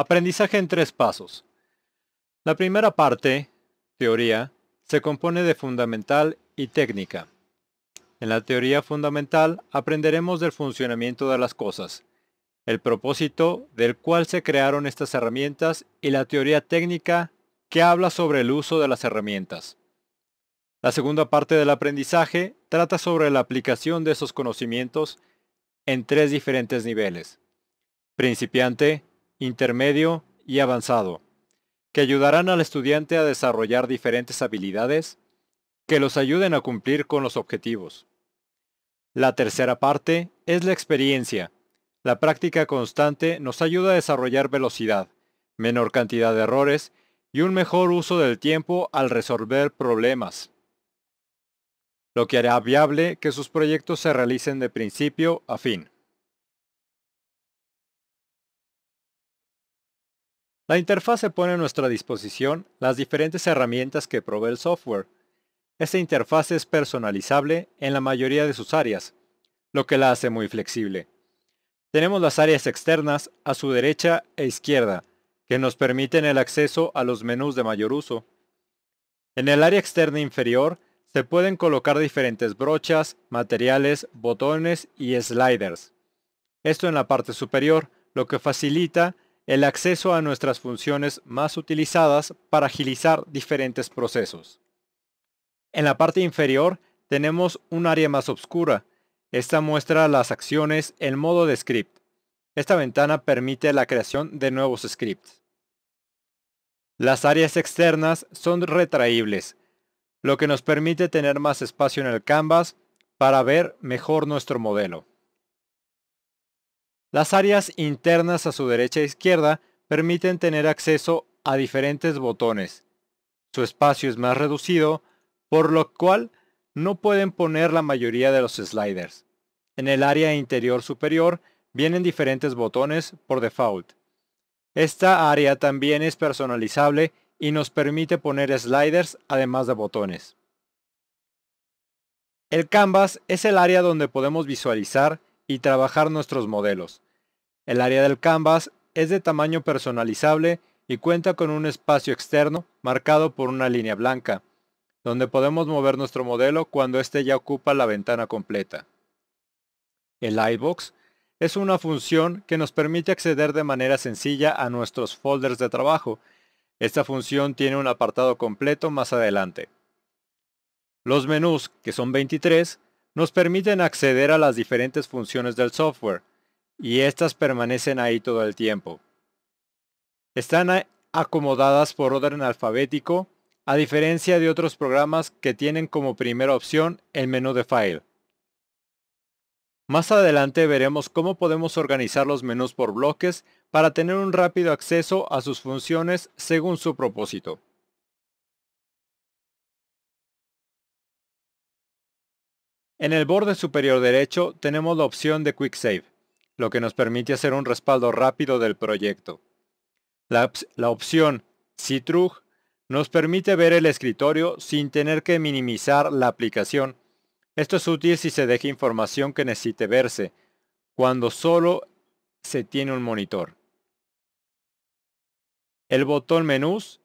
Aprendizaje en tres pasos. La primera parte, teoría, se compone de fundamental y técnica. En la teoría fundamental aprenderemos del funcionamiento de las cosas, el propósito del cual se crearon estas herramientas y la teoría técnica que habla sobre el uso de las herramientas. La segunda parte del aprendizaje trata sobre la aplicación de esos conocimientos en tres diferentes niveles. Principiante, intermedio y avanzado, que ayudarán al estudiante a desarrollar diferentes habilidades que los ayuden a cumplir con los objetivos. La tercera parte es la experiencia. La práctica constante nos ayuda a desarrollar velocidad, menor cantidad de errores y un mejor uso del tiempo al resolver problemas, lo que hará viable que sus proyectos se realicen de principio a fin. La se pone a nuestra disposición las diferentes herramientas que provee el software. Esta interfaz es personalizable en la mayoría de sus áreas, lo que la hace muy flexible. Tenemos las áreas externas a su derecha e izquierda, que nos permiten el acceso a los menús de mayor uso. En el área externa inferior se pueden colocar diferentes brochas, materiales, botones y sliders. Esto en la parte superior, lo que facilita el acceso a nuestras funciones más utilizadas para agilizar diferentes procesos. En la parte inferior tenemos un área más oscura. Esta muestra las acciones en modo de script. Esta ventana permite la creación de nuevos scripts. Las áreas externas son retraíbles, lo que nos permite tener más espacio en el canvas para ver mejor nuestro modelo. Las áreas internas a su derecha e izquierda permiten tener acceso a diferentes botones. Su espacio es más reducido, por lo cual no pueden poner la mayoría de los sliders. En el área interior superior vienen diferentes botones por default. Esta área también es personalizable y nos permite poner sliders además de botones. El canvas es el área donde podemos visualizar y trabajar nuestros modelos. El área del canvas es de tamaño personalizable y cuenta con un espacio externo marcado por una línea blanca, donde podemos mover nuestro modelo cuando éste ya ocupa la ventana completa. El iBox es una función que nos permite acceder de manera sencilla a nuestros folders de trabajo. Esta función tiene un apartado completo más adelante. Los menús, que son 23, nos permiten acceder a las diferentes funciones del software, y estas permanecen ahí todo el tiempo. Están acomodadas por orden alfabético, a diferencia de otros programas que tienen como primera opción el menú de File. Más adelante veremos cómo podemos organizar los menús por bloques para tener un rápido acceso a sus funciones según su propósito. En el borde superior derecho tenemos la opción de Quick Save, lo que nos permite hacer un respaldo rápido del proyecto. La, opción Citrug nos permite ver el escritorio sin tener que minimizar la aplicación. Esto es útil si se deja información que necesite verse, cuando solo se tiene un monitor. El botón menús,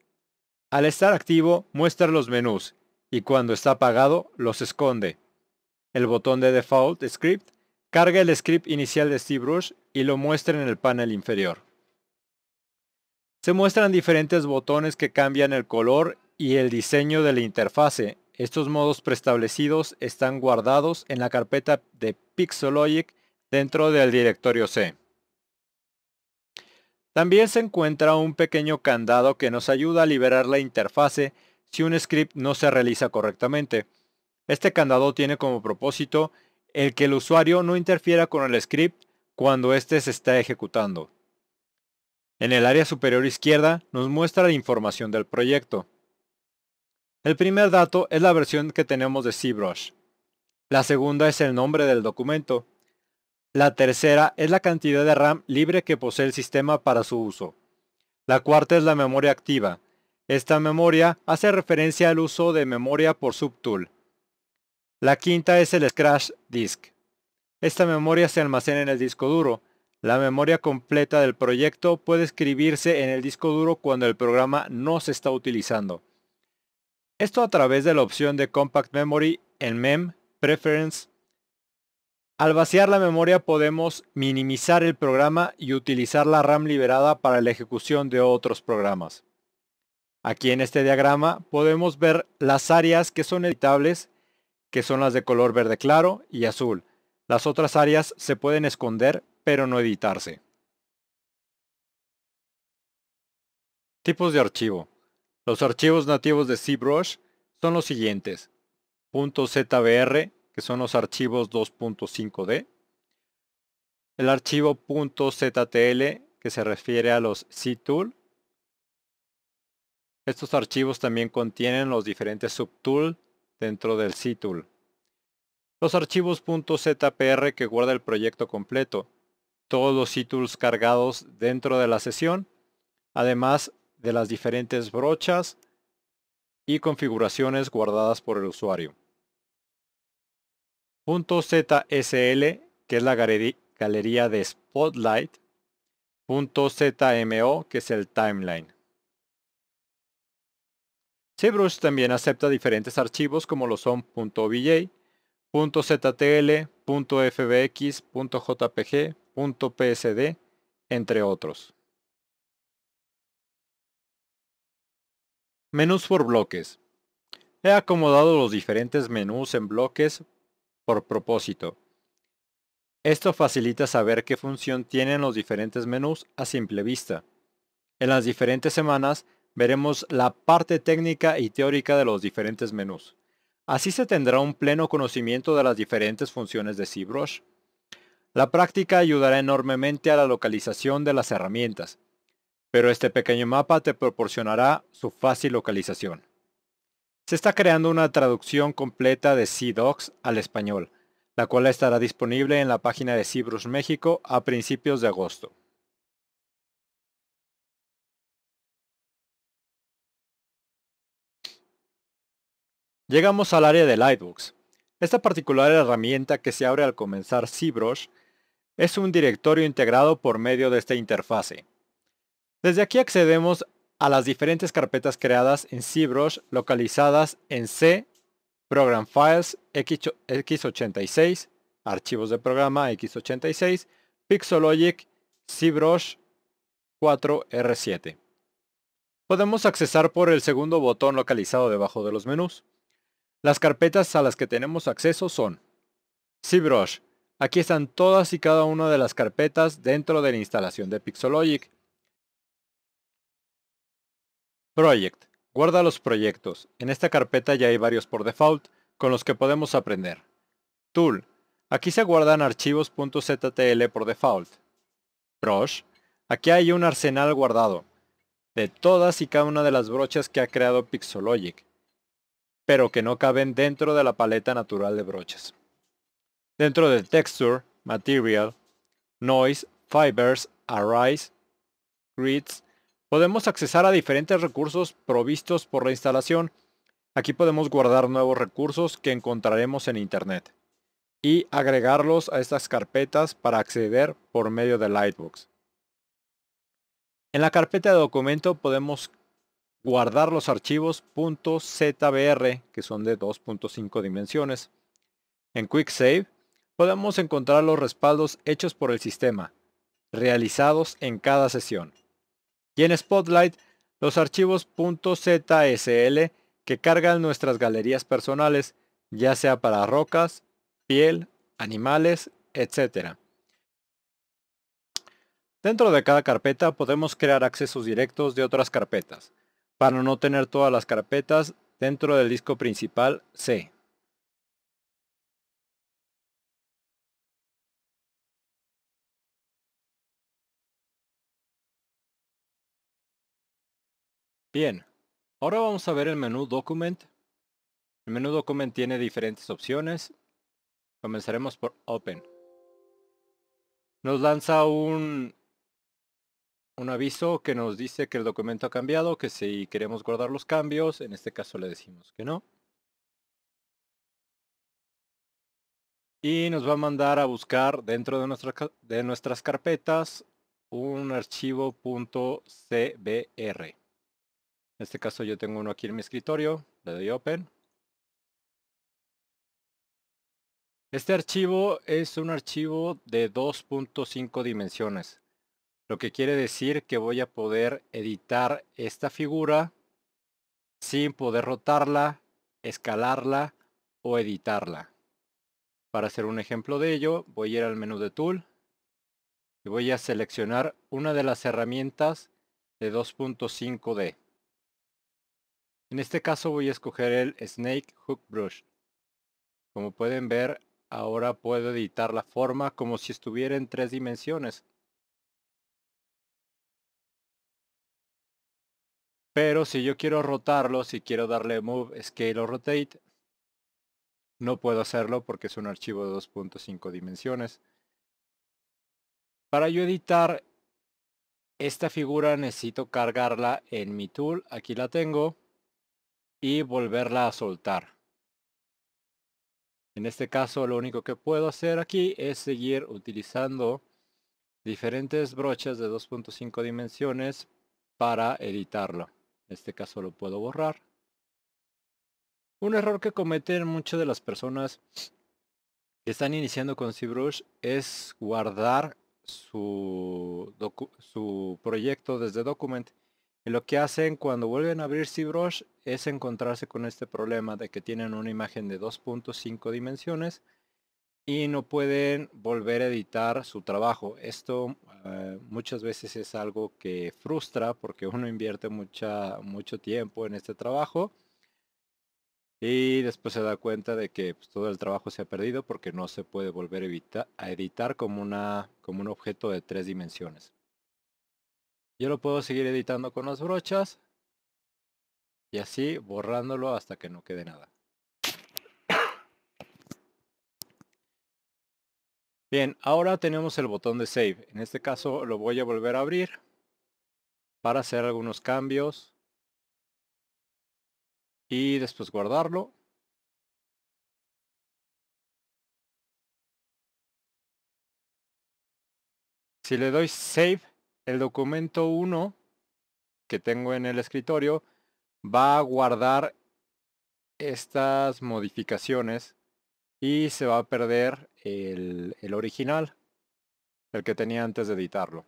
al estar activo, muestra los menús y cuando está apagado, los esconde el botón de Default Script, carga el script inicial de rush y lo muestra en el panel inferior. Se muestran diferentes botones que cambian el color y el diseño de la interfase. Estos modos preestablecidos están guardados en la carpeta de Pixologic dentro del directorio C. También se encuentra un pequeño candado que nos ayuda a liberar la interfase si un script no se realiza correctamente. Este candado tiene como propósito el que el usuario no interfiera con el script cuando éste se está ejecutando. En el área superior izquierda nos muestra la información del proyecto. El primer dato es la versión que tenemos de ZBrush. La segunda es el nombre del documento. La tercera es la cantidad de RAM libre que posee el sistema para su uso. La cuarta es la memoria activa. Esta memoria hace referencia al uso de memoria por subtool. La quinta es el scratch disk. Esta memoria se almacena en el disco duro. La memoria completa del proyecto puede escribirse en el disco duro cuando el programa no se está utilizando. Esto a través de la opción de Compact Memory en MEM, Preference. Al vaciar la memoria podemos minimizar el programa y utilizar la RAM liberada para la ejecución de otros programas. Aquí en este diagrama podemos ver las áreas que son editables que son las de color verde claro y azul. Las otras áreas se pueden esconder, pero no editarse. Tipos de archivo. Los archivos nativos de ZBrush son los siguientes. .zbr, que son los archivos 2.5D. El archivo .ztl, que se refiere a los Ctool. Estos archivos también contienen los diferentes subtool dentro del CTool, Los archivos .zpr que guarda el proyecto completo, todos los títulos cargados dentro de la sesión, además de las diferentes brochas y configuraciones guardadas por el usuario. .zsl, que es la galería de Spotlight, .zmo, que es el timeline. ZBrush también acepta diferentes archivos como lo son .obj, .ztl, .fbx, .jpg, .psd, entre otros. Menús por bloques. He acomodado los diferentes menús en bloques por propósito. Esto facilita saber qué función tienen los diferentes menús a simple vista. En las diferentes semanas veremos la parte técnica y teórica de los diferentes menús. Así se tendrá un pleno conocimiento de las diferentes funciones de ZBrush. La práctica ayudará enormemente a la localización de las herramientas, pero este pequeño mapa te proporcionará su fácil localización. Se está creando una traducción completa de ZDocs al español, la cual estará disponible en la página de ZBrush México a principios de agosto. Llegamos al área de Lightbox. Esta particular herramienta que se abre al comenzar ZBrush es un directorio integrado por medio de esta interfase. Desde aquí accedemos a las diferentes carpetas creadas en ZBrush localizadas en C, Program Files, X86, Archivos de programa X86, Pixologic, ZBrush 4R7. Podemos accesar por el segundo botón localizado debajo de los menús. Las carpetas a las que tenemos acceso son ZBrush. Aquí están todas y cada una de las carpetas dentro de la instalación de Pixologic. Project. Guarda los proyectos. En esta carpeta ya hay varios por default con los que podemos aprender. Tool. Aquí se guardan archivos .ztl por default. Brush. Aquí hay un arsenal guardado de todas y cada una de las brochas que ha creado Pixologic pero que no caben dentro de la paleta natural de broches. Dentro de Texture, Material, Noise, Fibers, Arise, Grids, podemos accesar a diferentes recursos provistos por la instalación. Aquí podemos guardar nuevos recursos que encontraremos en Internet y agregarlos a estas carpetas para acceder por medio de Lightbox. En la carpeta de documento podemos guardar los archivos .zbr, que son de 2.5 dimensiones. En Quick Save podemos encontrar los respaldos hechos por el sistema, realizados en cada sesión. Y en Spotlight, los archivos .zsl que cargan nuestras galerías personales, ya sea para rocas, piel, animales, etc. Dentro de cada carpeta podemos crear accesos directos de otras carpetas para no tener todas las carpetas dentro del disco principal C. Bien, ahora vamos a ver el menú Document. El menú Document tiene diferentes opciones. Comenzaremos por Open. Nos lanza un un aviso que nos dice que el documento ha cambiado, que si queremos guardar los cambios, en este caso le decimos que no. Y nos va a mandar a buscar dentro de, de nuestras carpetas un archivo .cbr. En este caso yo tengo uno aquí en mi escritorio, le doy Open. Este archivo es un archivo de 2.5 dimensiones. Lo que quiere decir que voy a poder editar esta figura sin poder rotarla, escalarla o editarla. Para hacer un ejemplo de ello, voy a ir al menú de Tool y voy a seleccionar una de las herramientas de 2.5D. En este caso voy a escoger el Snake Hook Brush. Como pueden ver, ahora puedo editar la forma como si estuviera en tres dimensiones. Pero si yo quiero rotarlo, si quiero darle move, scale o rotate, no puedo hacerlo porque es un archivo de 2.5 dimensiones. Para yo editar esta figura necesito cargarla en mi tool, aquí la tengo, y volverla a soltar. En este caso lo único que puedo hacer aquí es seguir utilizando diferentes brochas de 2.5 dimensiones para editarlo. En este caso lo puedo borrar. Un error que cometen muchas de las personas que están iniciando con ZBrush es guardar su, proyecto desde Document. Y lo que hacen cuando vuelven a abrir ZBrush es encontrarse con este problema de que tienen una imagen de 2.5 dimensiones y no pueden volver a editar su trabajo. Esto eh, muchas veces es algo que frustra porque uno invierte mucha, mucho tiempo en este trabajo y después se da cuenta de que pues, todo el trabajo se ha perdido porque no se puede volver a, editar como, una, como un objeto de tres dimensiones. Yo lo puedo seguir editando con las brochas y así borrándolo hasta que no quede nada. Bien, ahora tenemos el botón de Save. En este caso lo voy a volver a abrir para hacer algunos cambios y después guardarlo. Si le doy Save, el documento 1 que tengo en el escritorio va a guardar estas modificaciones y se va a perder el, original, el que tenía antes de editarlo.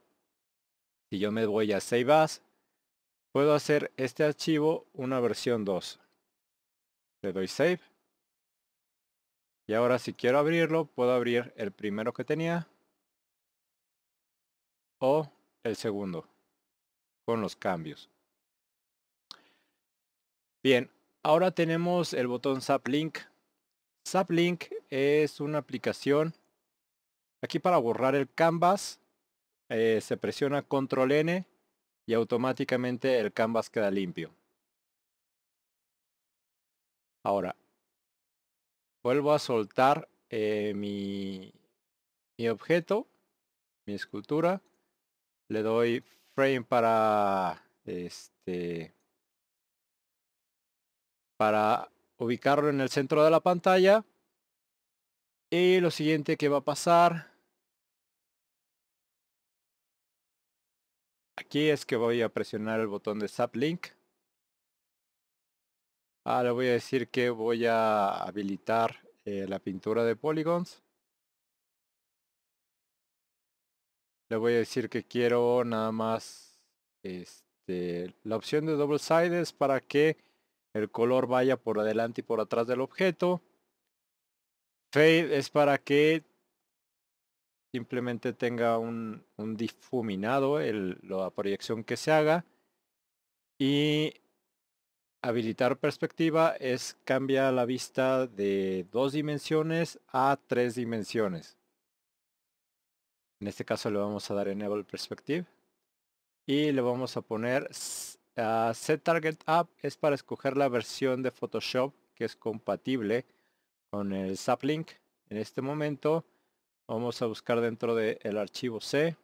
Si yo me voy a Save As, puedo hacer este archivo una versión 2. Le doy Save. Y ahora si quiero abrirlo, puedo abrir el primero que tenía o el segundo con los cambios. Bien, ahora tenemos el botón Zap Link. Zap Link es una aplicación. Aquí para borrar el canvas eh, se presiona control N y automáticamente el canvas queda limpio. Ahora, vuelvo a soltar eh, mi, mi objeto, mi escultura. Le doy frame para este para ubicarlo en el centro de la pantalla y lo siguiente que va a pasar aquí es que voy a presionar el botón de Link. Ahora voy a decir que voy a habilitar eh, la pintura de polygons. Le voy a decir que quiero nada más este, la opción de double Sides para que el color vaya por adelante y por atrás del objeto. Fade es para que simplemente tenga un, difuminado la proyección que se haga. Y habilitar perspectiva es cambia la vista de dos dimensiones a tres dimensiones. En este caso le vamos a dar Enable Perspective. Y le vamos a poner Set Target App es para escoger la versión de Photoshop que es compatible con el saplink. En este momento vamos a buscar dentro del el archivo C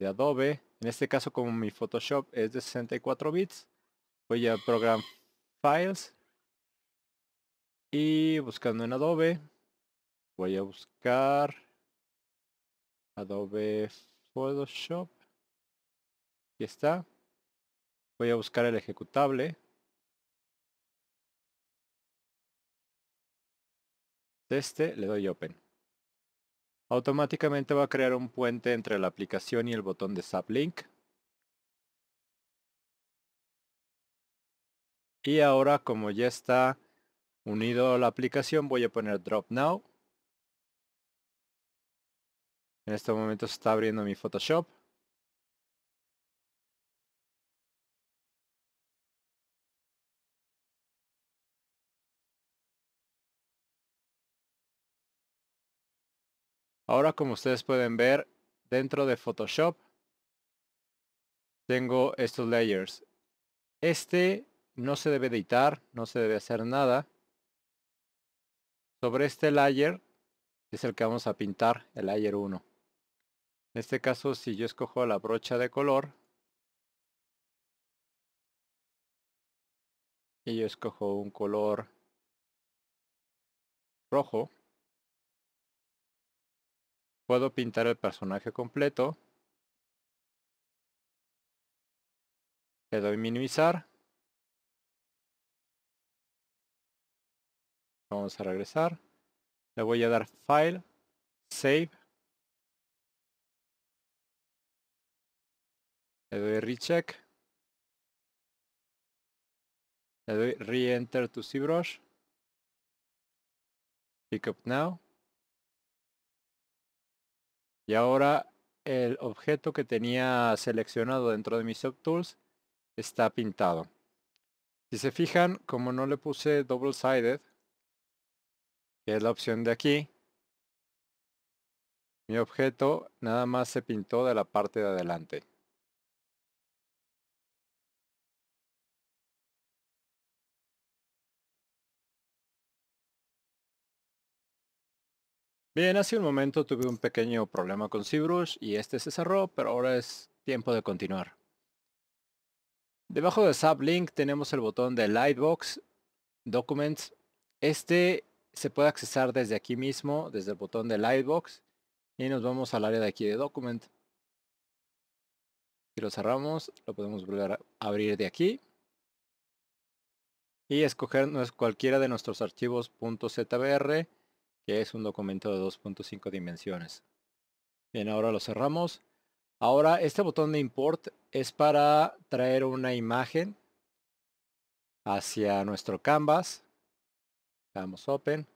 de Adobe. En este caso como mi Photoshop es de 64 bits, voy a Program Files y buscando en Adobe voy a buscar Adobe Photoshop. y está. Voy a buscar el ejecutable este le doy Open. Automáticamente va a crear un puente entre la aplicación y el botón de Sublink. Link. Y ahora como ya está unido a la aplicación voy a poner Drop Now. En este momento se está abriendo mi Photoshop. Ahora como ustedes pueden ver, dentro de Photoshop tengo estos layers. Este no se debe editar, no se debe hacer nada. Sobre este layer es el que vamos a pintar, el layer 1. En este caso, si yo escojo la brocha de color y yo escojo un color rojo, Puedo pintar el personaje completo. Le doy minimizar. Vamos a regresar. Le voy a dar File, Save. Le doy Recheck. Le doy Re-Enter to ZBrush. Pick up now. Y ahora el objeto que tenía seleccionado dentro de mis subtools está pintado. Si se fijan, como no le puse double-sided, que es la opción de aquí, mi objeto nada más se pintó de la parte de adelante. Bien, hace un momento tuve un pequeño problema con ZBrush y este se cerró, pero ahora es tiempo de continuar. Debajo de Sublink tenemos el botón de Lightbox, Documents. Este se puede accesar desde aquí mismo, desde el botón de Lightbox. Y nos vamos al área de aquí de Document. Si lo cerramos, lo podemos volver a abrir de aquí. Y escoger cualquiera de nuestros archivos .zbr que es un documento de 2.5 dimensiones. Bien, ahora lo cerramos. Ahora este botón de import es para traer una imagen hacia nuestro canvas. Damos open.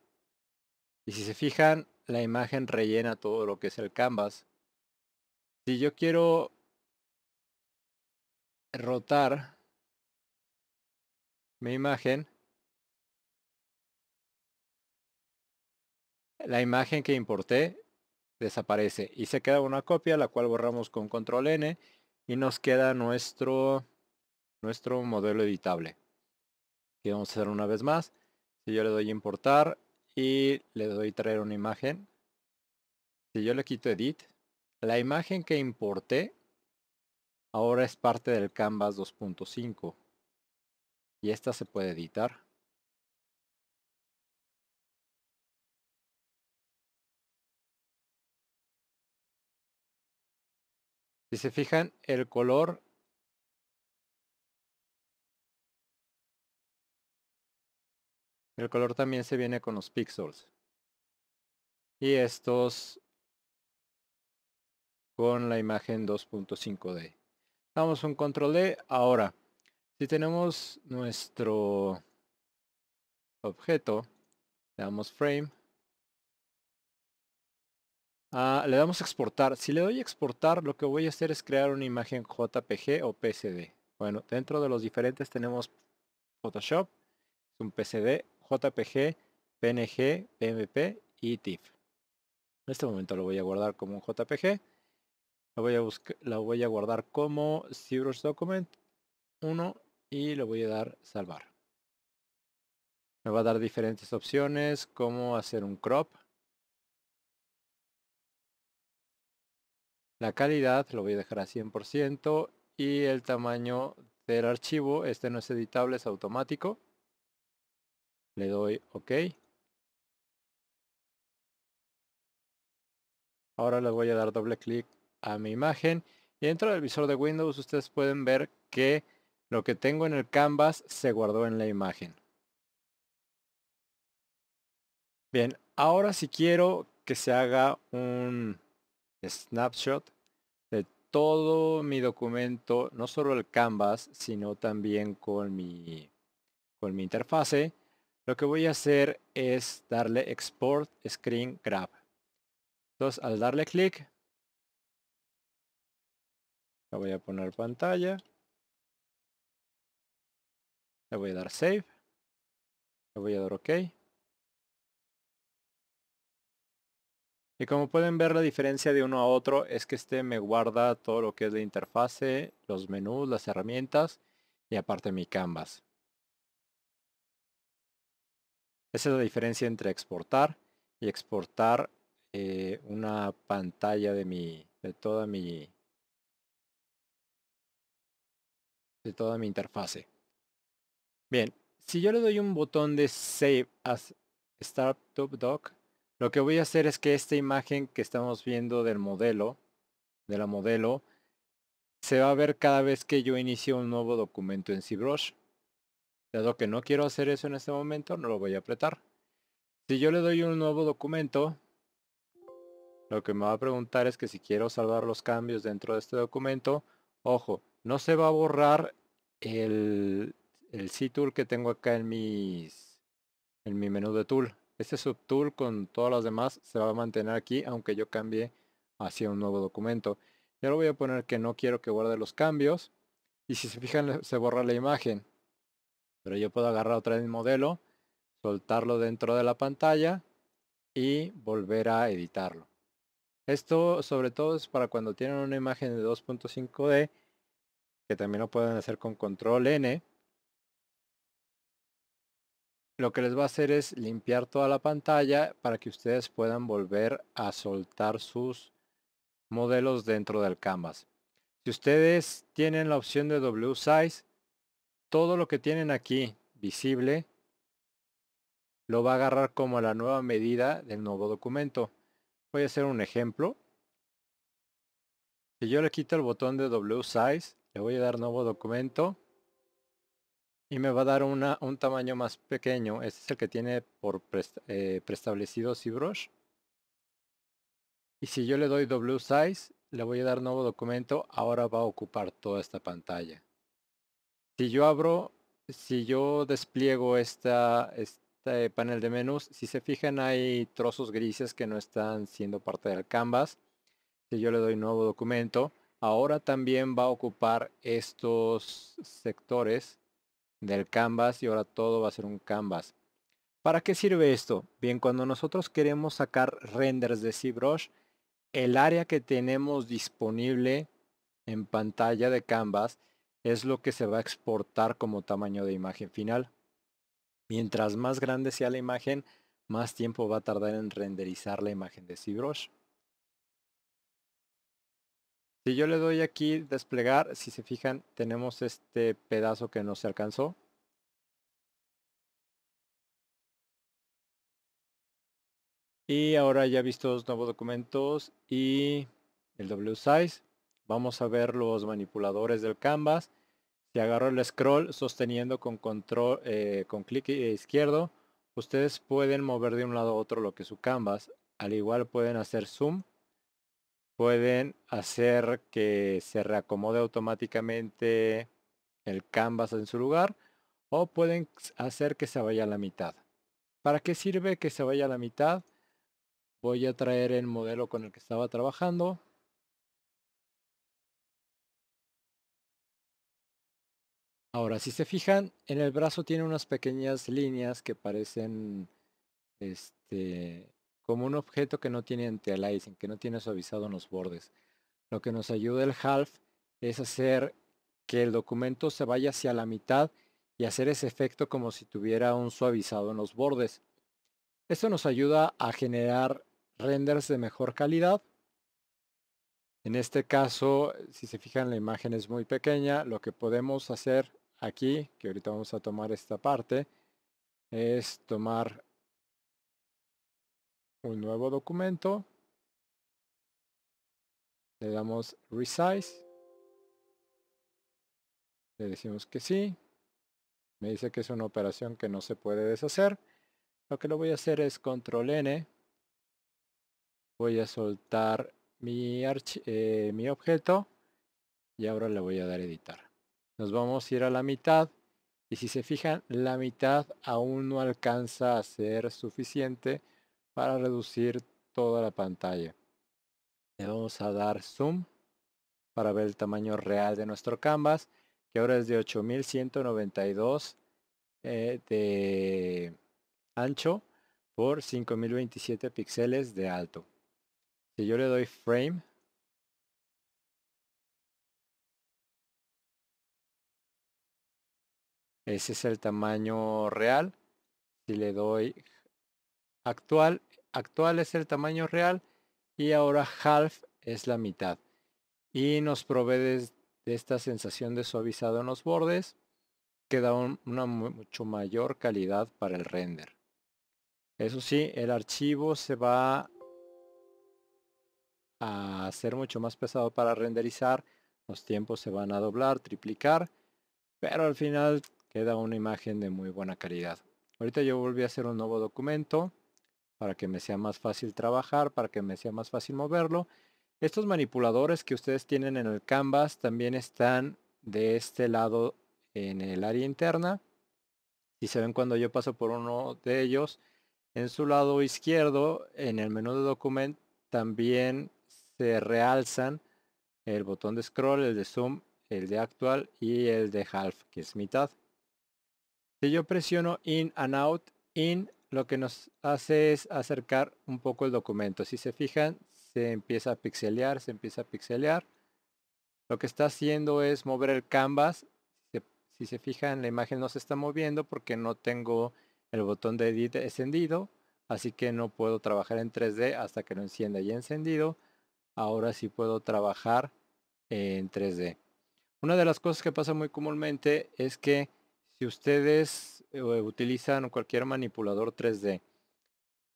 Y si se fijan, la imagen rellena todo lo que es el canvas. Si yo quiero rotar mi imagen, la imagen que importé desaparece y se queda una copia la cual borramos con control N y nos queda nuestro, nuestro modelo editable. Que vamos a hacer una vez más. Si yo le doy importar y le doy traer una imagen. Si yo le quito edit, la imagen que importé ahora es parte del canvas 2.5 y esta se puede editar. Si se fijan, el color El color también se viene con los pixels. Y estos con la imagen 2.5D. Damos un control D. Ahora, si tenemos nuestro objeto, le damos frame. Ah, le damos a exportar. Si le doy a exportar, lo que voy a hacer es crear una imagen JPG o PSD. Bueno, dentro de los diferentes tenemos Photoshop, un PSD, JPG, PNG, PMP y TIFF. En este momento lo voy a guardar como un JPG. Lo voy a, lo voy a guardar como ZBrush Document 1 y le voy a dar salvar. Me va a dar diferentes opciones, como hacer un crop, La calidad lo voy a dejar a 100% y el tamaño del archivo, este no es editable, es automático. Le doy OK. Ahora le voy a dar doble clic a mi imagen y dentro del visor de Windows ustedes pueden ver que lo que tengo en el canvas se guardó en la imagen. Bien, ahora si quiero que se haga un snapshot de todo mi documento, no solo el canvas, sino también con mi, con mi interfase. Lo que voy a hacer es darle export screen grab. Entonces al darle clic, le voy a poner pantalla. Le voy a dar save. Le voy a dar ok. Y como pueden ver la diferencia de uno a otro es que este me guarda todo lo que es la interfase, los menús, las herramientas y aparte mi canvas. Esa es la diferencia entre exportar y exportar eh, una pantalla de mi de toda mi de toda mi interfase. Bien, si yo le doy un botón de Save as Startup Doc, lo que voy a hacer es que esta imagen que estamos viendo del modelo, de la modelo, se va a ver cada vez que yo inicio un nuevo documento en ZBrush. Dado que no quiero hacer eso en este momento, no lo voy a apretar. Si yo le doy un nuevo documento, lo que me va a preguntar es que si quiero salvar los cambios dentro de este documento, ojo, no se va a borrar el, el C-Tool que tengo acá en, mis, en mi menú de tool. Este subtool con todas las demás se va a mantener aquí aunque yo cambie hacia un nuevo documento. Ya lo voy a poner que no quiero que guarde los cambios. Y si se fijan se borra la imagen. Pero yo puedo agarrar otra vez mi modelo, soltarlo dentro de la pantalla y volver a editarlo. Esto sobre todo es para cuando tienen una imagen de 2.5D, que también lo pueden hacer con control N lo que les va a hacer es limpiar toda la pantalla para que ustedes puedan volver a soltar sus modelos dentro del canvas. Si ustedes tienen la opción de W Size, todo lo que tienen aquí visible lo va a agarrar como la nueva medida del nuevo documento. Voy a hacer un ejemplo. Si yo le quito el botón de W Size, le voy a dar nuevo documento y me va a dar un tamaño más pequeño. Este es el que tiene por pre, eh, preestablecido Y si yo le doy W Size, le voy a dar nuevo documento. Ahora va a ocupar toda esta pantalla. Si yo abro, si yo despliego esta, este panel de menús, si se fijan hay trozos grises que no están siendo parte del canvas. Si yo le doy nuevo documento, ahora también va a ocupar estos sectores del canvas y ahora todo va a ser un canvas. ¿Para qué sirve esto? Bien, cuando nosotros queremos sacar renders de ZBrush, el área que tenemos disponible en pantalla de canvas es lo que se va a exportar como tamaño de imagen final. Mientras más grande sea la imagen, más tiempo va a tardar en renderizar la imagen de ZBrush. Si yo le doy aquí desplegar, si se fijan, tenemos este pedazo que no se alcanzó. Y ahora ya los nuevos documentos y el size. vamos a ver los manipuladores del canvas. Si agarro el scroll sosteniendo con control, eh, con clic izquierdo, ustedes pueden mover de un lado a otro lo que es su canvas. Al igual pueden hacer zoom pueden hacer que se reacomode automáticamente el canvas en su lugar o pueden hacer que se vaya a la mitad. ¿Para qué sirve que se vaya a la mitad? Voy a traer el modelo con el que estaba trabajando. Ahora, si se fijan, en el brazo tiene unas pequeñas líneas que parecen este, como un objeto que no tiene aliasing, que no tiene suavizado en los bordes. Lo que nos ayuda el half es hacer que el documento se vaya hacia la mitad y hacer ese efecto como si tuviera un suavizado en los bordes. Esto nos ayuda a generar renders de mejor calidad. En este caso, si se fijan, la imagen es muy pequeña. Lo que podemos hacer aquí, que ahorita vamos a tomar esta parte, es tomar un nuevo documento. Le damos resize. Le decimos que sí. Me dice que es una operación que no se puede deshacer. Lo que lo voy a hacer es control N. Voy a soltar mi, eh, mi objeto. Y ahora le voy a dar editar. Nos vamos a ir a la mitad. Y si se fijan, la mitad aún no alcanza a ser suficiente para reducir toda la pantalla. Le vamos a dar zoom para ver el tamaño real de nuestro canvas, que ahora es de 8192 eh, de ancho por 5027 píxeles de alto. Si yo le doy frame, ese es el tamaño real. Si le doy actual, actual es el tamaño real y ahora half es la mitad. Y nos provee de, esta sensación de suavizado en los bordes que da una mucho mayor calidad para el render. Eso sí, el archivo se va a hacer mucho más pesado para renderizar. Los tiempos se van a doblar, triplicar, pero al final queda una imagen de muy buena calidad. Ahorita yo volví a hacer un nuevo documento para que me sea más fácil trabajar, para que me sea más fácil moverlo. Estos manipuladores que ustedes tienen en el canvas también están de este lado en el área interna. Y se ven cuando yo paso por uno de ellos, en su lado izquierdo, en el menú de document, también se realzan el botón de scroll, el de zoom, el de actual y el de half, que es mitad. Si yo presiono in and out, in lo que nos hace es acercar un poco el documento. Si se fijan, se empieza a pixelear, se empieza a pixelear. Lo que está haciendo es mover el canvas. Si se, fijan, la imagen no se está moviendo porque no tengo el botón de edit encendido. Así que no puedo trabajar en 3D hasta que lo encienda y encendido. Ahora sí puedo trabajar en 3D. Una de las cosas que pasa muy comúnmente es que si ustedes eh, utilizan cualquier manipulador 3D,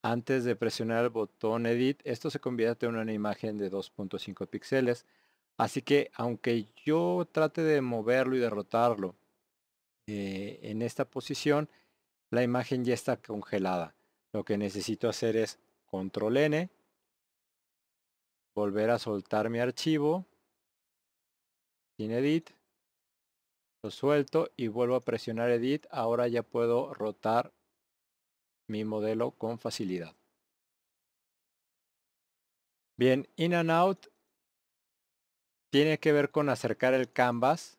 antes de presionar el botón Edit, esto se convierte en una imagen de 2.5 píxeles. Así que aunque yo trate de moverlo y derrotarlo eh, en esta posición, la imagen ya está congelada. Lo que necesito hacer es Control N, volver a soltar mi archivo, sin Edit, lo suelto y vuelvo a presionar Edit. Ahora ya puedo rotar mi modelo con facilidad. Bien, In and Out tiene que ver con acercar el canvas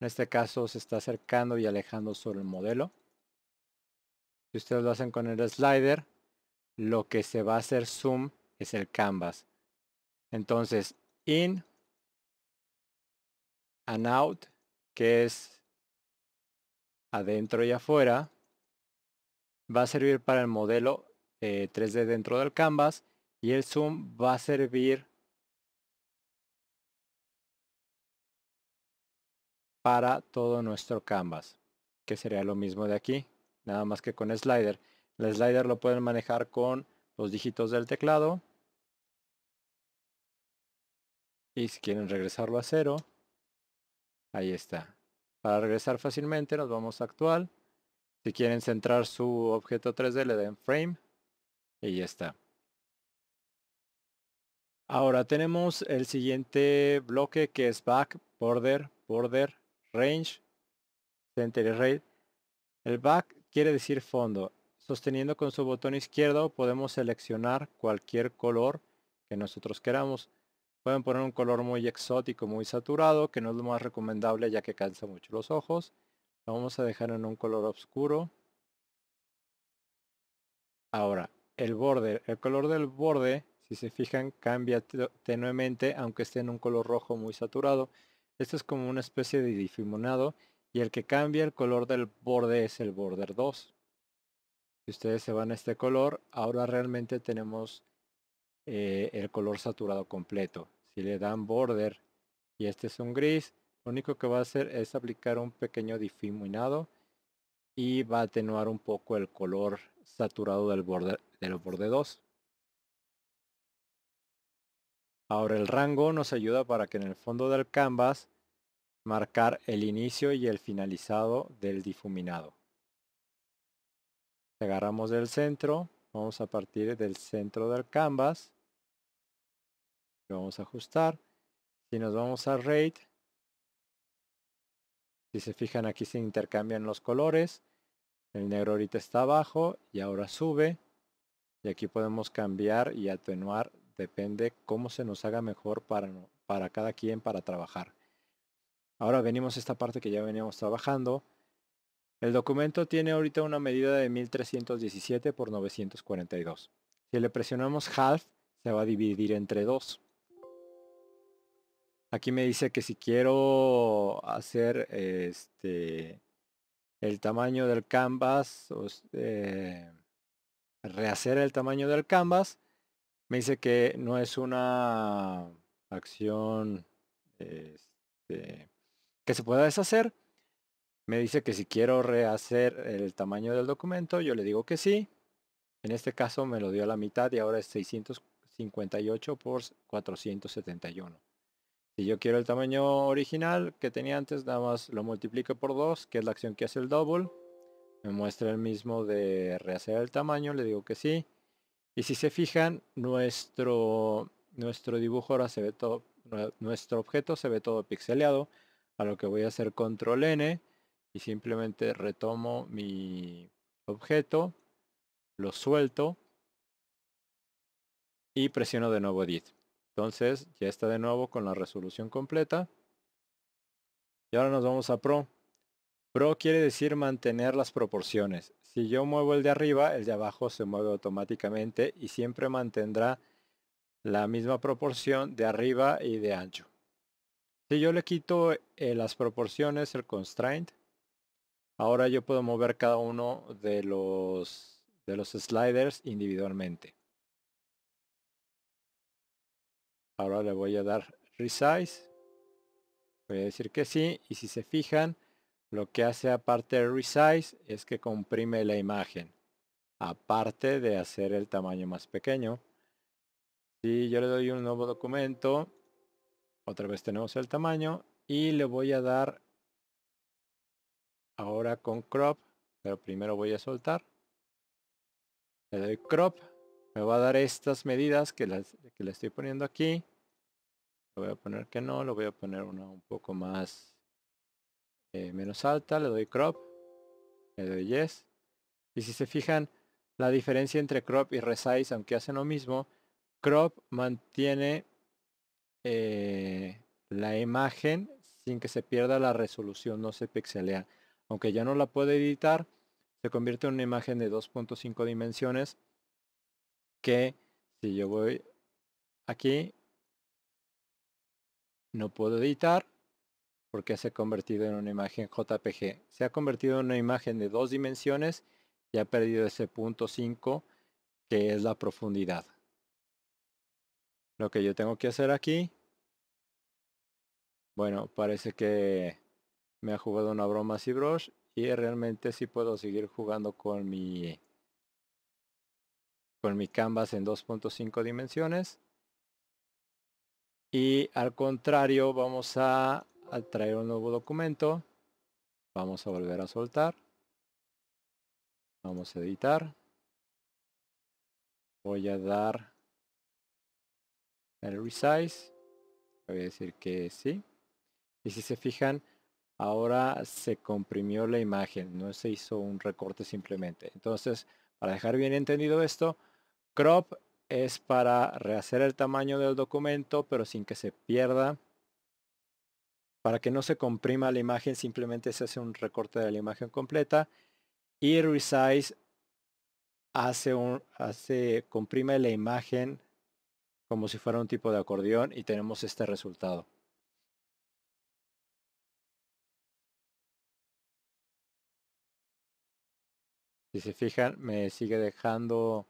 En este caso se está acercando y alejando sobre el modelo. Si ustedes lo hacen con el slider, lo que se va a hacer zoom es el canvas. Entonces, in and out, que es adentro y afuera, va a servir para el modelo 3D eh, dentro del canvas y el zoom va a servir para todo nuestro canvas, que sería lo mismo de aquí nada más que con slider. El slider lo pueden manejar con los dígitos del teclado. Y si quieren regresarlo a cero, ahí está. Para regresar fácilmente nos vamos a actual. Si quieren centrar su objeto 3D le den frame y ya está. Ahora tenemos el siguiente bloque que es back, border, border, range, center y rate. El back quiere decir fondo. Sosteniendo con su botón izquierdo podemos seleccionar cualquier color que nosotros queramos. Pueden poner un color muy exótico, muy saturado, que no es lo más recomendable ya que cansa mucho los ojos. Lo vamos a dejar en un color oscuro. Ahora, el borde. El color del borde, si se fijan, cambia tenuemente aunque esté en un color rojo muy saturado. Esto es como una especie de difuminado y el que cambia el color del borde es el border 2. Si ustedes se van a este color, ahora realmente tenemos eh, el color saturado completo. Si le dan border y este es un gris, lo único que va a hacer es aplicar un pequeño difuminado y va a atenuar un poco el color saturado del borde, del borde 2. Ahora el rango nos ayuda para que en el fondo del canvas marcar el inicio y el finalizado del difuminado. Agarramos del centro, vamos a partir del centro del canvas, lo vamos a ajustar. Si nos vamos a Rate, si se fijan aquí se intercambian los colores, el negro ahorita está abajo y ahora sube. Y aquí podemos cambiar y atenuar, depende cómo se nos haga mejor para, para cada quien para trabajar. Ahora venimos a esta parte que ya veníamos trabajando. El documento tiene ahorita una medida de 1317 por 942. Si le presionamos half, se va a dividir entre 2. Aquí me dice que si quiero hacer este el tamaño del canvas, eh, rehacer el tamaño del canvas, me dice que no es una acción este, se pueda deshacer. Me dice que si quiero rehacer el tamaño del documento, yo le digo que sí. En este caso me lo dio a la mitad y ahora es 658 por 471. Si yo quiero el tamaño original que tenía antes, nada más lo multiplico por 2, que es la acción que hace el double. Me muestra el mismo de rehacer el tamaño, le digo que sí. Y si se fijan, nuestro, nuestro dibujo ahora se ve todo, nuestro objeto se ve todo pixeleado a lo que voy a hacer control N y simplemente retomo mi objeto, lo suelto y presiono de nuevo Edit. Entonces ya está de nuevo con la resolución completa. Y ahora nos vamos a Pro. Pro quiere decir mantener las proporciones. Si yo muevo el de arriba, el de abajo se mueve automáticamente y siempre mantendrá la misma proporción de arriba y de ancho. Si yo le quito eh, las proporciones, el constraint, ahora yo puedo mover cada uno de los, de los sliders individualmente. Ahora le voy a dar resize. Voy a decir que sí. Y si se fijan, lo que hace aparte de resize es que comprime la imagen. Aparte de hacer el tamaño más pequeño. Si yo le doy un nuevo documento otra vez tenemos el tamaño y le voy a dar ahora con crop, pero primero voy a soltar. Le doy crop, me va a dar estas medidas que, las, que le estoy poniendo aquí. Le voy a poner que no, lo voy a poner una un poco más eh, menos alta, le doy crop, le doy yes. Y si se fijan, la diferencia entre crop y resize, aunque hacen lo mismo, crop mantiene eh, la imagen sin que se pierda la resolución, no se pixelea. Aunque ya no la puede editar, se convierte en una imagen de 2.5 dimensiones que si yo voy aquí, no puedo editar porque se ha convertido en una imagen JPG. Se ha convertido en una imagen de dos dimensiones y ha perdido ese punto 5 que es la profundidad. Lo que yo tengo que hacer aquí. Bueno, parece que me ha jugado una broma ZBrush. y realmente sí puedo seguir jugando con mi con mi canvas en 2.5 dimensiones. Y al contrario, vamos a, a traer un nuevo documento. Vamos a volver a soltar. Vamos a editar. Voy a dar resize voy a decir que sí y si se fijan ahora se comprimió la imagen no se hizo un recorte simplemente entonces para dejar bien entendido esto crop es para rehacer el tamaño del documento pero sin que se pierda para que no se comprima la imagen simplemente se hace un recorte de la imagen completa y resize hace un hace comprime la imagen como si fuera un tipo de acordeón y tenemos este resultado. Si se fijan, me sigue dejando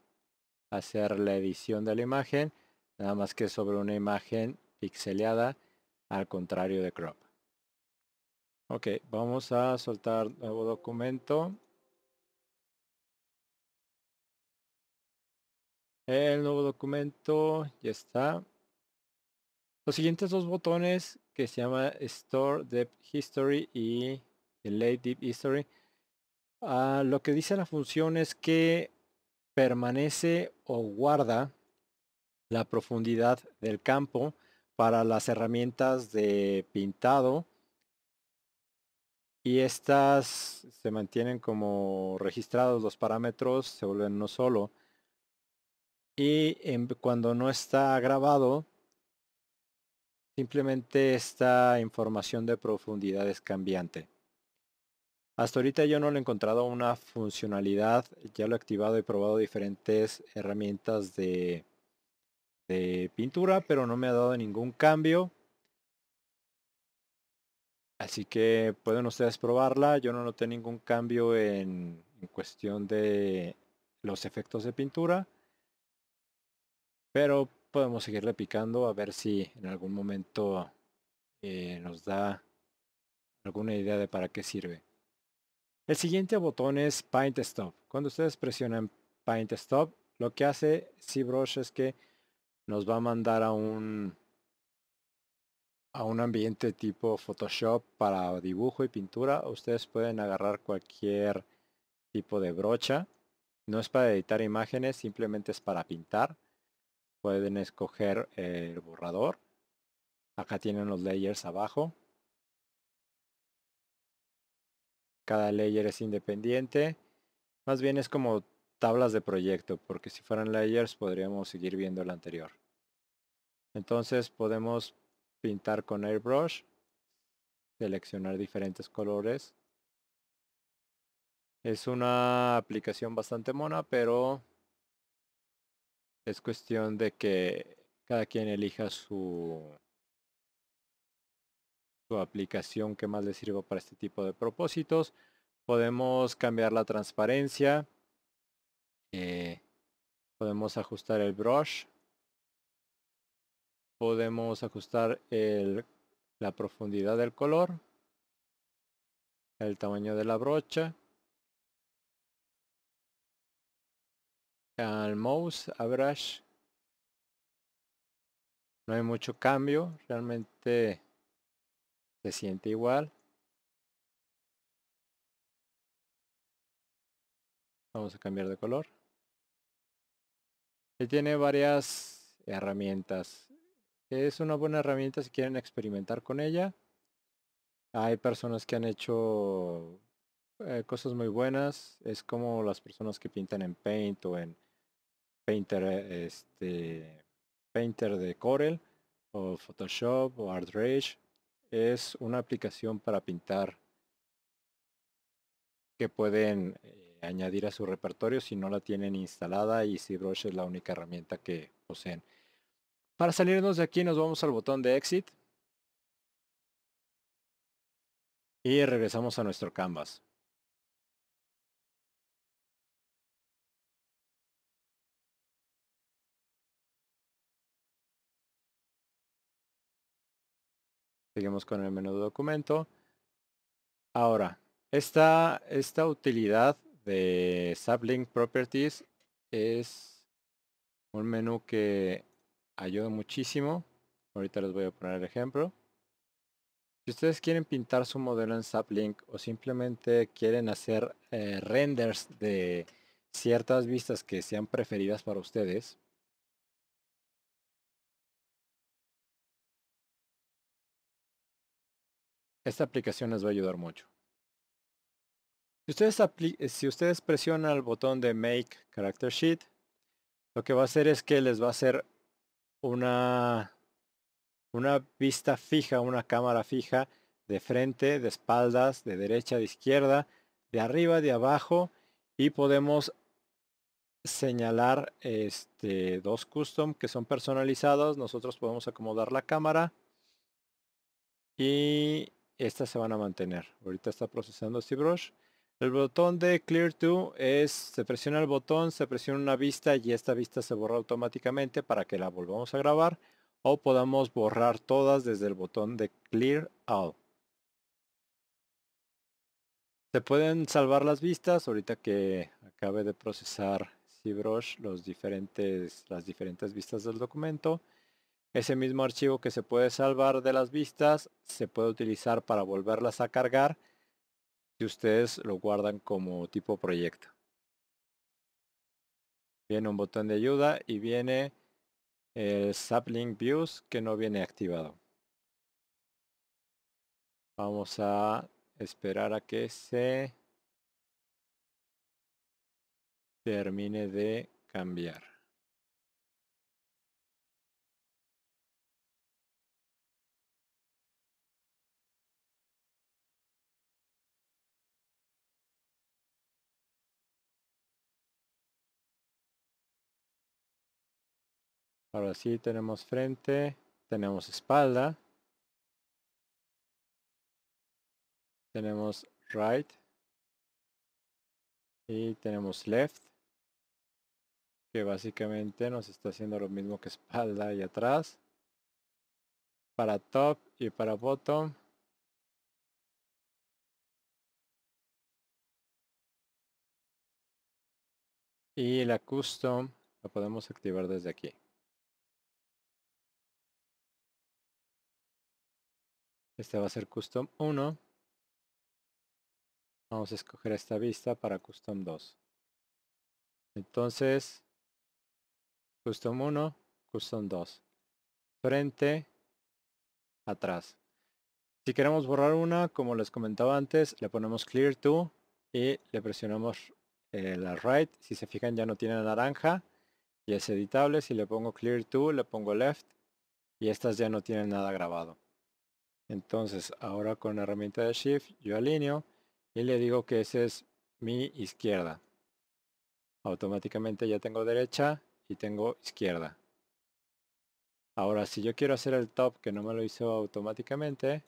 hacer la edición de la imagen, nada más que sobre una imagen pixeleada, al contrario de crop. Ok, vamos a soltar nuevo documento. El nuevo documento ya está. Los siguientes dos botones que se llama Store Deep History y Delay Deep History. Ah, lo que dice la función es que permanece o guarda la profundidad del campo para las herramientas de pintado y estas se mantienen como registrados los parámetros, se vuelven no solo y cuando no está grabado, simplemente esta información de profundidad es cambiante. Hasta ahorita yo no le he encontrado una funcionalidad, ya lo he activado y probado diferentes herramientas de, pintura, pero no me ha dado ningún cambio. Así que pueden ustedes probarla. Yo no noté ningún cambio en, cuestión de los efectos de pintura. Pero podemos seguirle picando a ver si en algún momento eh, nos da alguna idea de para qué sirve. El siguiente botón es Paint Stop. Cuando ustedes presionan Paint Stop, lo que hace ZBrush es que nos va a mandar a un a un ambiente tipo Photoshop para dibujo y pintura. Ustedes pueden agarrar cualquier tipo de brocha. No es para editar imágenes, simplemente es para pintar pueden escoger el borrador. Acá tienen los layers abajo. Cada layer es independiente. Más bien es como tablas de proyecto, porque si fueran layers podríamos seguir viendo el anterior. Entonces podemos pintar con airbrush, seleccionar diferentes colores. Es una aplicación bastante mona, pero es cuestión de que cada quien elija su, aplicación que más le sirva para este tipo de propósitos. Podemos cambiar la transparencia. Eh, podemos ajustar el brush. Podemos ajustar la profundidad del color. El tamaño de la brocha. al mouse, a brush. No hay mucho cambio, realmente se siente igual. Vamos a cambiar de color. y tiene varias herramientas. Es una buena herramienta si quieren experimentar con ella. Hay personas que han hecho eh, cosas muy buenas. Es como las personas que pintan en Paint o en Painter, eh, este, Painter de Corel o Photoshop o ArtRage. Es una aplicación para pintar que pueden eh, añadir a su repertorio si no la tienen instalada y si ZBrush es la única herramienta que poseen. Para salirnos de aquí nos vamos al botón de Exit y regresamos a nuestro canvas. Seguimos con el menú documento. Ahora, esta, esta utilidad de Sublink Properties es un menú que ayuda muchísimo. Ahorita les voy a poner el ejemplo. Si ustedes quieren pintar su modelo en Sublink o simplemente quieren hacer eh, renders de ciertas vistas que sean preferidas para ustedes, esta aplicación les va a ayudar mucho. Si ustedes, eh, si ustedes presionan el botón de Make Character Sheet, lo que va a hacer es que les va a hacer una, una vista fija, una cámara fija de frente, de espaldas, de derecha, de izquierda, de arriba, de abajo y podemos señalar este dos custom que son personalizados nosotros podemos acomodar la cámara y estas se van a mantener. Ahorita está procesando ZBrush. El botón de Clear To es, se presiona el botón, se presiona una vista y esta vista se borra automáticamente para que la volvamos a grabar o podamos borrar todas desde el botón de Clear All. Se pueden salvar las vistas ahorita que acabe de procesar ZBrush los diferentes, las diferentes vistas del documento. Ese mismo archivo que se puede salvar de las vistas se puede utilizar para volverlas a cargar si ustedes lo guardan como tipo proyecto. Viene un botón de ayuda y viene el Link views que no viene activado. Vamos a esperar a que se termine de cambiar. Ahora sí tenemos frente, tenemos espalda. Tenemos right. Y tenemos left. Que básicamente nos está haciendo lo mismo que espalda y atrás. Para top y para bottom. Y la custom la podemos activar desde aquí. Este va a ser custom 1. Vamos a escoger esta vista para custom 2. Entonces, custom 1, custom 2. Frente, atrás. Si queremos borrar una, como les comentaba antes, le ponemos clear to y le presionamos eh, la right. Si se fijan ya no tiene naranja y es editable. Si le pongo clear to, le pongo left y estas ya no tienen nada grabado. Entonces, ahora con la herramienta de Shift, yo alineo y le digo que esa es mi izquierda. Automáticamente ya tengo derecha y tengo izquierda. Ahora, si yo quiero hacer el top, que no me lo hizo automáticamente,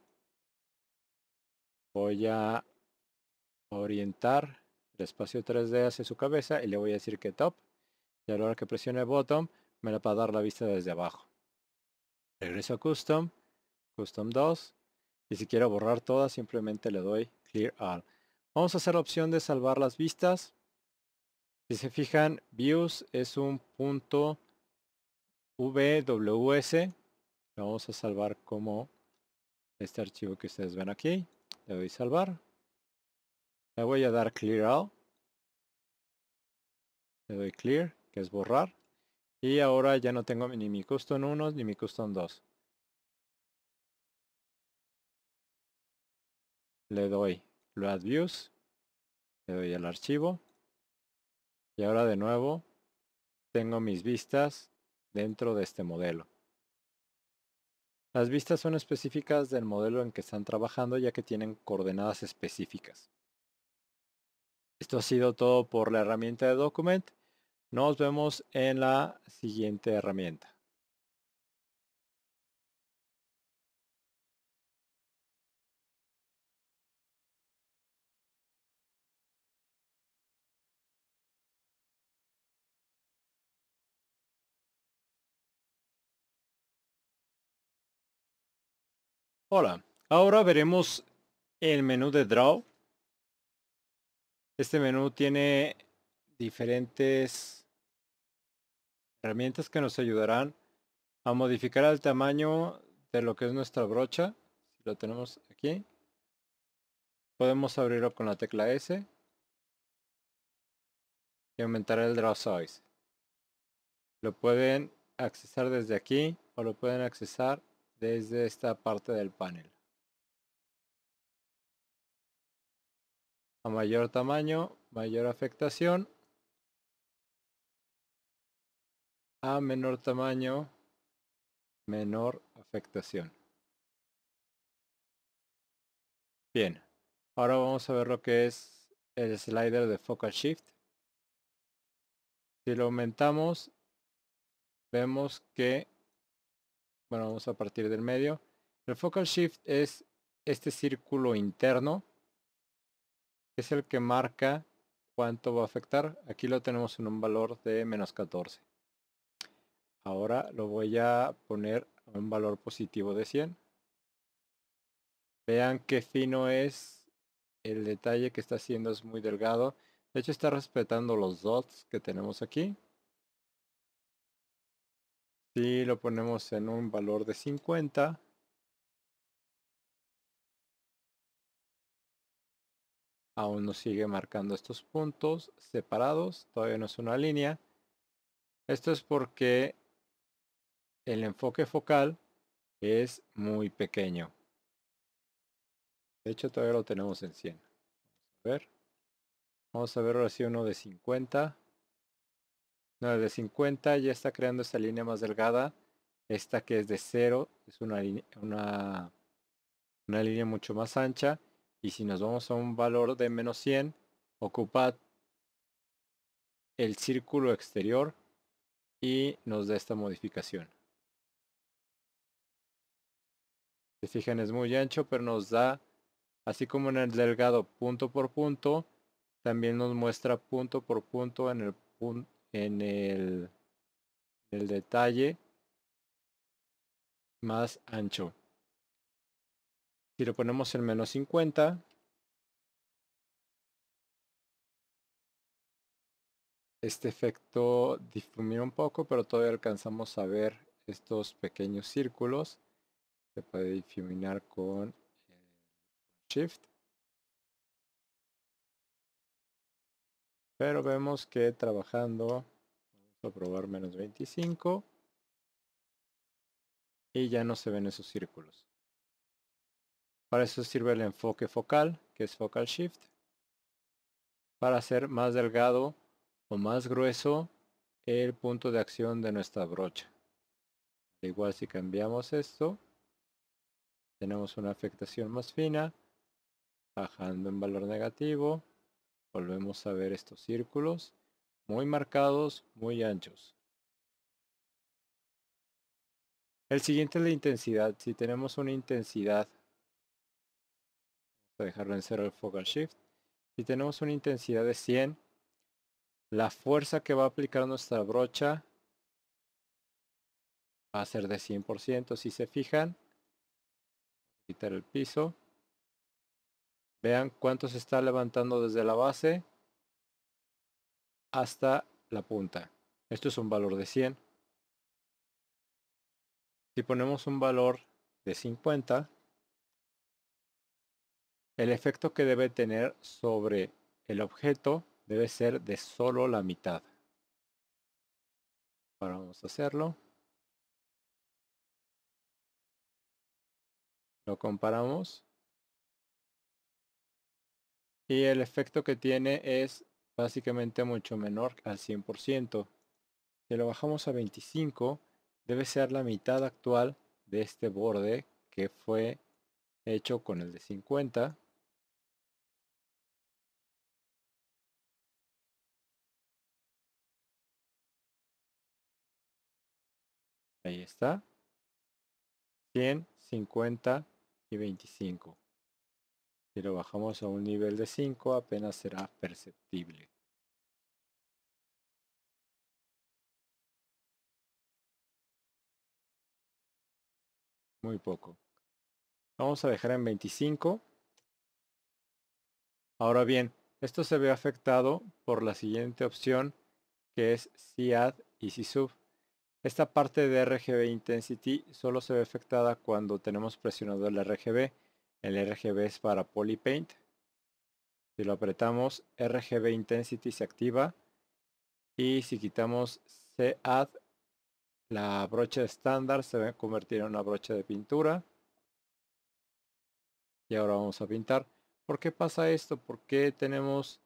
voy a orientar el espacio 3D hacia su cabeza y le voy a decir que top. Y a la hora que presione bottom, me la va a dar la vista desde abajo. Regreso a custom Custom 2. Y si quiero borrar todas, simplemente le doy Clear All. Vamos a hacer la opción de salvar las vistas. Si se fijan, Views es un punto VWS. Lo vamos a salvar como este archivo que ustedes ven aquí. Le doy salvar. Le voy a dar Clear All. Le doy Clear, que es borrar. Y ahora ya no tengo ni mi custom 1 ni mi custom 2. le doy load views, le doy al archivo y ahora de nuevo tengo mis vistas dentro de este modelo. Las vistas son específicas del modelo en que están trabajando ya que tienen coordenadas específicas. Esto ha sido todo por la herramienta de Document. Nos vemos en la siguiente herramienta. Hola, ahora veremos el menú de Draw. Este menú tiene diferentes herramientas que nos ayudarán a modificar el tamaño de lo que es nuestra brocha. Lo tenemos aquí. Podemos abrirlo con la tecla S y aumentar el draw size. Lo pueden accesar desde aquí o lo pueden accesar desde esta parte del panel. A mayor tamaño, mayor afectación. A menor tamaño, menor afectación. Bien, ahora vamos a ver lo que es el slider de focal shift. Si lo aumentamos, vemos que bueno, vamos a partir del medio. El focal shift es este círculo interno, es el que marca cuánto va a afectar. Aquí lo tenemos en un valor de menos 14. Ahora lo voy a poner a un valor positivo de 100. Vean qué fino es. El detalle que está haciendo es muy delgado. De hecho está respetando los dots que tenemos aquí. Si lo ponemos en un valor de 50, aún nos sigue marcando estos puntos separados, todavía no es una línea. Esto es porque el enfoque focal es muy pequeño. De hecho todavía lo tenemos en 100. Vamos a ver. Vamos a ver ahora si uno de 50. 9 de 50 ya está creando esta línea más delgada. Esta que es de 0 es una, una, línea mucho más ancha. Y si nos vamos a un valor de menos 100, ocupa el círculo exterior y nos da esta modificación. Se fijan es muy ancho pero nos da, así como en el delgado punto por punto, también nos muestra punto por punto en el, punto, en el, detalle más ancho. Si lo ponemos en menos 50, este efecto difumina un poco, pero todavía alcanzamos a ver estos pequeños círculos. Se puede difuminar con Shift. Pero vemos que trabajando, vamos a probar menos 25. Y ya no se ven esos círculos. Para eso sirve el enfoque focal, que es focal shift. Para hacer más delgado o más grueso el punto de acción de nuestra brocha. igual si cambiamos esto, tenemos una afectación más fina, bajando en valor negativo, Volvemos a ver estos círculos muy marcados, muy anchos. El siguiente es la intensidad. Si tenemos una intensidad, vamos a dejarlo en cero el focal shift. Si tenemos una intensidad de 100, la fuerza que va a aplicar nuestra brocha va a ser de 100%. Si se fijan, quitar el piso. Vean cuánto se está levantando desde la base hasta la punta. Esto es un valor de 100. Si ponemos un valor de 50, el efecto que debe tener sobre el objeto debe ser de solo la mitad. Ahora vamos a hacerlo. Lo comparamos y el efecto que tiene es básicamente mucho menor al 100%. Si lo bajamos a 25, debe ser la mitad actual de este borde que fue hecho con el de 50. Ahí está. 100, 50 y 25. Si lo bajamos a un nivel de 5 apenas será perceptible. Muy poco. Vamos a dejar en 25. Ahora bien, esto se ve afectado por la siguiente opción que es C-Add y C-Sub. Esta parte de RGB Intensity solo se ve afectada cuando tenemos presionado el RGB el RGB es para Polypaint. Si lo apretamos, RGB Intensity se activa. Y si quitamos CAD, la brocha estándar se va a convertir en una brocha de pintura. Y ahora vamos a pintar. ¿Por qué pasa esto? ¿Por qué tenemos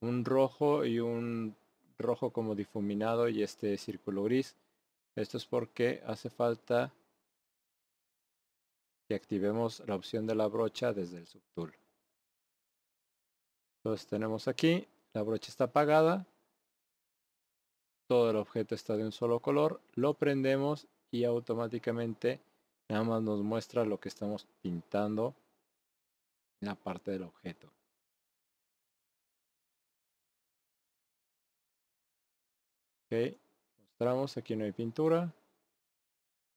un rojo y un rojo como difuminado y este círculo gris? Esto es porque hace falta y activemos la opción de la brocha desde el subtool. Entonces tenemos aquí, la brocha está apagada, todo el objeto está de un solo color, lo prendemos y automáticamente nada más nos muestra lo que estamos pintando en la parte del objeto. Ok, mostramos, aquí no hay pintura,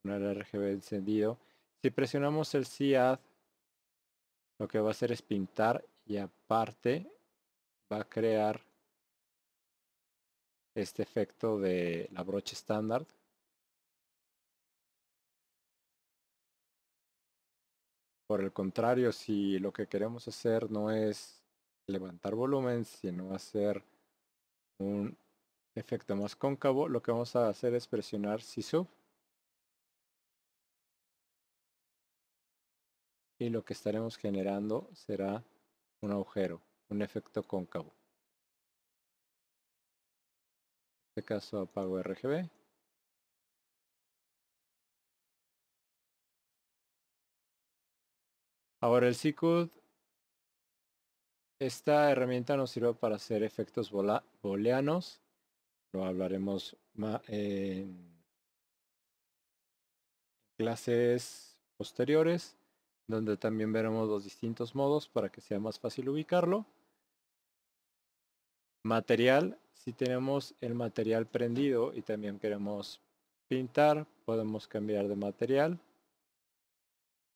con el RGB encendido si presionamos el C-Add, lo que va a hacer es pintar y aparte va a crear este efecto de la brocha estándar Por el contrario, si lo que queremos hacer no es levantar volumen, sino hacer un efecto más cóncavo, lo que vamos a hacer es presionar si sub y lo que estaremos generando será un agujero, un efecto cóncavo. En este caso apago RGB. Ahora el CICUD. esta herramienta nos sirve para hacer efectos booleanos, lo hablaremos en clases posteriores donde también veremos los distintos modos para que sea más fácil ubicarlo. Material, si tenemos el material prendido y también queremos pintar, podemos cambiar de material.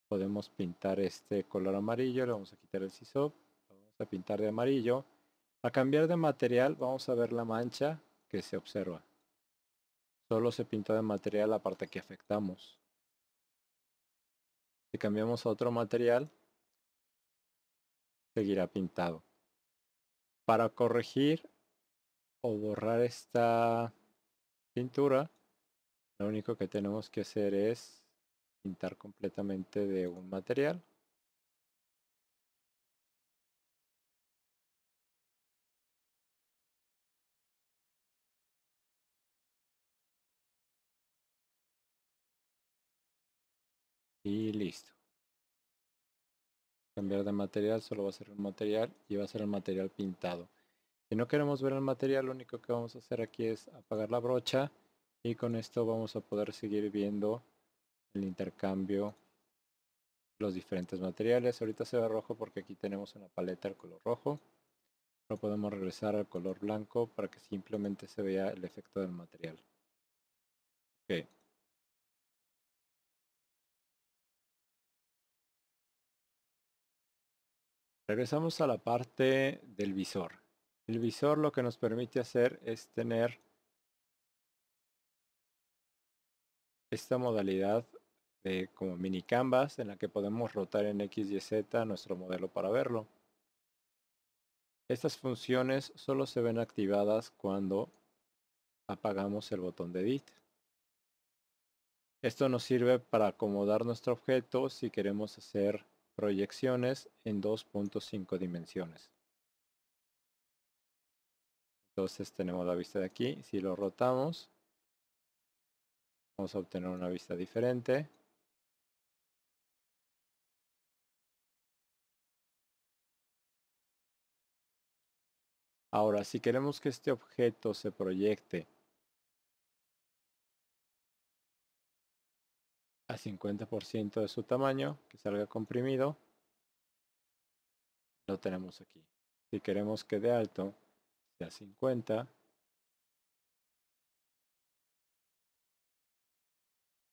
Podemos pintar este color amarillo, le vamos a quitar el Lo vamos a pintar de amarillo. A cambiar de material vamos a ver la mancha que se observa. Solo se pinta de material la parte que afectamos. Si cambiamos a otro material, seguirá pintado. Para corregir o borrar esta pintura, lo único que tenemos que hacer es pintar completamente de un material. y listo cambiar de material solo va a ser un material y va a ser el material pintado si no queremos ver el material lo único que vamos a hacer aquí es apagar la brocha y con esto vamos a poder seguir viendo el intercambio los diferentes materiales ahorita se ve rojo porque aquí tenemos una paleta el color rojo no podemos regresar al color blanco para que simplemente se vea el efecto del material Regresamos a la parte del visor. El visor lo que nos permite hacer es tener esta modalidad de como mini canvas en la que podemos rotar en X y Z nuestro modelo para verlo. Estas funciones solo se ven activadas cuando apagamos el botón de Edit. Esto nos sirve para acomodar nuestro objeto si queremos hacer proyecciones en 2.5 dimensiones. Entonces tenemos la vista de aquí. Si lo rotamos, vamos a obtener una vista diferente. Ahora, si queremos que este objeto se proyecte a 50% de su tamaño, que salga comprimido, lo tenemos aquí. Si queremos que de alto sea 50,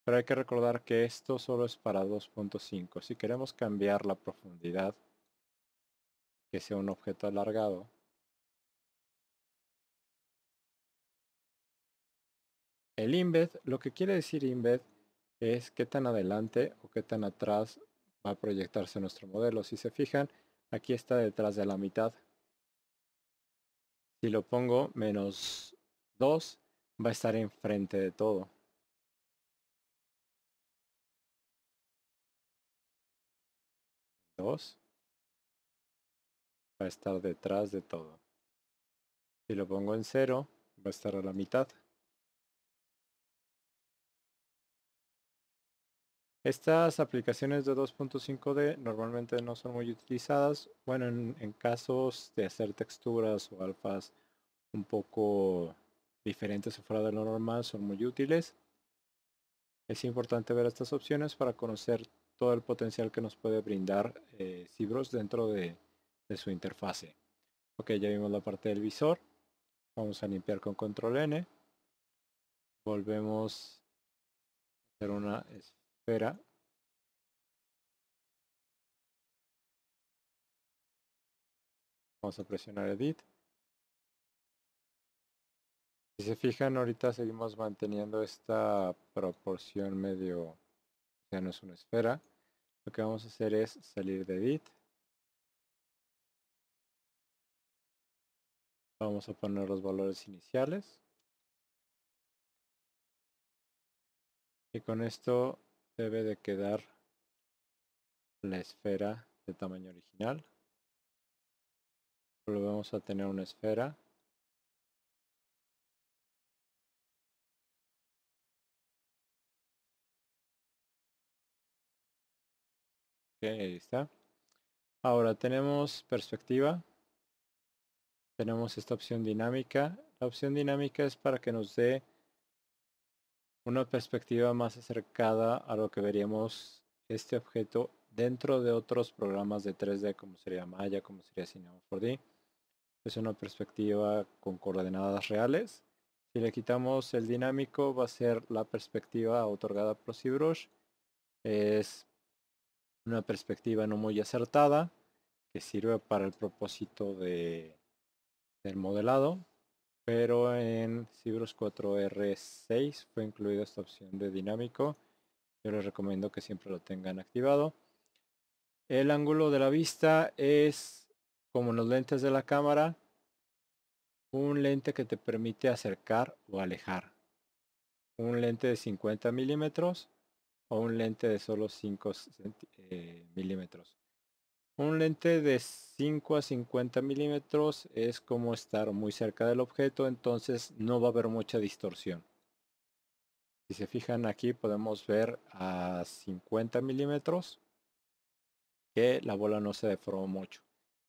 pero hay que recordar que esto solo es para 2.5. Si queremos cambiar la profundidad, que sea un objeto alargado, el Inbed. lo que quiere decir Inbed es qué tan adelante o qué tan atrás va a proyectarse nuestro modelo. Si se fijan, aquí está detrás de la mitad. Si lo pongo menos 2, va a estar enfrente de todo. 2 va a estar detrás de todo. Si lo pongo en 0, va a estar a la mitad. Estas aplicaciones de 2.5D normalmente no son muy utilizadas, bueno, en, casos de hacer texturas o alfas un poco diferentes o fuera de lo normal son muy útiles. Es importante ver estas opciones para conocer todo el potencial que nos puede brindar eh, Cibros dentro de, de su interfase. Ok, ya vimos la parte del visor. Vamos a limpiar con control N. Volvemos a hacer una Vamos a presionar Edit. Si se fijan, ahorita seguimos manteniendo esta proporción medio, o sea, no es una esfera. Lo que vamos a hacer es salir de Edit. Vamos a poner los valores iniciales. Y con esto debe de quedar la esfera de tamaño original. Volvemos a tener una esfera. Ok, ahí está. Ahora tenemos perspectiva. Tenemos esta opción dinámica. La opción dinámica es para que nos dé una perspectiva más acercada a lo que veríamos este objeto dentro de otros programas de 3D como sería Maya, como sería Cinema 4D. Es pues una perspectiva con coordenadas reales. Si le quitamos el dinámico va a ser la perspectiva otorgada por ZBrush. Es una perspectiva no muy acertada que sirve para el propósito de, del modelado pero en Cibros 4R6 fue incluida esta opción de dinámico. Yo les recomiendo que siempre lo tengan activado. El ángulo de la vista es, como en los lentes de la cámara, un lente que te permite acercar o alejar. Un lente de 50 milímetros o un lente de solo 5 eh, milímetros. Un lente de 5 a 50 milímetros es como estar muy cerca del objeto, entonces no va a haber mucha distorsión. Si se fijan aquí podemos ver a 50 milímetros que la bola no se deformó mucho.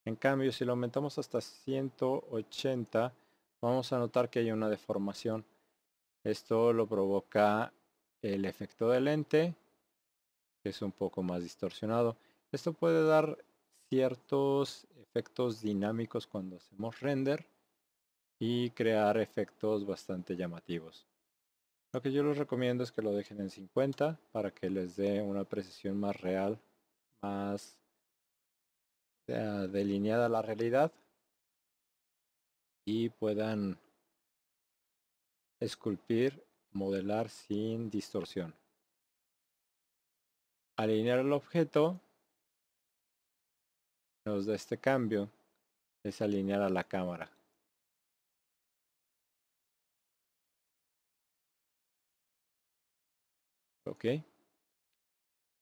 En cambio, si lo aumentamos hasta 180, vamos a notar que hay una deformación. Esto lo provoca el efecto del lente, que es un poco más distorsionado. Esto puede dar ciertos efectos dinámicos cuando hacemos render y crear efectos bastante llamativos. Lo que yo les recomiendo es que lo dejen en 50 para que les dé una precisión más real, más ah, delineada la realidad y puedan esculpir, modelar sin distorsión. Alinear el objeto nos da este cambio es alinear a la cámara. Ok.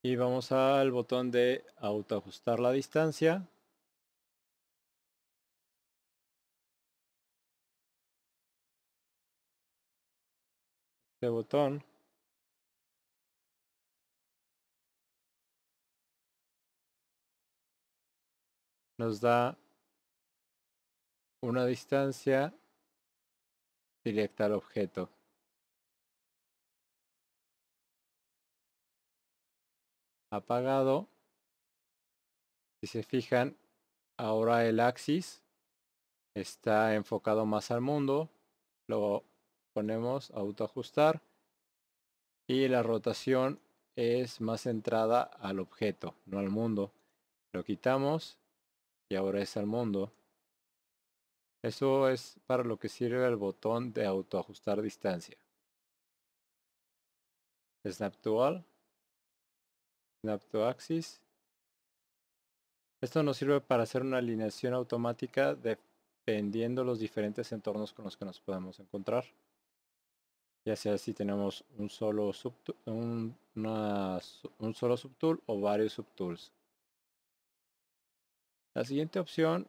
Y vamos al botón de autoajustar la distancia. Este botón nos da una distancia directa al objeto. Apagado. Si se fijan, ahora el axis está enfocado más al mundo. Lo ponemos autoajustar. Y la rotación es más centrada al objeto, no al mundo. Lo quitamos y ahora es al mundo. Eso es para lo que sirve el botón de autoajustar distancia. Snap to all. Snap to axis. Esto nos sirve para hacer una alineación automática dependiendo los diferentes entornos con los que nos podemos encontrar. Ya sea si tenemos un solo, un solo subtool o varios subtools. La siguiente opción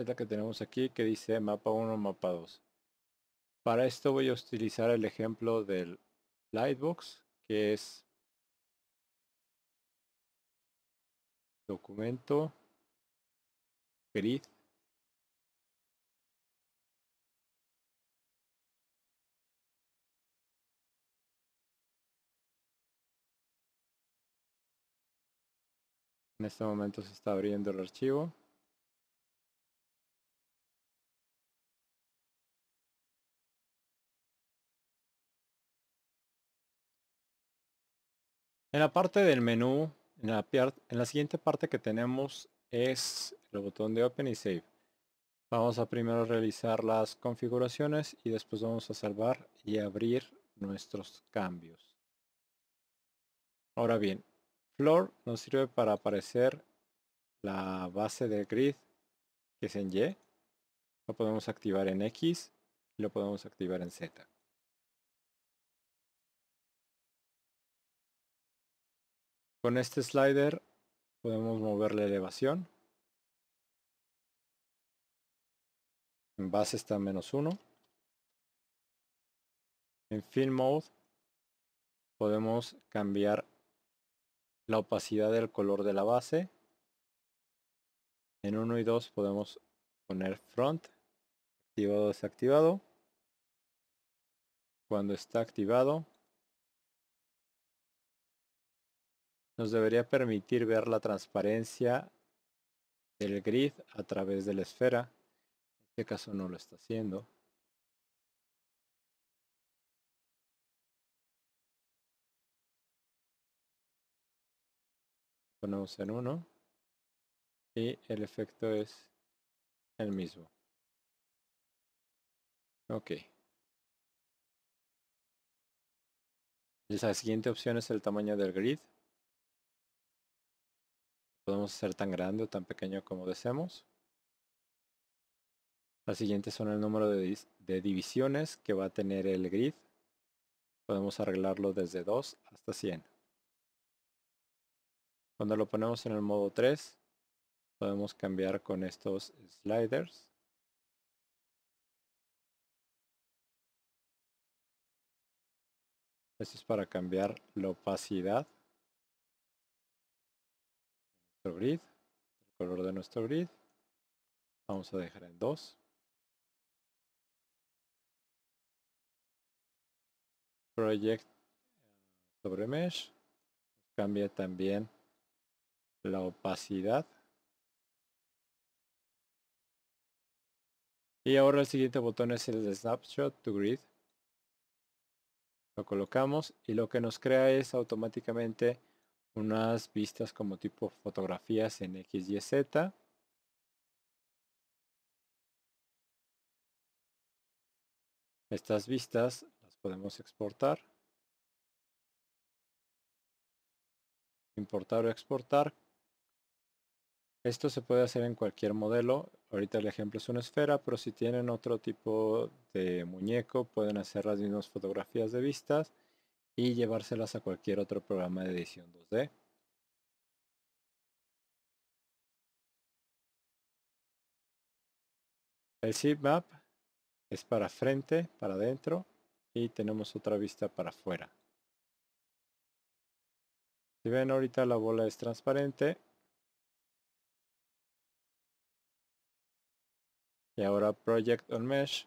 es la que tenemos aquí que dice mapa 1, mapa 2. Para esto voy a utilizar el ejemplo del Lightbox, que es documento grid En este momento se está abriendo el archivo. En la parte del menú, en la, siguiente parte que tenemos es el botón de Open y Save. Vamos a primero realizar las configuraciones y después vamos a salvar y abrir nuestros cambios. Ahora bien, Floor nos sirve para aparecer la base del grid que es en Y. Lo podemos activar en X y lo podemos activar en Z. Con este slider podemos mover la elevación. En base está en menos 1. En Film Mode podemos cambiar la opacidad del color de la base. En 1 y 2 podemos poner front, activado desactivado. Cuando está activado, nos debería permitir ver la transparencia del grid a través de la esfera. En este caso no lo está haciendo. ponemos en 1 y el efecto es el mismo. Ok. La siguiente opción es el tamaño del grid. Podemos hacer tan grande o tan pequeño como deseemos. Las siguientes son el número de divisiones que va a tener el grid. Podemos arreglarlo desde 2 hasta 100. Cuando lo ponemos en el modo 3, podemos cambiar con estos sliders. Esto es para cambiar la opacidad de nuestro grid, el color de nuestro grid. Vamos a dejar en 2. Project eh, sobre Mesh. Cambia también la opacidad. Y ahora el siguiente botón es el de Snapshot to Grid. Lo colocamos y lo que nos crea es automáticamente unas vistas como tipo fotografías en X, Y, Z. Estas vistas las podemos exportar. Importar o exportar esto se puede hacer en cualquier modelo. Ahorita el ejemplo es una esfera, pero si tienen otro tipo de muñeco, pueden hacer las mismas fotografías de vistas y llevárselas a cualquier otro programa de edición 2D. El Map es para frente, para adentro y tenemos otra vista para afuera. Si ven ahorita la bola es transparente, Y ahora Project on Mesh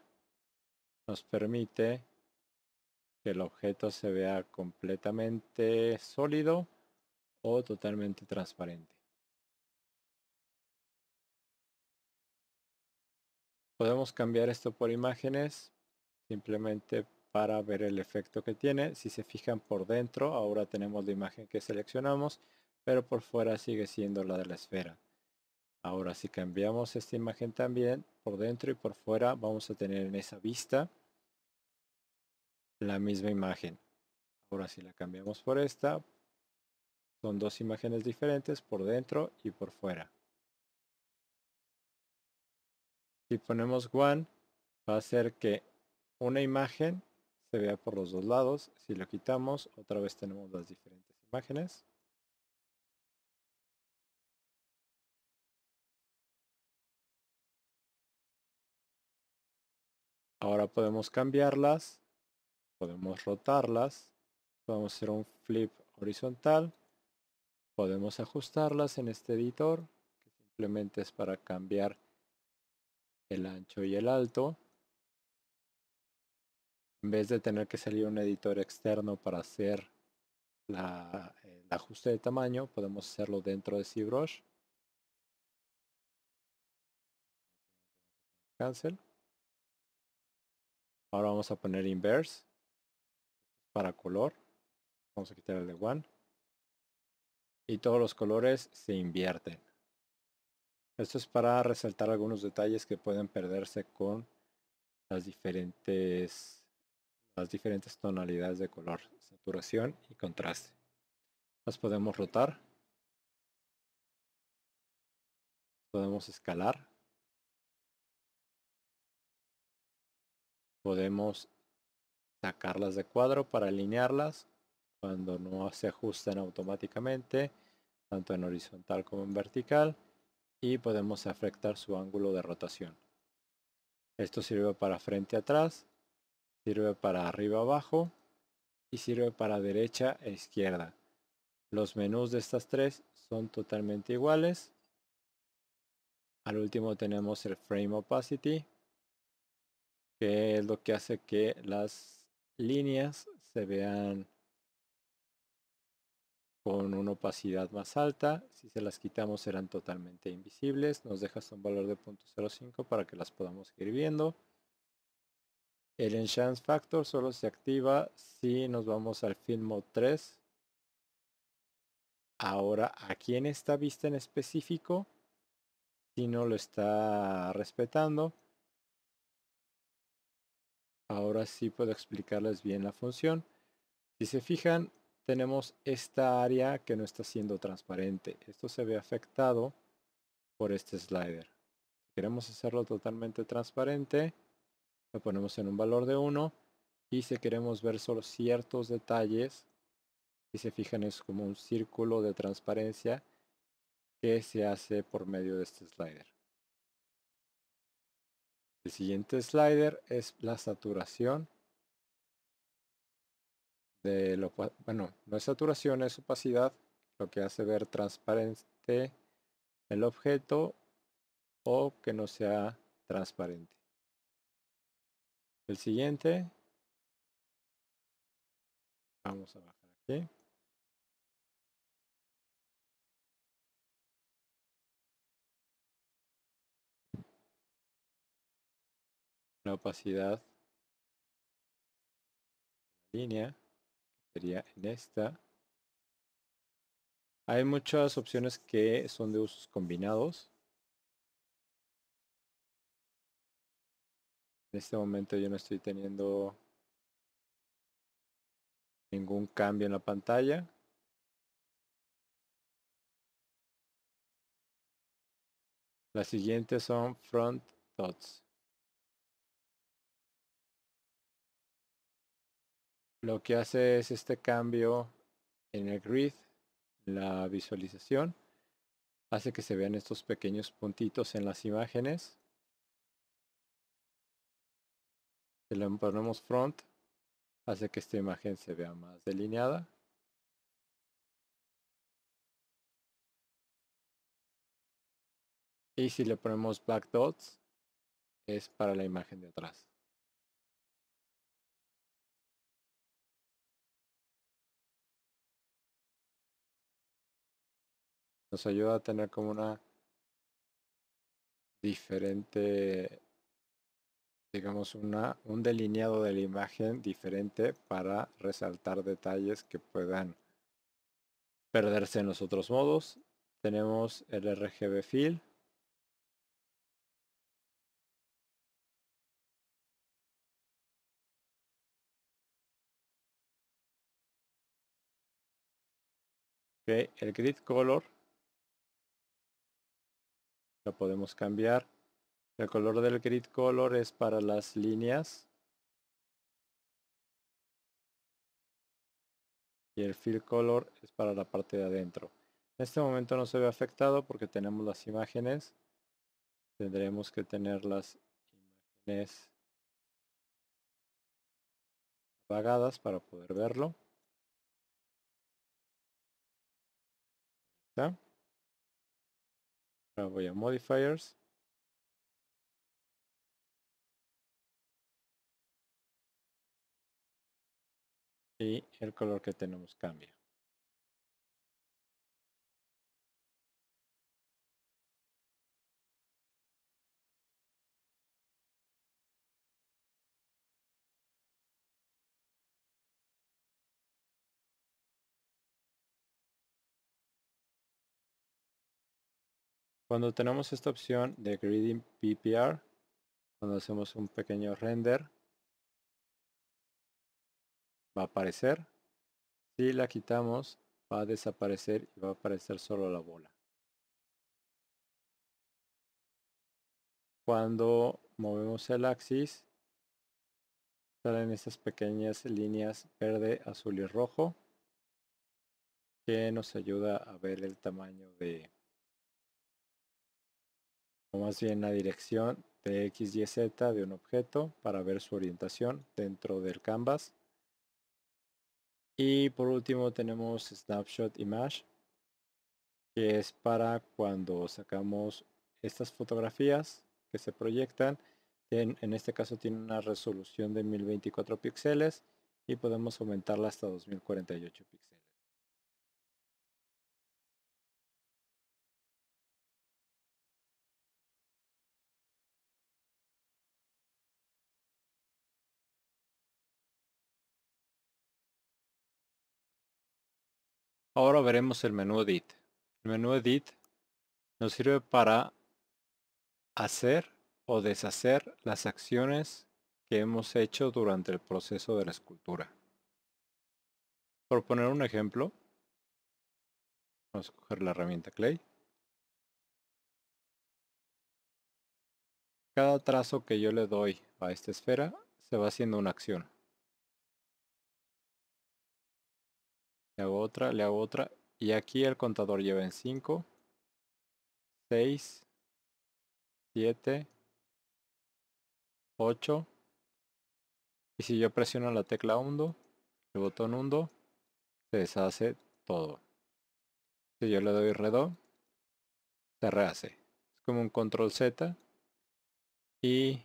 nos permite que el objeto se vea completamente sólido o totalmente transparente. Podemos cambiar esto por imágenes simplemente para ver el efecto que tiene. Si se fijan por dentro, ahora tenemos la imagen que seleccionamos, pero por fuera sigue siendo la de la esfera. Ahora si cambiamos esta imagen también, por dentro y por fuera vamos a tener en esa vista la misma imagen. Ahora si la cambiamos por esta, son dos imágenes diferentes por dentro y por fuera. Si ponemos one, va a hacer que una imagen se vea por los dos lados. Si lo quitamos, otra vez tenemos las diferentes imágenes. Ahora podemos cambiarlas, podemos rotarlas, podemos hacer un flip horizontal, podemos ajustarlas en este editor, que simplemente es para cambiar el ancho y el alto. En vez de tener que salir un editor externo para hacer el ajuste de tamaño, podemos hacerlo dentro de ZBrush. Cancel. Ahora vamos a poner inverse para color. Vamos a quitar el de one. Y todos los colores se invierten. Esto es para resaltar algunos detalles que pueden perderse con las diferentes, las diferentes tonalidades de color, saturación y contraste. Las podemos rotar. Podemos escalar podemos sacarlas de cuadro para alinearlas cuando no se ajustan automáticamente, tanto en horizontal como en vertical, y podemos afectar su ángulo de rotación. Esto sirve para frente atrás, sirve para arriba abajo y sirve para derecha e izquierda. Los menús de estas tres son totalmente iguales. Al último tenemos el Frame Opacity, que es lo que hace que las líneas se vean con una opacidad más alta. Si se las quitamos serán totalmente invisibles. Nos dejas un valor de 0.05 para que las podamos ir viendo. El Enchance Factor solo se activa si nos vamos al Film Mode 3. Ahora, ¿a quién está vista en específico, si no lo está respetando, Ahora sí puedo explicarles bien la función. Si se fijan, tenemos esta área que no está siendo transparente. Esto se ve afectado por este slider. queremos hacerlo totalmente transparente, lo ponemos en un valor de 1 y si queremos ver solo ciertos detalles, si se fijan es como un círculo de transparencia que se hace por medio de este slider. El siguiente slider es la saturación de lo bueno, no es saturación, es opacidad, lo que hace ver transparente el objeto o que no sea transparente. El siguiente, vamos a bajar aquí. La opacidad línea sería en esta hay muchas opciones que son de usos combinados en este momento yo no estoy teniendo ningún cambio en la pantalla las siguientes son front dots lo que hace es este cambio en el grid, la visualización, hace que se vean estos pequeños puntitos en las imágenes. Si le ponemos front, hace que esta imagen se vea más delineada. Y si le ponemos back dots, es para la imagen de atrás. nos ayuda a tener como una diferente, digamos, una, un delineado de la imagen diferente para resaltar detalles que puedan perderse en los otros modos. Tenemos el RGB fill. el grid color lo podemos cambiar. El color del grid color es para las líneas. Y el fill color es para la parte de adentro. En este momento no se ve afectado porque tenemos las imágenes. Tendremos que tener las imágenes apagadas para poder verlo. Ahora voy a modifiers. Y el color que tenemos cambia. Cuando tenemos esta opción de Grading PPR, cuando hacemos un pequeño render, va a aparecer. Si la quitamos, va a desaparecer y va a aparecer solo la bola. Cuando movemos el axis, salen estas pequeñas líneas verde, azul y rojo, que nos ayuda a ver el tamaño de o más bien la dirección de x, y, z de un objeto para ver su orientación dentro del canvas. Y por último tenemos Snapshot Image, que es para cuando sacamos estas fotografías que se proyectan. En, en este caso tiene una resolución de 1024 píxeles y podemos aumentarla hasta 2048 píxeles. Ahora veremos el menú Edit. El menú Edit nos sirve para hacer o deshacer las acciones que hemos hecho durante el proceso de la escultura. Por poner un ejemplo, vamos a coger la herramienta Clay. Cada trazo que yo le doy a esta esfera se va haciendo una acción. hago otra, le hago otra. Y aquí el contador lleva en 5, 6, 7, 8. Y si yo presiono la tecla hundo, el botón hundo, se deshace todo. Si yo le doy redo se rehace. Es como un control Z y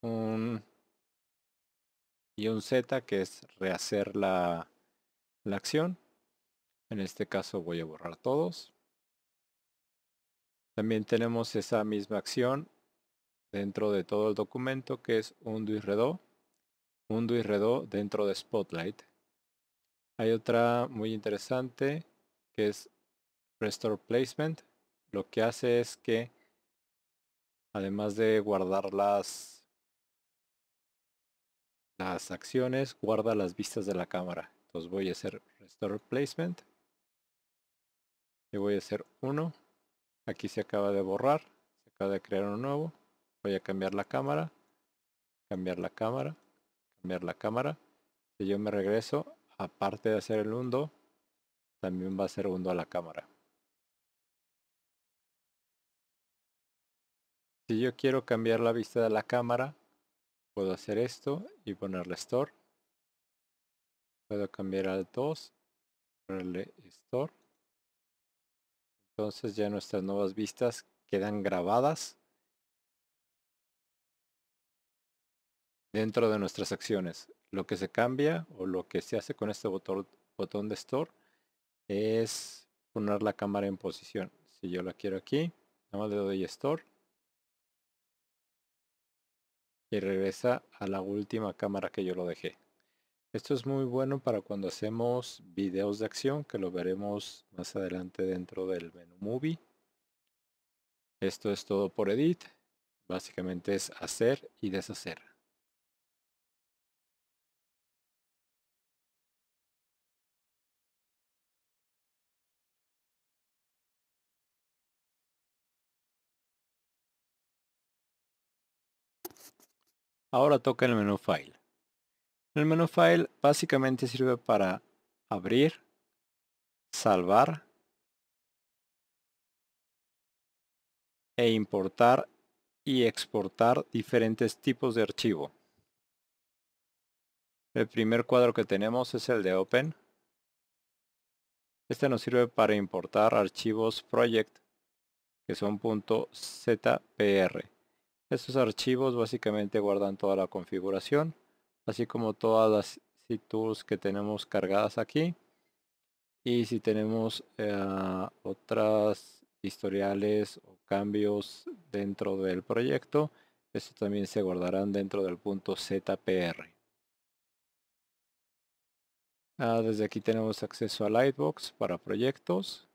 un y un Z que es rehacer la, la acción en este caso voy a borrar todos. También tenemos esa misma acción dentro de todo el documento que es undo y redo. Undo y redo dentro de Spotlight. Hay otra muy interesante que es Restore Placement. Lo que hace es que además de guardar las, las acciones, guarda las vistas de la cámara. Entonces voy a hacer Restore Placement. Yo voy a hacer uno. aquí se acaba de borrar se acaba de crear un nuevo voy a cambiar la cámara cambiar la cámara cambiar la cámara si yo me regreso aparte de hacer el hundo también va a ser hundo a la cámara si yo quiero cambiar la vista de la cámara puedo hacer esto y ponerle store puedo cambiar al 2 ponerle store entonces ya nuestras nuevas vistas quedan grabadas dentro de nuestras acciones. Lo que se cambia o lo que se hace con este botón, botón de Store es poner la cámara en posición. Si yo la quiero aquí, nada más le doy Store y regresa a la última cámara que yo lo dejé. Esto es muy bueno para cuando hacemos videos de acción, que lo veremos más adelante dentro del menú Movie. Esto es todo por Edit. Básicamente es hacer y deshacer. Ahora toca el menú File. El menú File básicamente sirve para abrir, salvar e importar y exportar diferentes tipos de archivo. El primer cuadro que tenemos es el de Open. Este nos sirve para importar archivos Project, que son .zpr. Estos archivos básicamente guardan toda la configuración así como todas las tools que tenemos cargadas aquí y si tenemos eh, otras historiales o cambios dentro del proyecto esto también se guardarán dentro del punto zpr ah, desde aquí tenemos acceso a lightbox para proyectos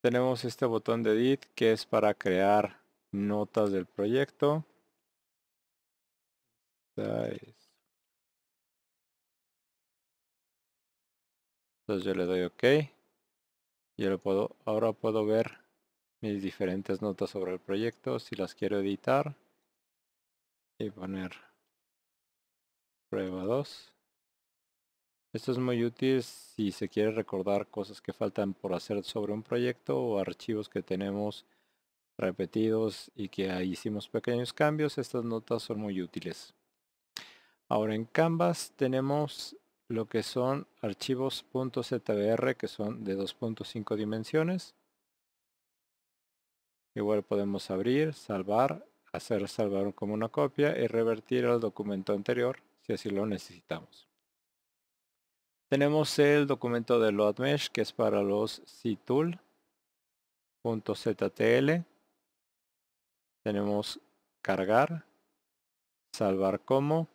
tenemos este botón de edit que es para crear notas del proyecto entonces yo le doy ok y ahora puedo ver mis diferentes notas sobre el proyecto si las quiero editar y poner prueba 2 esto es muy útil si se quiere recordar cosas que faltan por hacer sobre un proyecto o archivos que tenemos repetidos y que ahí hicimos pequeños cambios. Estas notas son muy útiles. Ahora en Canvas tenemos lo que son archivos .zbr, que son de 2.5 dimensiones. Igual podemos abrir, salvar, hacer salvar como una copia y revertir al documento anterior si así lo necesitamos. Tenemos el documento de LoadMesh que es para los ctool.ztl. Tenemos cargar, salvar como,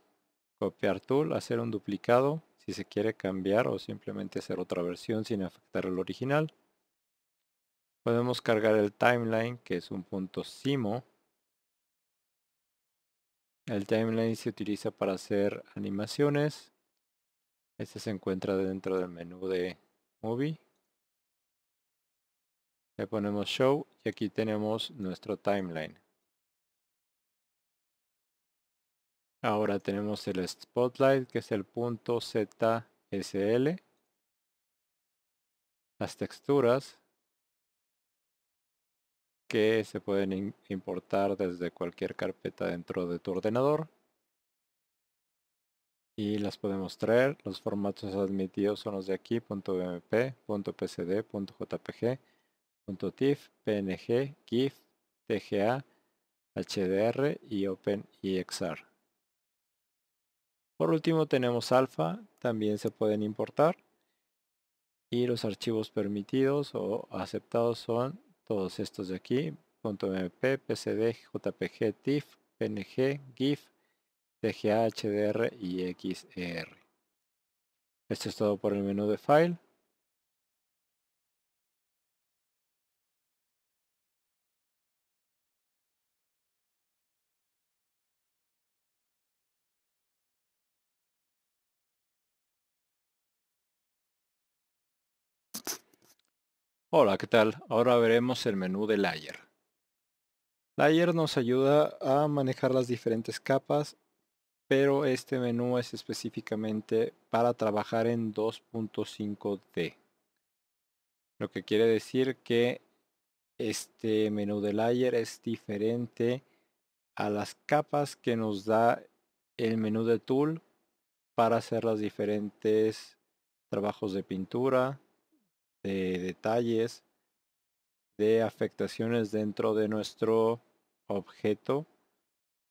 copiar tool, hacer un duplicado si se quiere cambiar o simplemente hacer otra versión sin afectar al original. Podemos cargar el timeline que es un punto simo. El timeline se utiliza para hacer animaciones. Este se encuentra dentro del menú de Movie. Le ponemos Show y aquí tenemos nuestro timeline. Ahora tenemos el Spotlight que es el punto ZSL. Las texturas que se pueden importar desde cualquier carpeta dentro de tu ordenador y las podemos traer. Los formatos admitidos son los de aquí, .bmp, .jpg, .tif, png, gif, tga, hdr y openexr. Por último tenemos alfa, también se pueden importar y los archivos permitidos o aceptados son todos estos de aquí, .mp, pcd, jpg, tif, png, gif, HDR y XR. E Esto es todo por el menú de File. Hola, ¿qué tal? Ahora veremos el menú de Layer. Layer nos ayuda a manejar las diferentes capas pero este menú es específicamente para trabajar en 2.5D. Lo que quiere decir que este menú de layer es diferente a las capas que nos da el menú de tool para hacer los diferentes trabajos de pintura, de detalles, de afectaciones dentro de nuestro objeto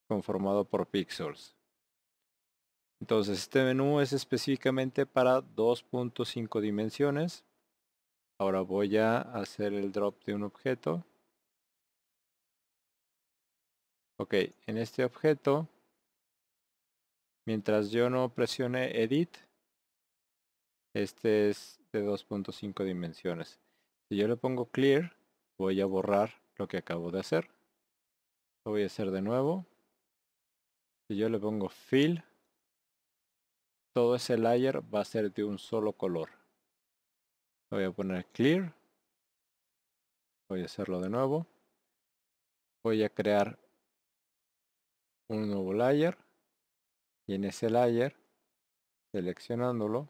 conformado por Pixels. Entonces este menú es específicamente para 2.5 dimensiones. Ahora voy a hacer el drop de un objeto. Ok, en este objeto, mientras yo no presione Edit, este es de 2.5 dimensiones. Si yo le pongo Clear, voy a borrar lo que acabo de hacer. Lo voy a hacer de nuevo. Si yo le pongo Fill, todo ese layer va a ser de un solo color. Voy a poner clear. Voy a hacerlo de nuevo. Voy a crear un nuevo layer. Y en ese layer, seleccionándolo,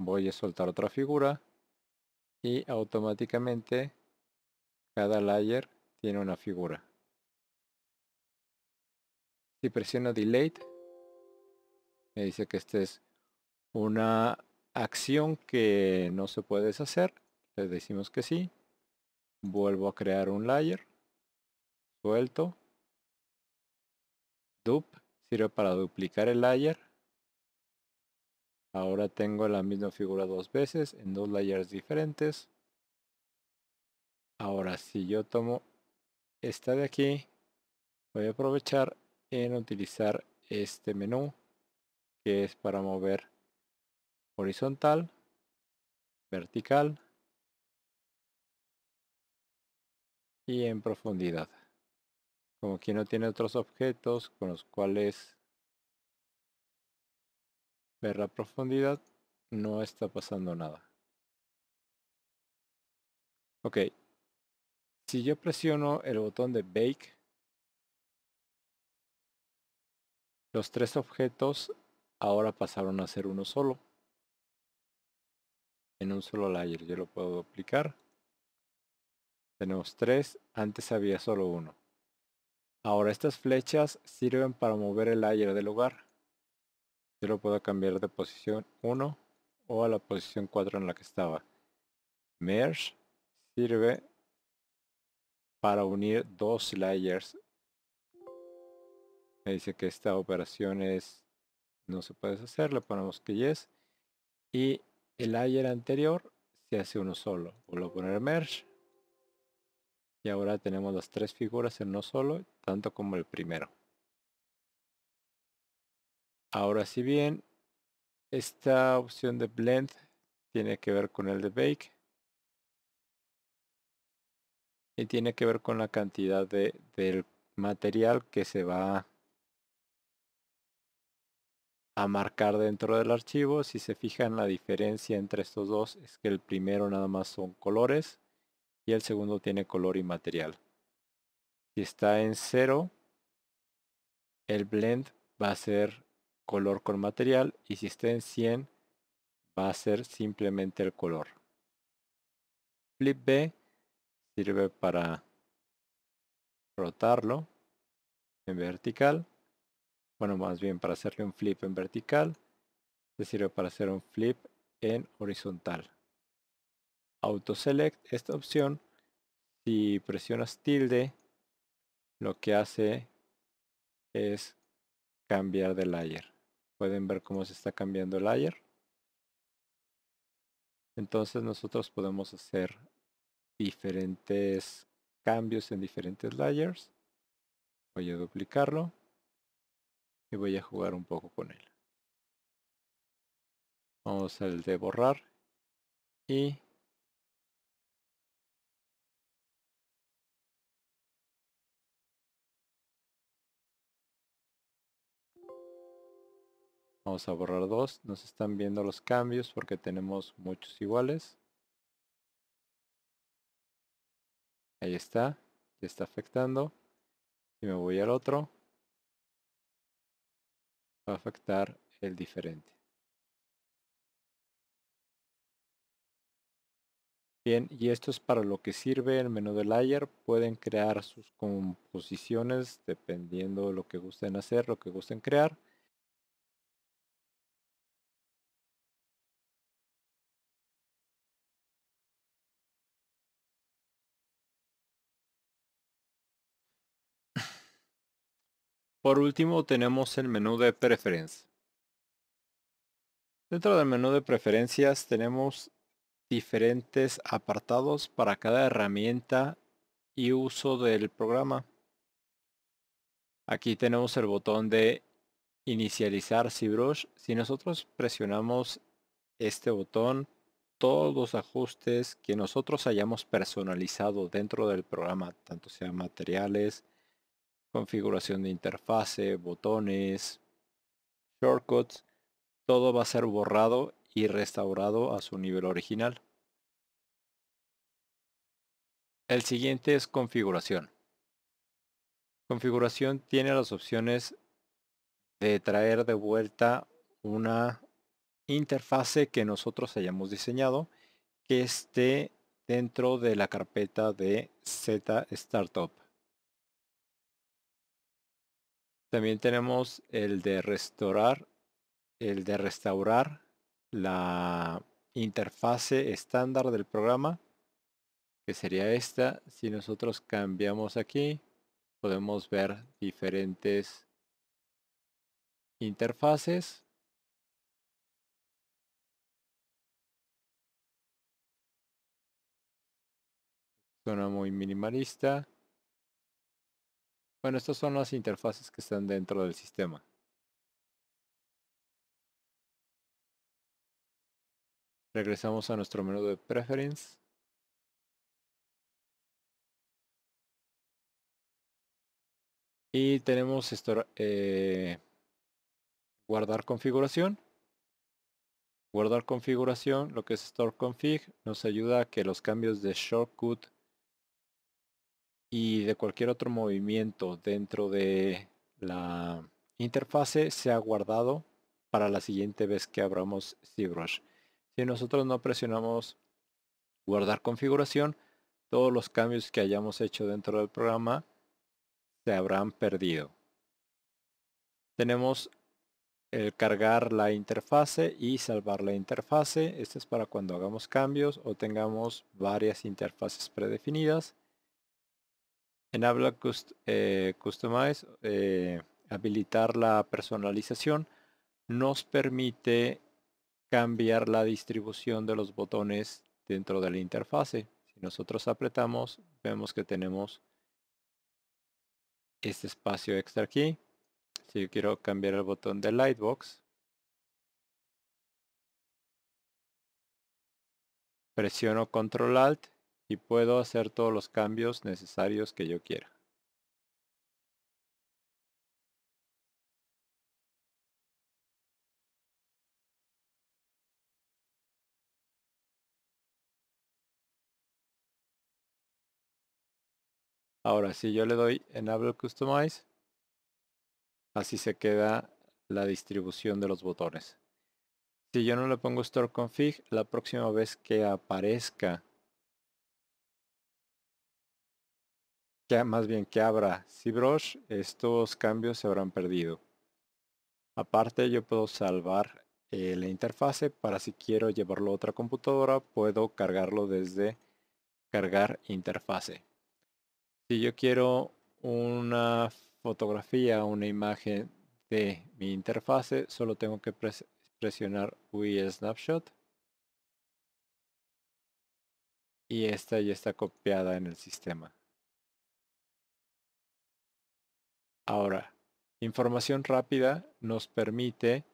voy a soltar otra figura. Y automáticamente cada layer tiene una figura. Si presiono Delete, me dice que esta es una acción que no se puede deshacer. Le decimos que sí. Vuelvo a crear un layer. Suelto. Dup. Sirve para duplicar el layer. Ahora tengo la misma figura dos veces en dos layers diferentes. Ahora si yo tomo esta de aquí, voy a aprovechar en utilizar este menú es para mover horizontal, vertical y en profundidad. Como aquí no tiene otros objetos con los cuales ver la profundidad, no está pasando nada. Ok, si yo presiono el botón de Bake, los tres objetos ahora pasaron a ser uno solo. En un solo layer yo lo puedo duplicar. Tenemos tres, antes había solo uno. Ahora estas flechas sirven para mover el layer del lugar. Yo lo puedo cambiar de posición 1 o a la posición 4 en la que estaba. Merge sirve para unir dos layers. Me dice que esta operación es no se puede deshacer, le ponemos que yes. Y el ayer anterior se hace uno solo. Vuelvo a poner merge. Y ahora tenemos las tres figuras en uno solo, tanto como el primero. Ahora si bien, esta opción de blend tiene que ver con el de bake. Y tiene que ver con la cantidad de, del material que se va a marcar dentro del archivo. Si se fijan la diferencia entre estos dos es que el primero nada más son colores y el segundo tiene color y material. Si está en cero, el blend va a ser color con material y si está en 100 va a ser simplemente el color. Flip B sirve para rotarlo en vertical bueno, más bien para hacerle un flip en vertical, te sirve para hacer un flip en horizontal. Auto select esta opción, si presionas tilde, lo que hace es cambiar de layer. Pueden ver cómo se está cambiando el layer. Entonces nosotros podemos hacer diferentes cambios en diferentes layers. Voy a duplicarlo y voy a jugar un poco con él. Vamos al de borrar y Vamos a borrar dos. Nos están viendo los cambios porque tenemos muchos iguales. Ahí está. Ya está afectando. Y me voy al otro va a afectar el diferente. Bien, y esto es para lo que sirve el menú de layer. Pueden crear sus composiciones dependiendo de lo que gusten hacer, lo que gusten crear. Por último tenemos el menú de preferencias. Dentro del menú de preferencias tenemos diferentes apartados para cada herramienta y uso del programa. Aquí tenemos el botón de inicializar ZBrush. Si nosotros presionamos este botón, todos los ajustes que nosotros hayamos personalizado dentro del programa, tanto sean materiales, configuración de interfase, botones, shortcuts, todo va a ser borrado y restaurado a su nivel original. El siguiente es configuración. Configuración tiene las opciones de traer de vuelta una interfase que nosotros hayamos diseñado que esté dentro de la carpeta de Z Startup. También tenemos el de restaurar, el de restaurar la interfase estándar del programa, que sería esta. Si nosotros cambiamos aquí, podemos ver diferentes interfaces. Suena muy minimalista. Bueno, estas son las interfaces que están dentro del sistema. Regresamos a nuestro menú de Preference. Y tenemos eh, guardar configuración. Guardar configuración, lo que es store config, nos ayuda a que los cambios de shortcut y de cualquier otro movimiento dentro de la interfase se ha guardado para la siguiente vez que abramos ZBrush. Si nosotros no presionamos guardar configuración, todos los cambios que hayamos hecho dentro del programa se habrán perdido. Tenemos el cargar la interfase y salvar la interfase. esto es para cuando hagamos cambios o tengamos varias interfaces predefinidas. En habla eh, customize, eh, habilitar la personalización nos permite cambiar la distribución de los botones dentro de la interfase. Si nosotros apretamos, vemos que tenemos este espacio extra aquí. Si yo quiero cambiar el botón de Lightbox, presiono Control Alt y puedo hacer todos los cambios necesarios que yo quiera. Ahora, si yo le doy Enable Customize, así se queda la distribución de los botones. Si yo no le pongo Store Config, la próxima vez que aparezca que más bien que abra ZBrush, estos cambios se habrán perdido. Aparte yo puedo salvar eh, la interfase para si quiero llevarlo a otra computadora, puedo cargarlo desde cargar interfase. Si yo quiero una fotografía, una imagen de mi interfase, solo tengo que presionar UI Snapshot. Y esta ya está copiada en el sistema. Ahora, información rápida nos permite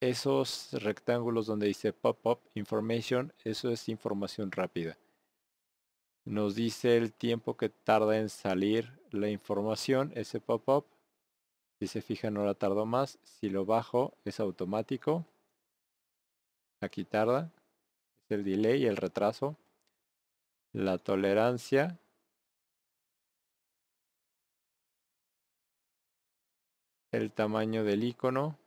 esos rectángulos donde dice pop-up information, eso es información rápida. Nos dice el tiempo que tarda en salir la información, ese pop-up. Si se fijan, no la tardó más. Si lo bajo, es automático. Aquí tarda. Es el delay, el retraso. La tolerancia. el tamaño del icono.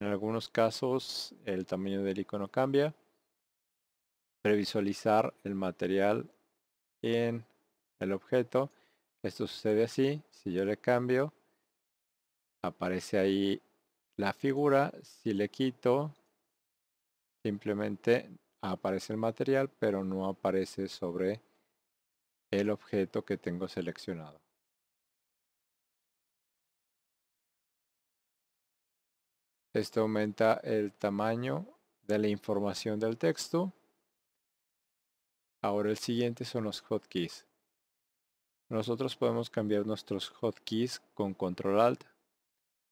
En algunos casos el tamaño del icono cambia. Previsualizar el material en el objeto. Esto sucede así. Si yo le cambio, aparece ahí la figura. Si le quito, simplemente aparece el material, pero no aparece sobre el objeto que tengo seleccionado. Esto aumenta el tamaño de la información del texto. Ahora el siguiente son los hotkeys. Nosotros podemos cambiar nuestros hotkeys con control alt.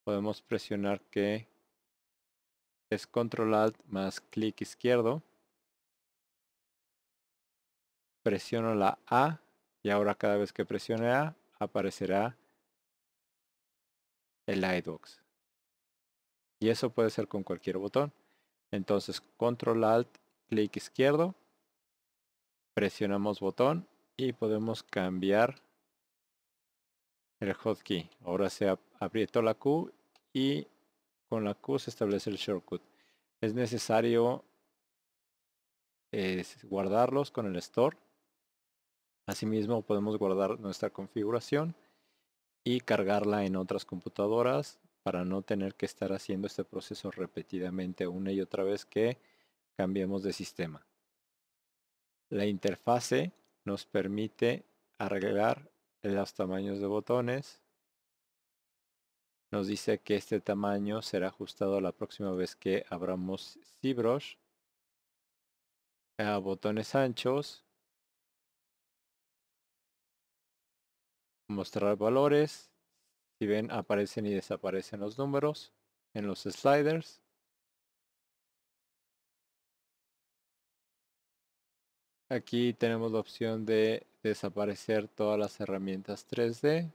Podemos presionar que es control alt más clic izquierdo. Presiono la A y ahora cada vez que presione A aparecerá el iDocs y eso puede ser con cualquier botón. Entonces, control alt, clic izquierdo, presionamos botón y podemos cambiar el hotkey. Ahora se aprieto la Q y con la Q se establece el shortcut. Es necesario guardarlos con el store. Asimismo podemos guardar nuestra configuración y cargarla en otras computadoras para no tener que estar haciendo este proceso repetidamente una y otra vez que cambiemos de sistema. La interfase nos permite arreglar los tamaños de botones. Nos dice que este tamaño será ajustado la próxima vez que abramos ZBrush. A botones anchos. Mostrar valores. Si ven, aparecen y desaparecen los números en los sliders. Aquí tenemos la opción de desaparecer todas las herramientas 3D.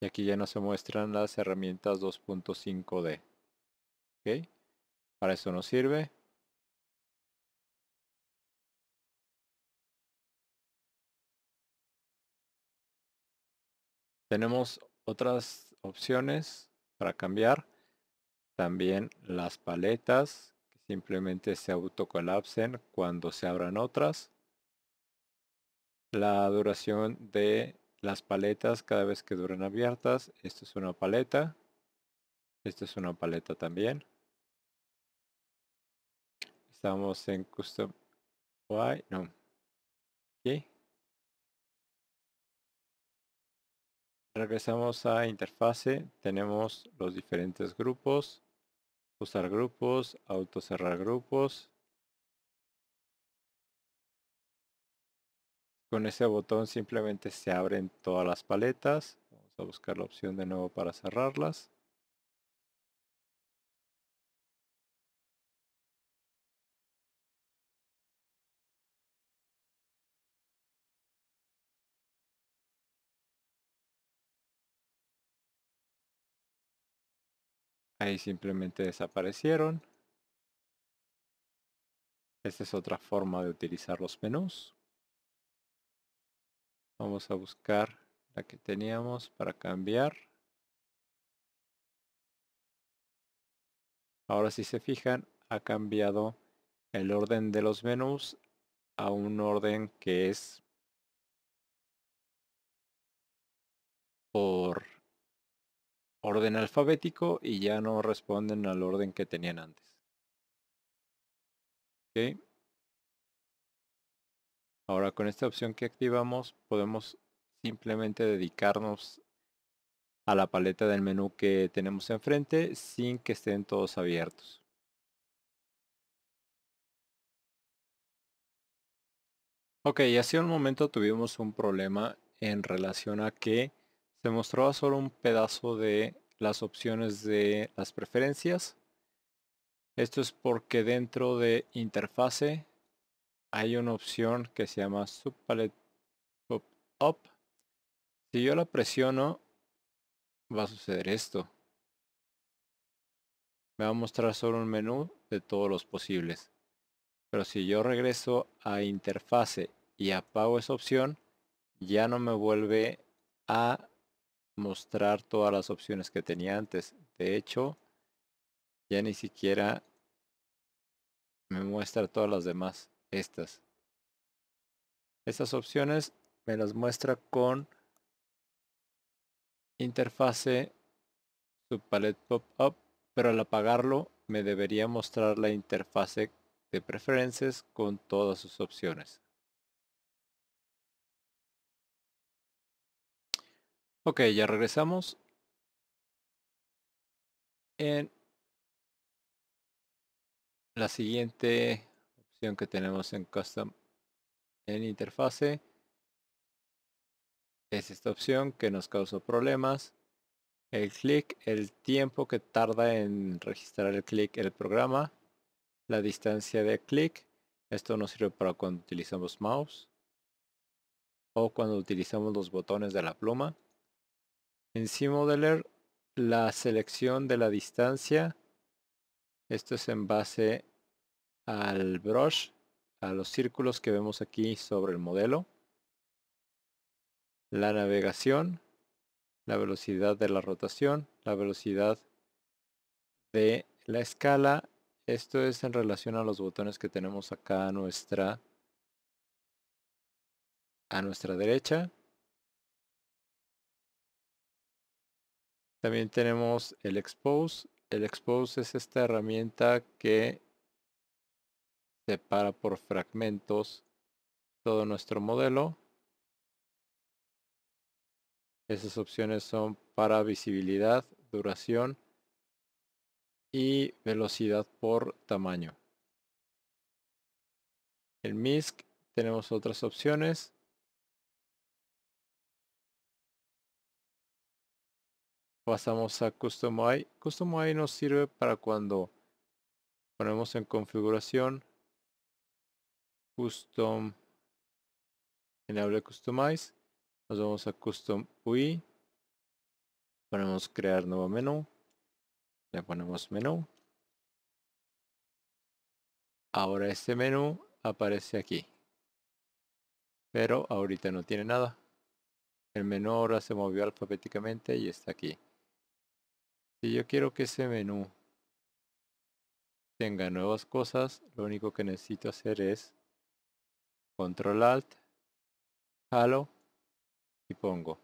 Y aquí ya no se muestran las herramientas 2.5D. Para eso nos sirve. Tenemos otras opciones para cambiar. También las paletas que simplemente se autocolapsen cuando se abran otras. La duración de las paletas cada vez que duran abiertas. Esto es una paleta. Esto es una paleta también. Estamos en Custom No. Regresamos a interfase, tenemos los diferentes grupos, usar grupos, auto cerrar grupos. Con ese botón simplemente se abren todas las paletas. Vamos a buscar la opción de nuevo para cerrarlas. Ahí simplemente desaparecieron. Esta es otra forma de utilizar los menús. Vamos a buscar la que teníamos para cambiar. Ahora si se fijan, ha cambiado el orden de los menús a un orden que es por orden alfabético y ya no responden al orden que tenían antes. Ahora con esta opción que activamos podemos simplemente dedicarnos a la paleta del menú que tenemos enfrente sin que estén todos abiertos. Ok, hace un momento tuvimos un problema en relación a que se mostraba solo un pedazo de las opciones de las preferencias. Esto es porque dentro de interfase hay una opción que se llama subpalette pop up. Si yo la presiono va a suceder esto. Me va a mostrar solo un menú de todos los posibles. Pero si yo regreso a interfase y apago esa opción, ya no me vuelve a mostrar todas las opciones que tenía antes. De hecho, ya ni siquiera me muestra todas las demás. Estas. Estas opciones me las muestra con interfase subpalet pop-up, pero al apagarlo me debería mostrar la interfase de preferencias con todas sus opciones. Ok, ya regresamos. En la siguiente opción que tenemos en custom en interfase es esta opción que nos causó problemas. El clic, el tiempo que tarda en registrar el clic el programa, la distancia de clic. Esto nos sirve para cuando utilizamos mouse o cuando utilizamos los botones de la pluma. En Modeler la selección de la distancia, esto es en base al brush, a los círculos que vemos aquí sobre el modelo, la navegación, la velocidad de la rotación, la velocidad de la escala. Esto es en relación a los botones que tenemos acá a nuestra, a nuestra derecha. También tenemos el expose. El expose es esta herramienta que separa por fragmentos todo nuestro modelo. Esas opciones son para visibilidad, duración y velocidad por tamaño. El MISC tenemos otras opciones pasamos a Custom UI. Custom UI nos sirve para cuando ponemos en configuración Custom Enable Customize. Nos vamos a Custom UI. Ponemos crear nuevo menú. Le ponemos menú. Ahora este menú aparece aquí. Pero ahorita no tiene nada. El menú ahora se movió alfabéticamente y está aquí. Si yo quiero que ese menú tenga nuevas cosas, lo único que necesito hacer es control alt, jalo y pongo.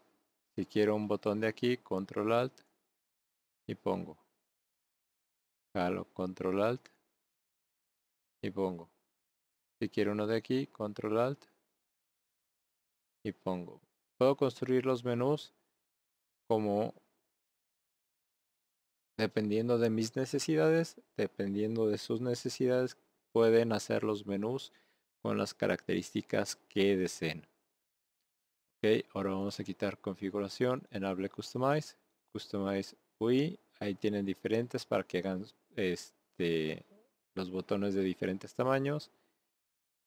Si quiero un botón de aquí, control alt y pongo. Jalo, control alt y pongo. Si quiero uno de aquí, control alt y pongo. Puedo construir los menús como Dependiendo de mis necesidades, dependiendo de sus necesidades, pueden hacer los menús con las características que deseen. Ok, ahora vamos a quitar configuración, enable customize, customize UI, ahí tienen diferentes para que hagan este, los botones de diferentes tamaños,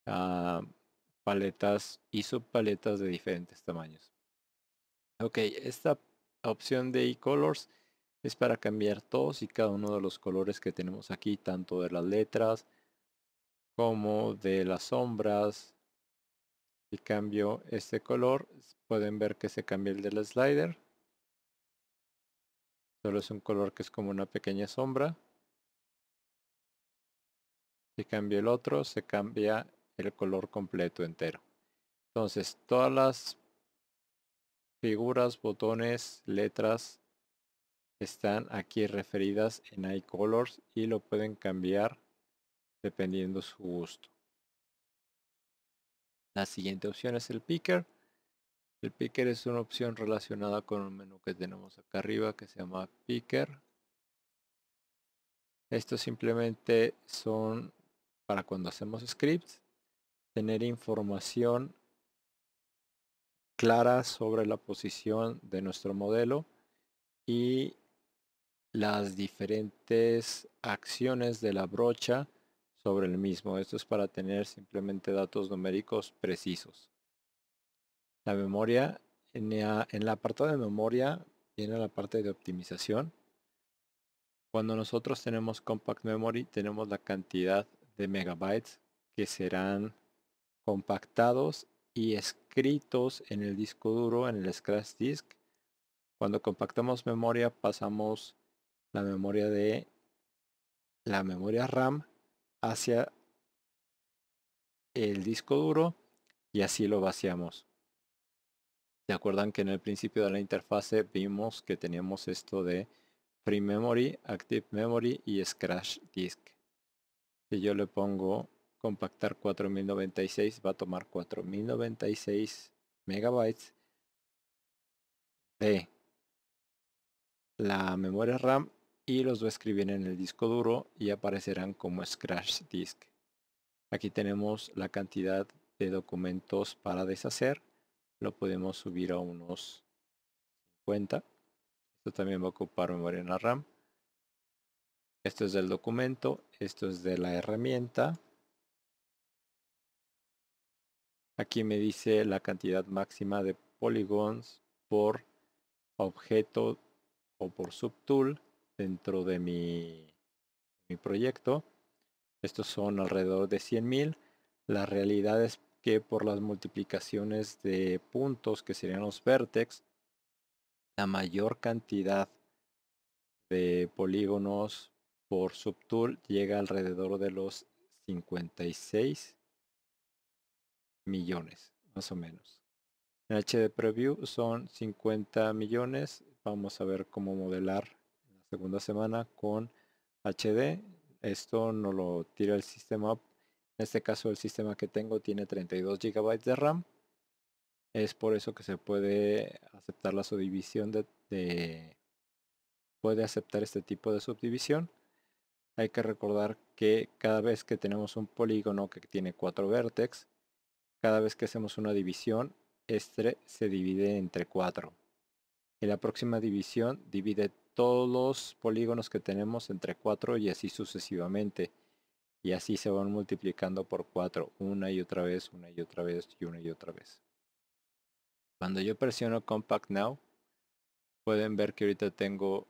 ah, paletas y subpaletas de diferentes tamaños. Ok, esta opción de e-colors es para cambiar todos y cada uno de los colores que tenemos aquí, tanto de las letras como de las sombras. Si cambio este color, pueden ver que se cambia el del slider. Solo es un color que es como una pequeña sombra. Si cambio el otro, se cambia el color completo entero. Entonces, todas las figuras, botones, letras están aquí referidas en iColors y lo pueden cambiar dependiendo su gusto. La siguiente opción es el picker. El picker es una opción relacionada con un menú que tenemos acá arriba que se llama picker. Estos simplemente son para cuando hacemos scripts, tener información clara sobre la posición de nuestro modelo y las diferentes acciones de la brocha sobre el mismo. Esto es para tener simplemente datos numéricos precisos. La memoria, en, la, parte de memoria viene la parte de optimización. Cuando nosotros tenemos Compact Memory, tenemos la cantidad de megabytes que serán compactados y escritos en el disco duro, en el scratch disk. Cuando compactamos memoria pasamos la memoria de la memoria RAM hacia el disco duro y así lo vaciamos. ¿Se acuerdan que en el principio de la interfase vimos que teníamos esto de Free Memory, Active Memory y Scratch Disk? Si yo le pongo compactar 4096 va a tomar 4096 megabytes de la memoria RAM y los voy a escribir en el disco duro y aparecerán como scratch disk. Aquí tenemos la cantidad de documentos para deshacer. Lo podemos subir a unos 50. Esto también va a ocupar memoria en la RAM. Esto es del documento, esto es de la herramienta. Aquí me dice la cantidad máxima de polígonos por objeto o por subtool dentro de mi, proyecto. Estos son alrededor de 100.000. La realidad es que por las multiplicaciones de puntos, que serían los vertex la mayor cantidad de polígonos por subtool llega alrededor de los 56 millones, más o menos. En HD Preview son 50 millones. Vamos a ver cómo modelar segunda semana con HD. Esto no lo tira el sistema. En este caso el sistema que tengo tiene 32 gigabytes de RAM. Es por eso que se puede aceptar la subdivisión de, puede aceptar este tipo de subdivisión. Hay que recordar que cada vez que tenemos un polígono que tiene cuatro vértex, cada vez que hacemos una división, este se divide entre 4. En la próxima división divide todos los polígonos que tenemos entre 4 y así sucesivamente. Y así se van multiplicando por 4 una y otra vez, una y otra vez y una y otra vez. Cuando yo presiono Compact Now, pueden ver que ahorita tengo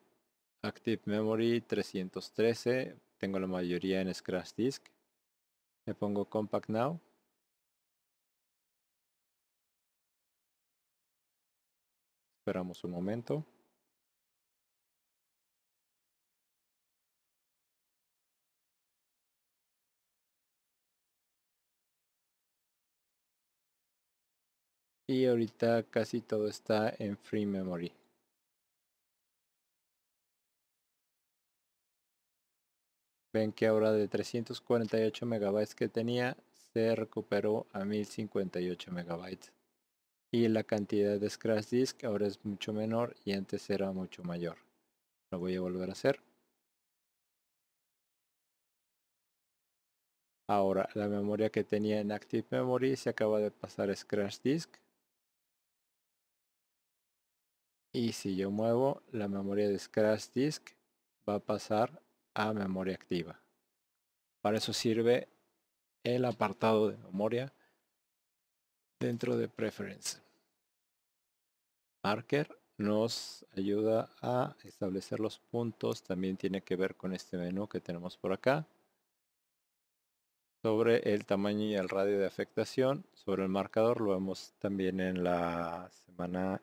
Active Memory 313, tengo la mayoría en Scratch Disk. me pongo Compact Now. Esperamos un momento. y ahorita casi todo está en free memory. Ven que ahora de 348 megabytes que tenía se recuperó a 1058 megabytes. Y la cantidad de scratch disk ahora es mucho menor y antes era mucho mayor. Lo voy a volver a hacer. Ahora la memoria que tenía en Active Memory se acaba de pasar a Scratch Disk Y si yo muevo la memoria de Scratch Disk, va a pasar a memoria activa. Para eso sirve el apartado de memoria dentro de Preference. Marker nos ayuda a establecer los puntos. También tiene que ver con este menú que tenemos por acá. Sobre el tamaño y el radio de afectación. Sobre el marcador lo vemos también en la semana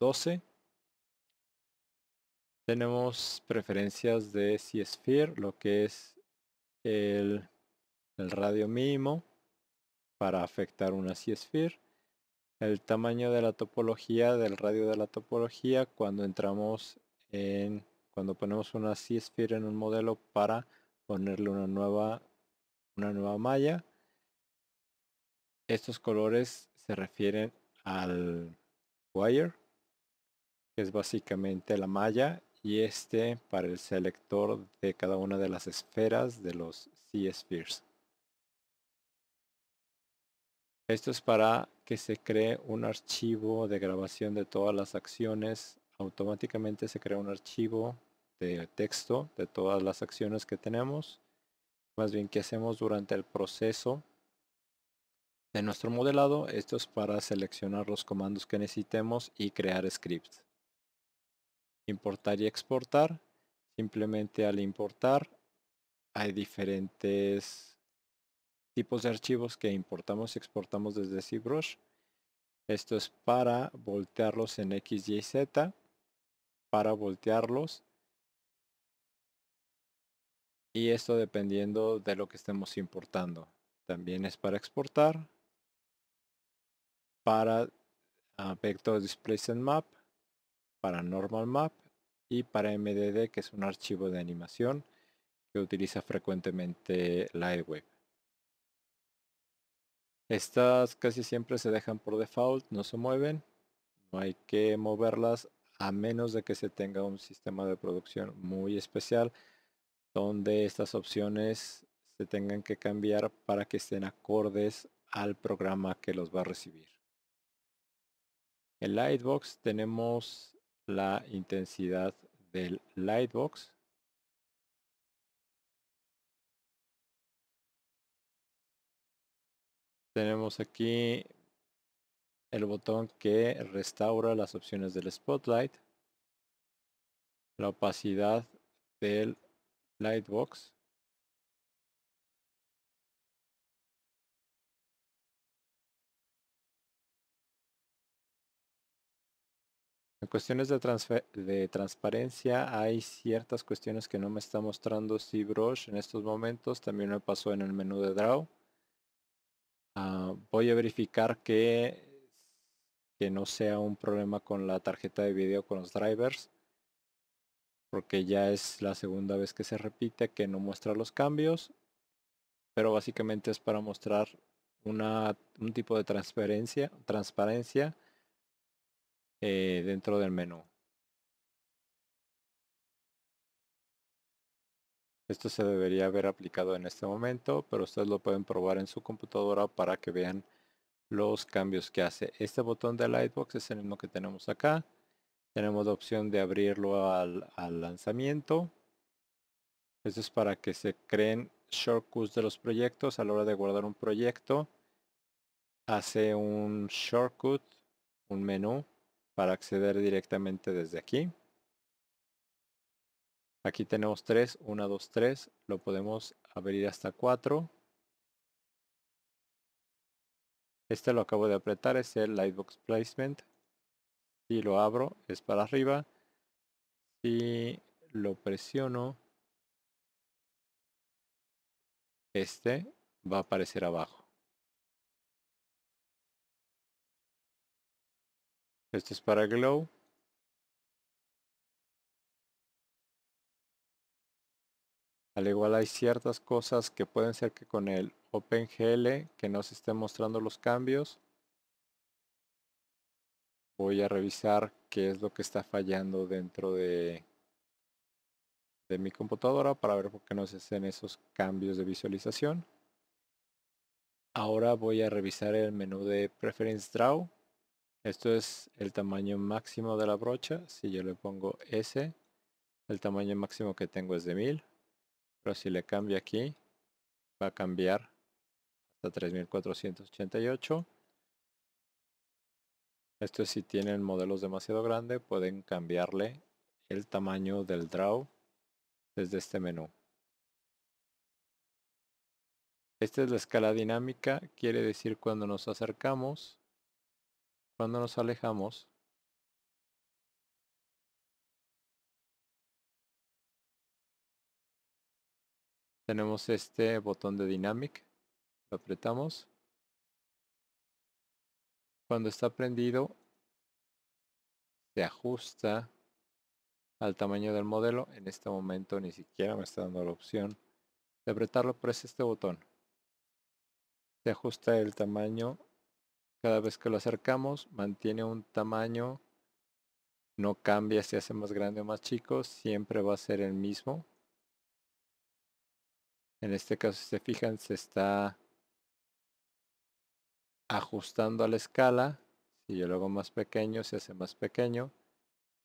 12. Tenemos preferencias de C-Sphere, lo que es el, radio mínimo para afectar una C-Sphere. El tamaño de la topología, del radio de la topología, cuando entramos en, cuando ponemos una C-Sphere en un modelo para ponerle una nueva, una nueva malla. Estos colores se refieren al wire, que es básicamente la malla y este para el selector de cada una de las esferas de los C-Spheres. Esto es para que se cree un archivo de grabación de todas las acciones. Automáticamente se crea un archivo de texto de todas las acciones que tenemos. Más bien ¿qué hacemos durante el proceso de nuestro modelado. Esto es para seleccionar los comandos que necesitemos y crear scripts importar y exportar. Simplemente al importar hay diferentes tipos de archivos que importamos y exportamos desde ZBrush. Esto es para voltearlos en X, Y, Z, para voltearlos. Y esto dependiendo de lo que estemos importando. También es para exportar, para Vector Displacement Map, para Normal Map y para MDD, que es un archivo de animación que utiliza frecuentemente la e-web Estas casi siempre se dejan por default, no se mueven, no hay que moverlas a menos de que se tenga un sistema de producción muy especial donde estas opciones se tengan que cambiar para que estén acordes al programa que los va a recibir. En Lightbox tenemos la intensidad del Lightbox. Tenemos aquí el botón que restaura las opciones del Spotlight, la opacidad del Lightbox, cuestiones de, transparencia hay ciertas cuestiones que no me está mostrando Brush en estos momentos. También me pasó en el menú de Draw. Ah, voy a verificar que, que no sea un problema con la tarjeta de video con los drivers. Porque ya es la segunda vez que se repite que no muestra los cambios. Pero básicamente es para mostrar una, un tipo de transparencia, transparencia eh, dentro del menú. Esto se debería haber aplicado en este momento, pero ustedes lo pueden probar en su computadora para que vean los cambios que hace. Este botón de Lightbox es el mismo que tenemos acá. Tenemos la opción de abrirlo al lanzamiento. Esto es para que se creen shortcuts de los proyectos. A la hora de guardar un proyecto, hace un shortcut, un menú, para acceder directamente desde aquí. Aquí tenemos 3, 1, 2, 3. Lo podemos abrir hasta 4. Este lo acabo de apretar, es el Lightbox Placement. Si lo abro, es para arriba. Si lo presiono, este va a aparecer abajo. Esto es para Glow. Al igual hay ciertas cosas que pueden ser que con el OpenGL que no se estén mostrando los cambios. Voy a revisar qué es lo que está fallando dentro de, de mi computadora para ver por qué no se hacen esos cambios de visualización. Ahora voy a revisar el menú de Preference Draw esto es el tamaño máximo de la brocha. Si yo le pongo S, el tamaño máximo que tengo es de 1000. Pero si le cambio aquí, va a cambiar hasta 3488. Esto es si tienen modelos demasiado grandes, pueden cambiarle el tamaño del draw desde este menú. Esta es la escala dinámica, quiere decir cuando nos acercamos cuando nos alejamos, tenemos este botón de Dynamic, lo apretamos. Cuando está prendido, se ajusta al tamaño del modelo. En este momento ni siquiera me está dando la opción de apretarlo, pero este botón. Se ajusta el tamaño cada vez que lo acercamos mantiene un tamaño, no cambia si hace más grande o más chico, siempre va a ser el mismo. En este caso, si se fijan, se está ajustando a la escala. Si yo lo hago más pequeño, se hace más pequeño.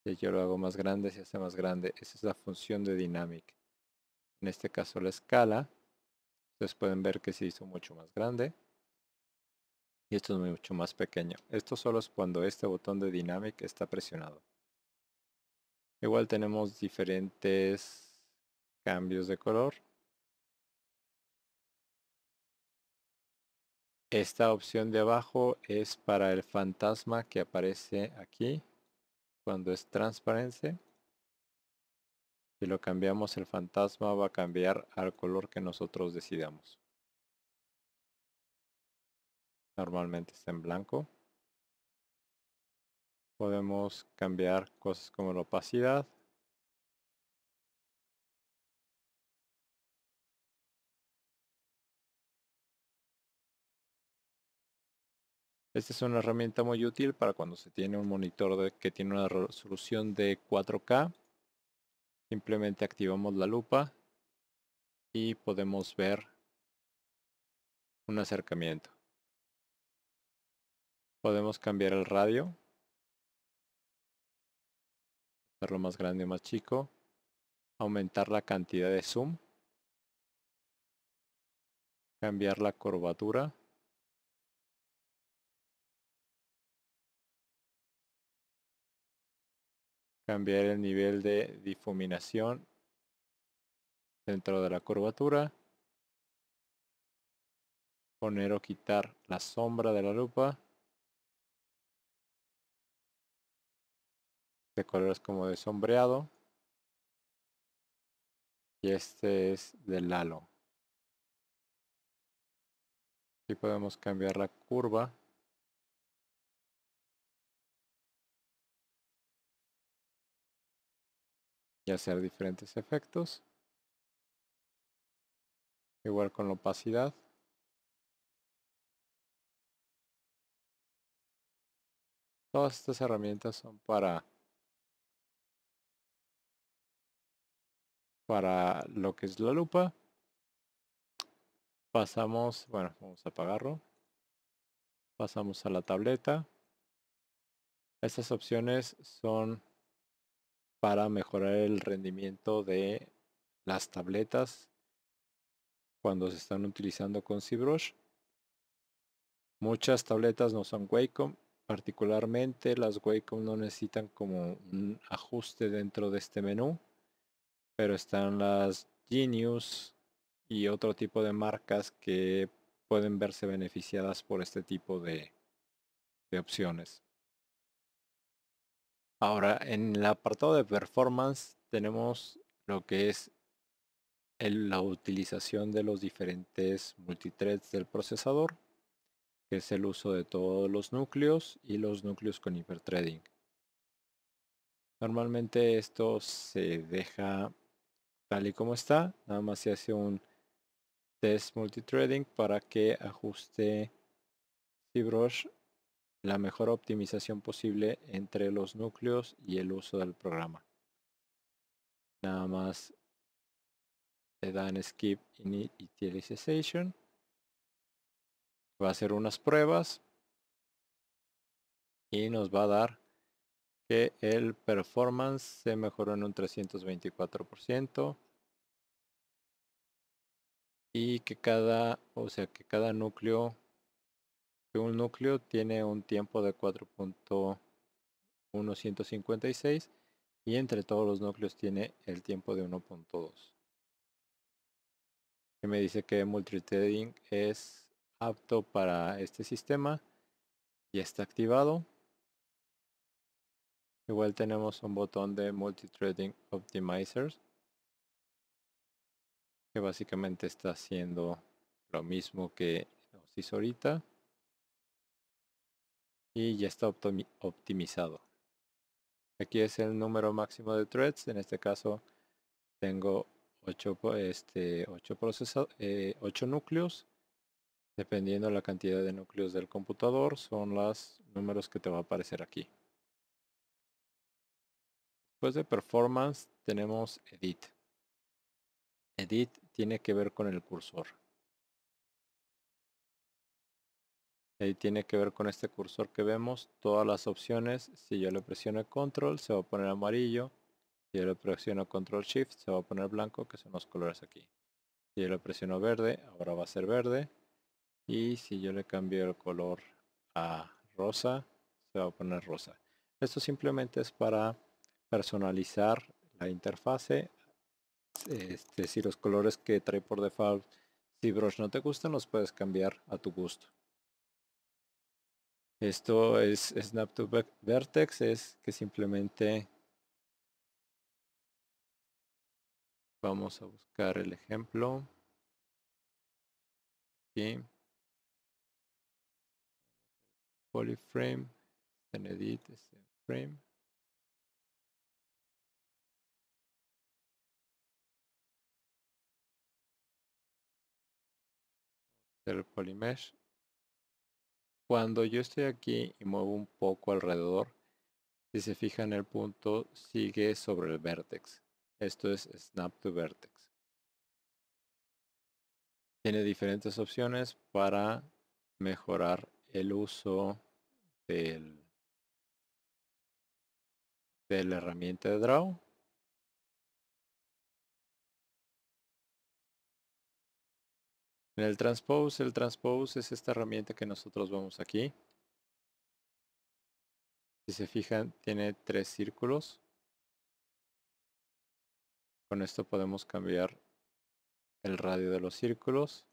Si yo lo hago más grande, se hace más grande. Esa es la función de dynamic. En este caso la escala. Ustedes pueden ver que se hizo mucho más grande y esto es mucho más pequeño. Esto solo es cuando este botón de Dynamic está presionado. Igual tenemos diferentes cambios de color. Esta opción de abajo es para el fantasma que aparece aquí cuando es transparente. Si lo cambiamos el fantasma va a cambiar al color que nosotros decidamos normalmente está en blanco. Podemos cambiar cosas como la opacidad. Esta es una herramienta muy útil para cuando se tiene un monitor que tiene una resolución de 4K. Simplemente activamos la lupa y podemos ver un acercamiento. Podemos cambiar el radio. Hacerlo más grande o más chico. Aumentar la cantidad de zoom. Cambiar la curvatura. Cambiar el nivel de difuminación dentro de la curvatura. Poner o quitar la sombra de la lupa. colores como de sombreado. Y este es de Lalo. y podemos cambiar la curva. Y hacer diferentes efectos. Igual con la opacidad. Todas estas herramientas son para para lo que es la lupa. Pasamos, bueno, vamos a apagarlo. Pasamos a la tableta. Estas opciones son para mejorar el rendimiento de las tabletas cuando se están utilizando con ZBrush. Muchas tabletas no son Wacom, particularmente las Wacom no necesitan como un ajuste dentro de este menú pero están las Genius y otro tipo de marcas que pueden verse beneficiadas por este tipo de, opciones. Ahora, en el apartado de performance tenemos lo que es la utilización de los diferentes multithreads del procesador, que es el uso de todos los núcleos y los núcleos con hiperthreading. Normalmente esto se deja tal y como está. Nada más se hace un test multithreading para que ajuste ZBrush la mejor optimización posible entre los núcleos y el uso del programa. Nada más se dan skip initialization. Va a hacer unas pruebas y nos va a dar que el performance se mejoró en un 324% y que cada, o sea, que cada núcleo, que un núcleo tiene un tiempo de 4.156 y entre todos los núcleos tiene el tiempo de 1.2. Que me dice que multithreading es apto para este sistema y está activado. Igual tenemos un botón de Multi-Threading Optimizers que básicamente está haciendo lo mismo que nos hizo ahorita y ya está optimizado. Aquí es el número máximo de threads, en este caso tengo 8, este, 8, 8 eh, núcleos, dependiendo la cantidad de núcleos del computador, son los números que te va a aparecer aquí. Después de performance tenemos edit. Edit tiene que ver con el cursor. Ahí tiene que ver con este cursor que vemos. Todas las opciones, si yo le presiono control se va a poner amarillo. Si yo le presiono control shift se va a poner blanco, que son los colores aquí. Si yo le presiono verde, ahora va a ser verde. Y si yo le cambio el color a rosa, se va a poner rosa. Esto simplemente es para personalizar la interfase, es este, decir los colores que trae por default si brush no te gustan, los puedes cambiar a tu gusto. Esto es Snap to Vertex, es que simplemente vamos a buscar el ejemplo. Aquí. Polyframe, edit, este, frame. el polymesh. Cuando yo estoy aquí y muevo un poco alrededor, si se fijan el punto sigue sobre el vértice Esto es snap to vertex. Tiene diferentes opciones para mejorar el uso del, de la herramienta de draw. En el transpose, el transpose es esta herramienta que nosotros vamos aquí. Si se fijan, tiene tres círculos. Con esto podemos cambiar el radio de los círculos,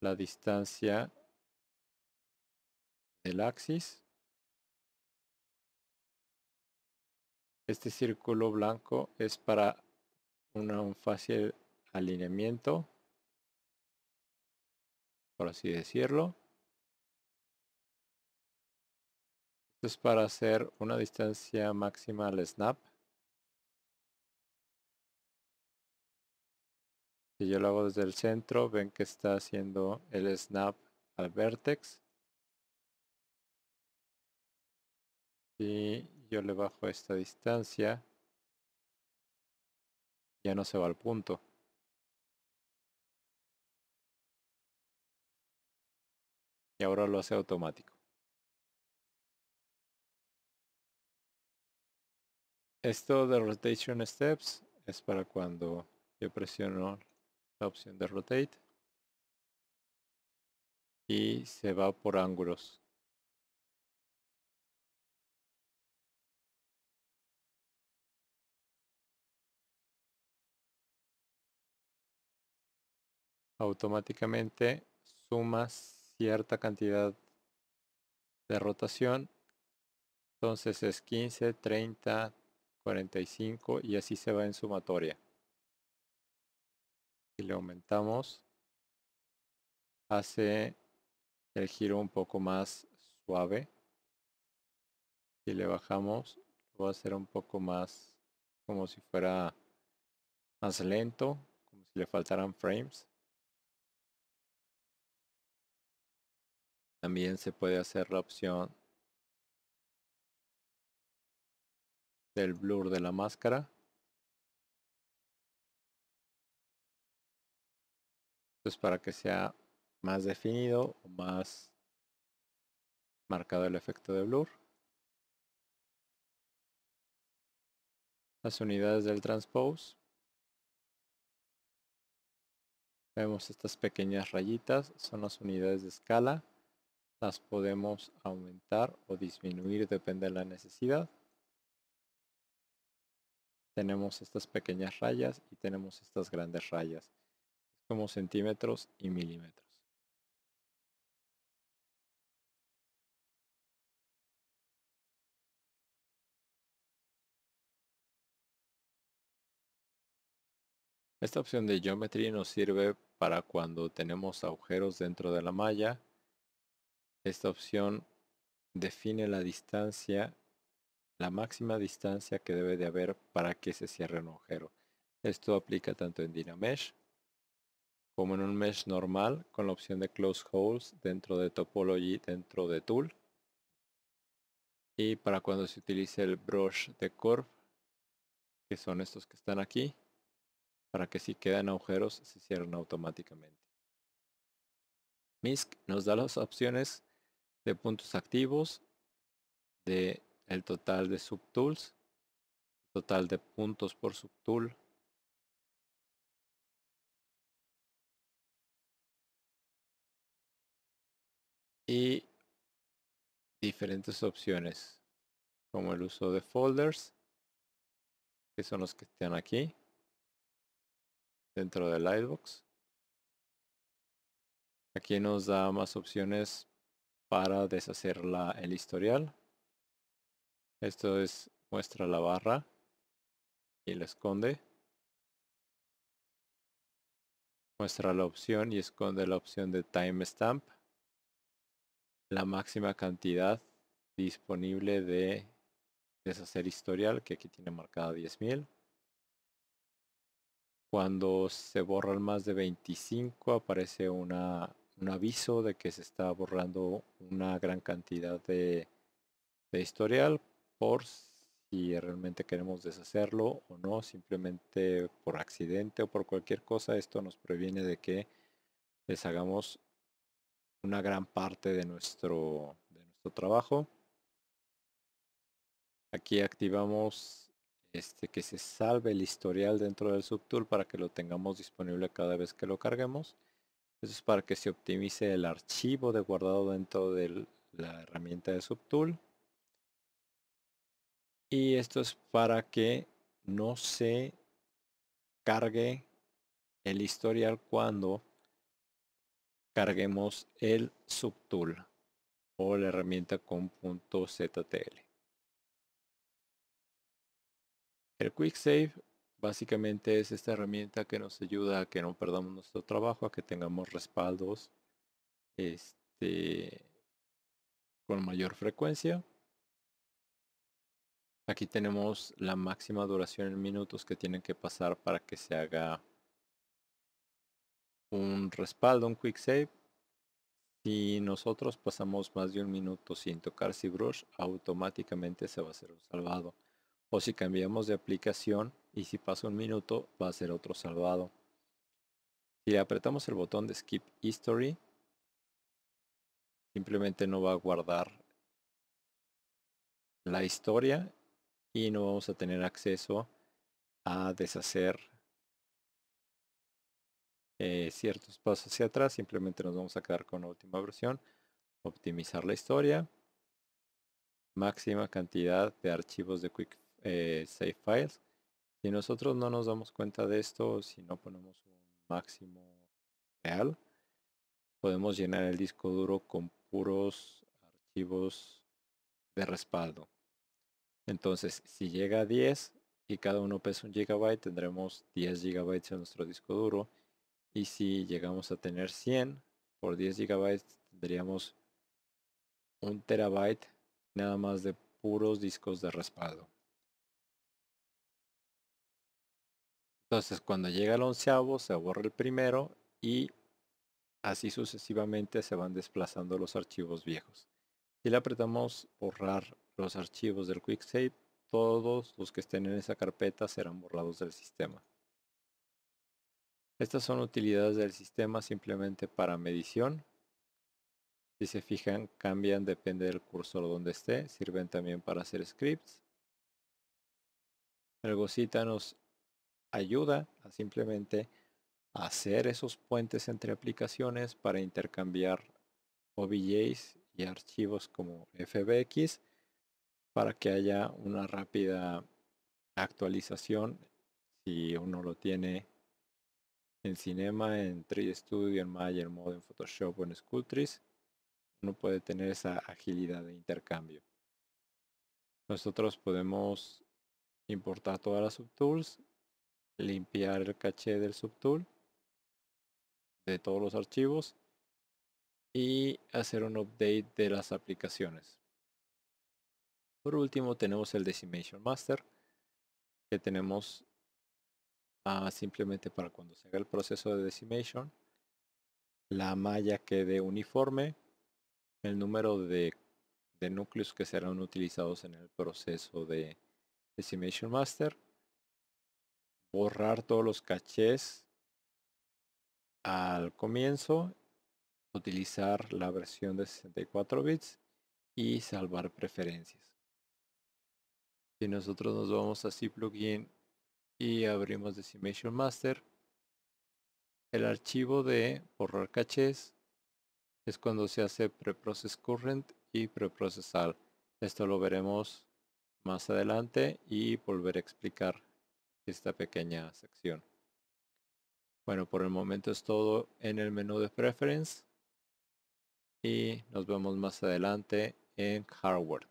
la distancia del axis. Este círculo blanco es para una, un fácil alineamiento por así decirlo. Esto es para hacer una distancia máxima al snap. Si yo lo hago desde el centro, ven que está haciendo el snap al vertex. Si yo le bajo esta distancia, ya no se va al punto. y ahora lo hace automático. Esto de Rotation Steps es para cuando yo presiono la opción de Rotate y se va por ángulos. Automáticamente sumas cierta cantidad de rotación. Entonces es 15, 30, 45 y así se va en sumatoria. Si le aumentamos, hace el giro un poco más suave. Si le bajamos, va a ser un poco más como si fuera más lento, como si le faltaran frames. También se puede hacer la opción del blur de la máscara. es para que sea más definido o más marcado el efecto de blur. Las unidades del transpose. Vemos estas pequeñas rayitas, son las unidades de escala. Las podemos aumentar o disminuir, depende de la necesidad. Tenemos estas pequeñas rayas y tenemos estas grandes rayas, como centímetros y milímetros. Esta opción de geometría nos sirve para cuando tenemos agujeros dentro de la malla esta opción define la distancia, la máxima distancia que debe de haber para que se cierre un agujero. Esto aplica tanto en Dynamesh como en un mesh normal con la opción de Close Holes dentro de Topology dentro de Tool. Y para cuando se utilice el brush de curve, que son estos que están aquí, para que si quedan agujeros se cierren automáticamente. MISC nos da las opciones de puntos activos de el total de subtools, total de puntos por subtool. Y diferentes opciones, como el uso de folders, que son los que están aquí, dentro de Lightbox. Aquí nos da más opciones para deshacer el historial. Esto es muestra la barra y la esconde. Muestra la opción y esconde la opción de timestamp. La máxima cantidad disponible de deshacer historial, que aquí tiene marcada 10.000. Cuando se borran más de 25 aparece una un aviso de que se está borrando una gran cantidad de, historial por si realmente queremos deshacerlo o no, simplemente por accidente o por cualquier cosa. Esto nos previene de que deshagamos una gran parte de nuestro, de nuestro trabajo. Aquí activamos este, que se salve el historial dentro del subtool para que lo tengamos disponible cada vez que lo carguemos. Esto es para que se optimice el archivo de guardado dentro de la herramienta de Subtool. Y esto es para que no se cargue el historial cuando carguemos el subtool o la herramienta con .ztl. El quick save básicamente es esta herramienta que nos ayuda a que no perdamos nuestro trabajo, a que tengamos respaldos este, con mayor frecuencia. Aquí tenemos la máxima duración en minutos que tienen que pasar para que se haga un respaldo, un quick save. Si nosotros pasamos más de un minuto sin tocar brush automáticamente se va a hacer un salvado o si cambiamos de aplicación y si pasa un minuto va a ser otro salvado. Si apretamos el botón de Skip History, simplemente no va a guardar la historia y no vamos a tener acceso a deshacer eh, ciertos pasos hacia atrás. Simplemente nos vamos a quedar con la última versión, optimizar la historia, máxima cantidad de archivos de Quick eh, save files. Si nosotros no nos damos cuenta de esto, si no ponemos un máximo real, podemos llenar el disco duro con puros archivos de respaldo. Entonces, si llega a 10 y cada uno pesa un gigabyte, tendremos 10 gigabytes en nuestro disco duro. Y si llegamos a tener 100 por 10 gigabytes, tendríamos un terabyte nada más de puros discos de respaldo. Entonces cuando llega el onceavo se borra el primero y así sucesivamente se van desplazando los archivos viejos. Si le apretamos borrar los archivos del QuickSave, todos los que estén en esa carpeta serán borrados del sistema. Estas son utilidades del sistema simplemente para medición. Si se fijan, cambian, depende del cursor donde esté. Sirven también para hacer scripts. nos ayuda a simplemente hacer esos puentes entre aplicaciones para intercambiar OBJs y archivos como FBX para que haya una rápida actualización si uno lo tiene en Cinema, en 3D Studio, en Maya, en Mode, en Photoshop o en Sculptris, uno puede tener esa agilidad de intercambio. Nosotros podemos importar todas las subtools limpiar el caché del subtool de todos los archivos y hacer un update de las aplicaciones. Por último tenemos el Decimation Master que tenemos ah, simplemente para cuando se haga el proceso de decimation la malla quede uniforme, el número de núcleos que serán utilizados en el proceso de Decimation Master borrar todos los cachés al comienzo, utilizar la versión de 64 bits y salvar preferencias. Si nosotros nos vamos a C plugin y abrimos Decimation Master, el archivo de borrar cachés es cuando se hace preprocess current y preprocessal. Esto lo veremos más adelante y volver a explicar esta pequeña sección. Bueno, por el momento es todo en el menú de Preference y nos vemos más adelante en Hardware.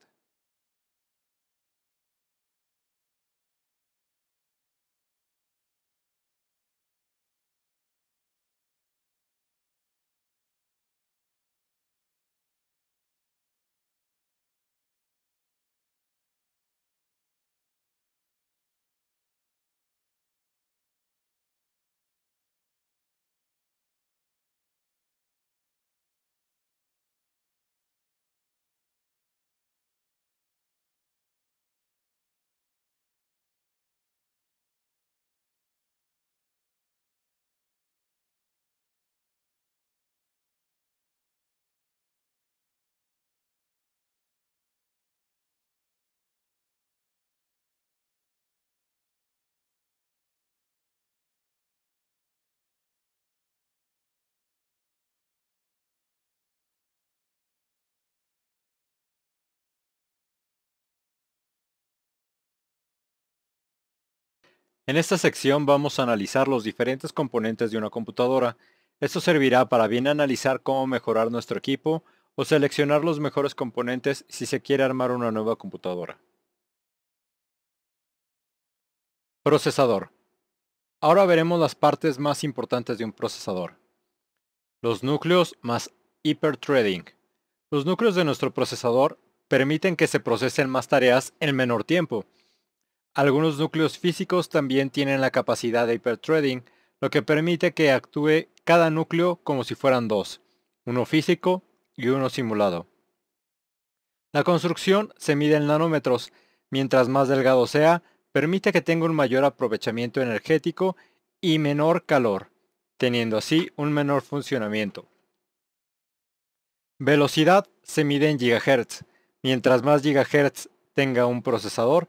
En esta sección vamos a analizar los diferentes componentes de una computadora. Esto servirá para bien analizar cómo mejorar nuestro equipo o seleccionar los mejores componentes si se quiere armar una nueva computadora. Procesador. Ahora veremos las partes más importantes de un procesador. Los núcleos más hyperthreading. Los núcleos de nuestro procesador permiten que se procesen más tareas en menor tiempo. Algunos núcleos físicos también tienen la capacidad de hyperthreading, lo que permite que actúe cada núcleo como si fueran dos, uno físico y uno simulado. La construcción se mide en nanómetros, mientras más delgado sea, permite que tenga un mayor aprovechamiento energético y menor calor, teniendo así un menor funcionamiento. Velocidad se mide en gigahertz. Mientras más gigahertz tenga un procesador,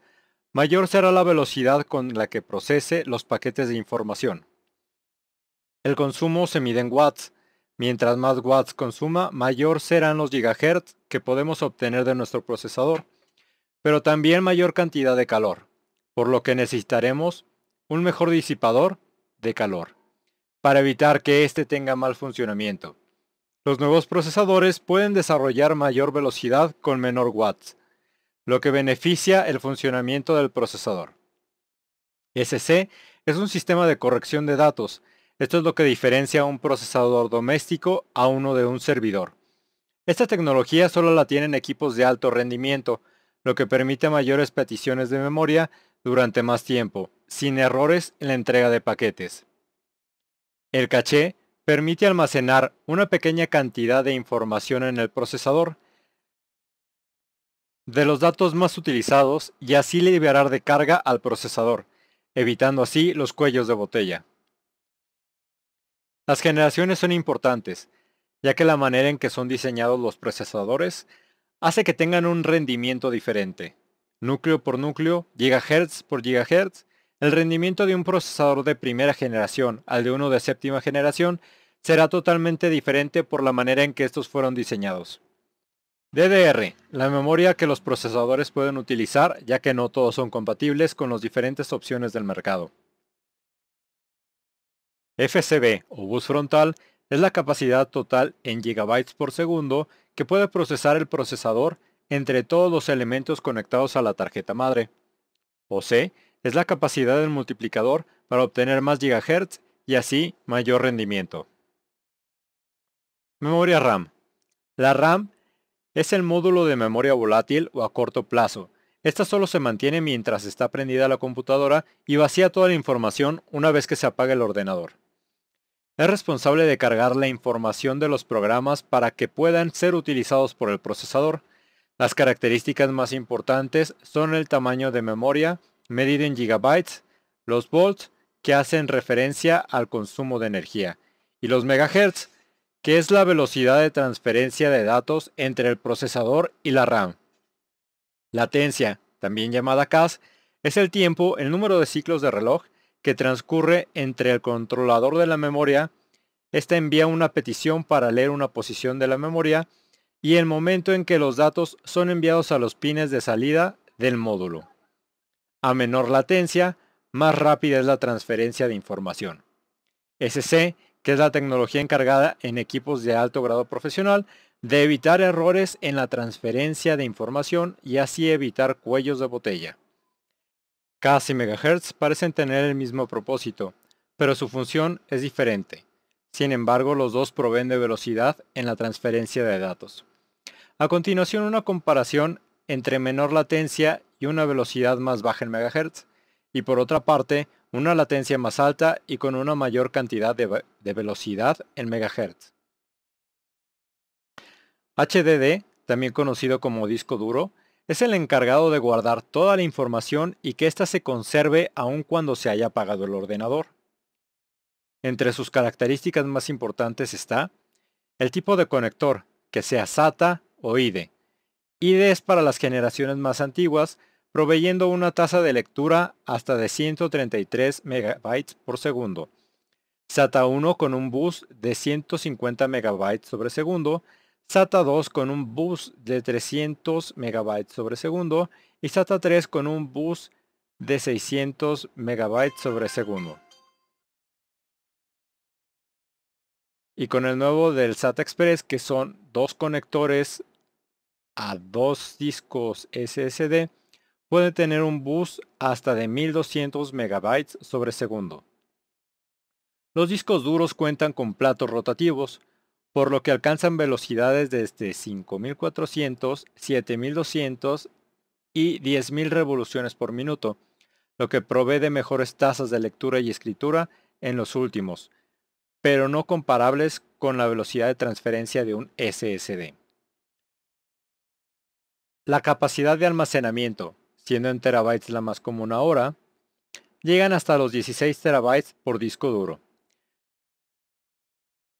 mayor será la velocidad con la que procese los paquetes de información. El consumo se mide en watts. Mientras más watts consuma, mayor serán los gigahertz que podemos obtener de nuestro procesador, pero también mayor cantidad de calor, por lo que necesitaremos un mejor disipador de calor, para evitar que éste tenga mal funcionamiento. Los nuevos procesadores pueden desarrollar mayor velocidad con menor watts, lo que beneficia el funcionamiento del procesador. SC es un sistema de corrección de datos. Esto es lo que diferencia a un procesador doméstico a uno de un servidor. Esta tecnología solo la tienen equipos de alto rendimiento, lo que permite mayores peticiones de memoria durante más tiempo, sin errores en la entrega de paquetes. El caché permite almacenar una pequeña cantidad de información en el procesador, de los datos más utilizados y así liberar de carga al procesador, evitando así los cuellos de botella. Las generaciones son importantes, ya que la manera en que son diseñados los procesadores hace que tengan un rendimiento diferente. Núcleo por núcleo, gigahertz por gigahertz, el rendimiento de un procesador de primera generación al de uno de séptima generación será totalmente diferente por la manera en que estos fueron diseñados. DDR, la memoria que los procesadores pueden utilizar ya que no todos son compatibles con las diferentes opciones del mercado. FCB o bus frontal es la capacidad total en gigabytes por segundo que puede procesar el procesador entre todos los elementos conectados a la tarjeta madre. OC es la capacidad del multiplicador para obtener más gigahertz y así mayor rendimiento. Memoria RAM. La RAM es el módulo de memoria volátil o a corto plazo. Esta solo se mantiene mientras está prendida la computadora y vacía toda la información una vez que se apaga el ordenador. Es responsable de cargar la información de los programas para que puedan ser utilizados por el procesador. Las características más importantes son el tamaño de memoria, medida en gigabytes, los volts, que hacen referencia al consumo de energía, y los megahertz, que es la velocidad de transferencia de datos entre el procesador y la RAM. Latencia, también llamada CAS, es el tiempo, el número de ciclos de reloj que transcurre entre el controlador de la memoria, esta envía una petición para leer una posición de la memoria y el momento en que los datos son enviados a los pines de salida del módulo. A menor latencia, más rápida es la transferencia de información. SC que es la tecnología encargada en equipos de alto grado profesional de evitar errores en la transferencia de información y así evitar cuellos de botella. CAS megahertz parecen tener el mismo propósito, pero su función es diferente. Sin embargo, los dos proveen de velocidad en la transferencia de datos. A continuación, una comparación entre menor latencia y una velocidad más baja en megahertz, y por otra parte, una latencia más alta y con una mayor cantidad de, velocidad en megahertz. HDD, también conocido como disco duro, es el encargado de guardar toda la información y que ésta se conserve aun cuando se haya apagado el ordenador. Entre sus características más importantes está el tipo de conector, que sea SATA o IDE. IDE es para las generaciones más antiguas, proveyendo una tasa de lectura hasta de 133 megabytes por segundo. SATA 1 con un bus de 150 megabytes sobre segundo, SATA 2 con un bus de 300 megabytes sobre segundo y SATA 3 con un bus de 600 megabytes sobre segundo. Y con el nuevo del SATA Express, que son dos conectores a dos discos SSD, puede tener un bus hasta de 1200 MB sobre segundo. Los discos duros cuentan con platos rotativos, por lo que alcanzan velocidades desde 5400, 7200 y 10.000 revoluciones por minuto, lo que provee de mejores tasas de lectura y escritura en los últimos, pero no comparables con la velocidad de transferencia de un SSD. La capacidad de almacenamiento siendo en terabytes la más común ahora, llegan hasta los 16 terabytes por disco duro.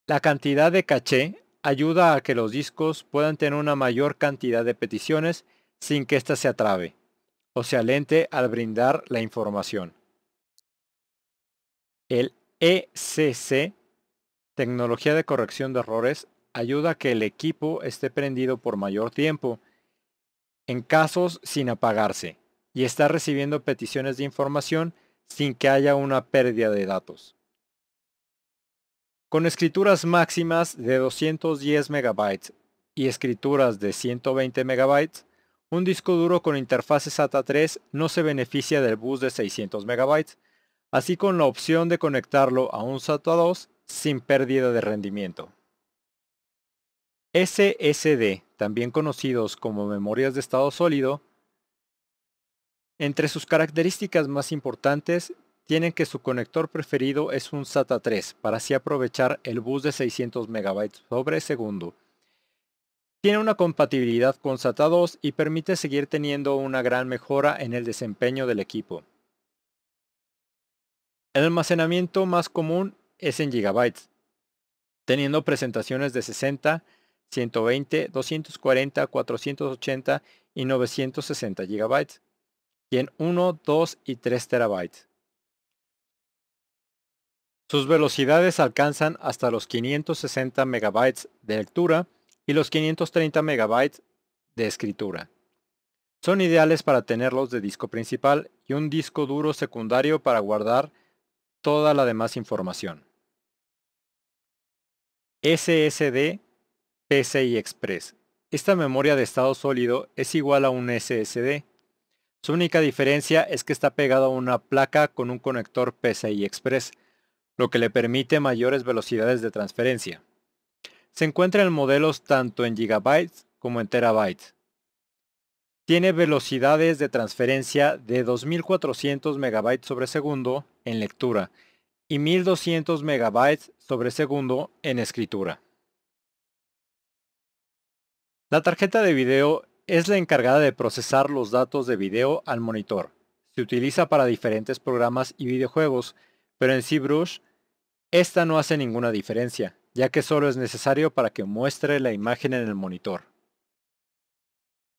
La cantidad de caché ayuda a que los discos puedan tener una mayor cantidad de peticiones sin que ésta se atrave o se alente al brindar la información. El ECC, tecnología de corrección de errores, ayuda a que el equipo esté prendido por mayor tiempo en casos sin apagarse y está recibiendo peticiones de información sin que haya una pérdida de datos. Con escrituras máximas de 210 MB y escrituras de 120 MB, un disco duro con interfaces sata 3 no se beneficia del bus de 600 MB, así con la opción de conectarlo a un SATA 2 sin pérdida de rendimiento. SSD, también conocidos como memorias de estado sólido, entre sus características más importantes tienen que su conector preferido es un SATA 3 para así aprovechar el bus de 600 MB sobre segundo. Tiene una compatibilidad con SATA 2 y permite seguir teniendo una gran mejora en el desempeño del equipo. El almacenamiento más común es en gigabytes, teniendo presentaciones de 60 120, 240, 480 y 960 GB. Y en 1, 2 y 3 TB. Sus velocidades alcanzan hasta los 560 MB de lectura y los 530 MB de escritura. Son ideales para tenerlos de disco principal y un disco duro secundario para guardar toda la demás información. SSD PCI Express. Esta memoria de estado sólido es igual a un SSD. Su única diferencia es que está pegado a una placa con un conector PCI Express, lo que le permite mayores velocidades de transferencia. Se encuentra en modelos tanto en gigabytes como en terabytes. Tiene velocidades de transferencia de 2400 megabytes sobre segundo en lectura y 1200 megabytes sobre segundo en escritura. La tarjeta de video es la encargada de procesar los datos de video al monitor. Se utiliza para diferentes programas y videojuegos, pero en ZBrush esta no hace ninguna diferencia, ya que solo es necesario para que muestre la imagen en el monitor.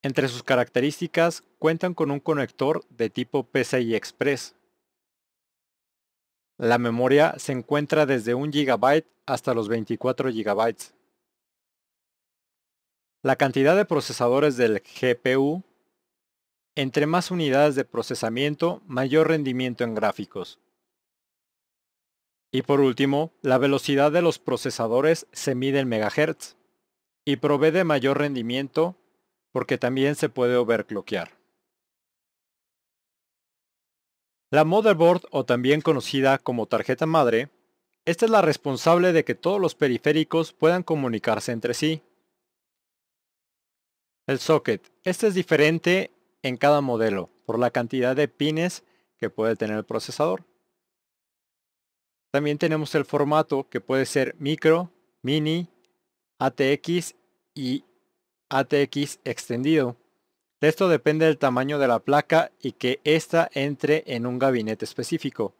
Entre sus características cuentan con un conector de tipo PCI Express. La memoria se encuentra desde 1 GB hasta los 24 GB. La cantidad de procesadores del GPU. Entre más unidades de procesamiento, mayor rendimiento en gráficos. Y por último, la velocidad de los procesadores se mide en megahertz y provee mayor rendimiento porque también se puede overclockear. La motherboard o también conocida como tarjeta madre, esta es la responsable de que todos los periféricos puedan comunicarse entre sí, el socket. Este es diferente en cada modelo por la cantidad de pines que puede tener el procesador. También tenemos el formato que puede ser micro, mini, ATX y ATX extendido. esto depende del tamaño de la placa y que ésta entre en un gabinete específico.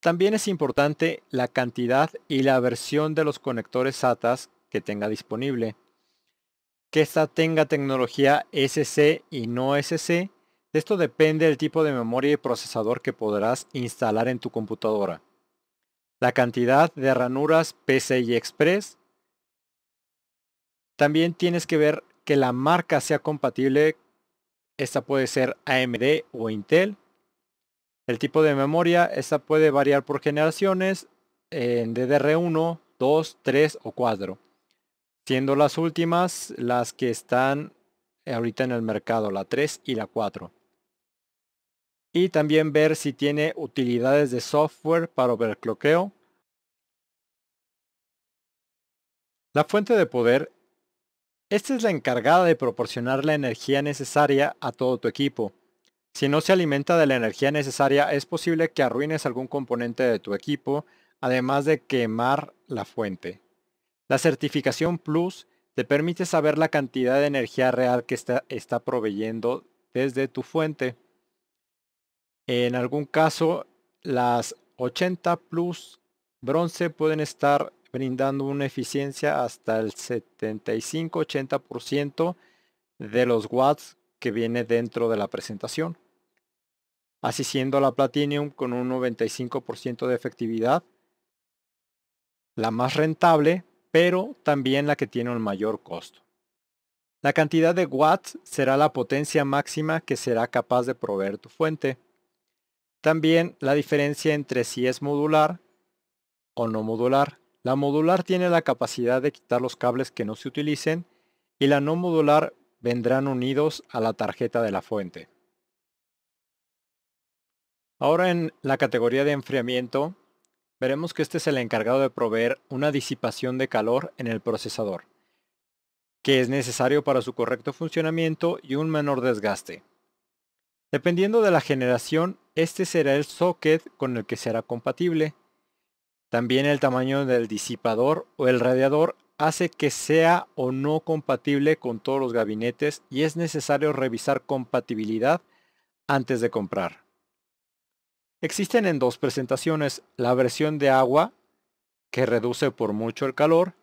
También es importante la cantidad y la versión de los conectores SATA's, que tenga disponible. Que esta tenga tecnología SC y no SC, esto depende del tipo de memoria y procesador que podrás instalar en tu computadora. La cantidad de ranuras y Express. También tienes que ver que la marca sea compatible. Esta puede ser AMD o Intel. El tipo de memoria, esta puede variar por generaciones en DDR1, 2, 3 o 4 siendo las últimas las que están ahorita en el mercado, la 3 y la 4. Y también ver si tiene utilidades de software para overclockeo. La fuente de poder. Esta es la encargada de proporcionar la energía necesaria a todo tu equipo. Si no se alimenta de la energía necesaria, es posible que arruines algún componente de tu equipo, además de quemar la fuente. La certificación Plus te permite saber la cantidad de energía real que está, está proveyendo desde tu fuente. En algún caso, las 80 Plus bronce pueden estar brindando una eficiencia hasta el 75-80% de los watts que viene dentro de la presentación. Así siendo la Platinum con un 95% de efectividad, la más rentable pero también la que tiene un mayor costo. La cantidad de watts será la potencia máxima que será capaz de proveer tu fuente. También la diferencia entre si es modular o no modular. La modular tiene la capacidad de quitar los cables que no se utilicen y la no modular vendrán unidos a la tarjeta de la fuente. Ahora en la categoría de enfriamiento veremos que este es el encargado de proveer una disipación de calor en el procesador, que es necesario para su correcto funcionamiento y un menor desgaste. Dependiendo de la generación, este será el socket con el que será compatible. También el tamaño del disipador o el radiador hace que sea o no compatible con todos los gabinetes y es necesario revisar compatibilidad antes de comprar. Existen en dos presentaciones, la versión de agua, que reduce por mucho el calor,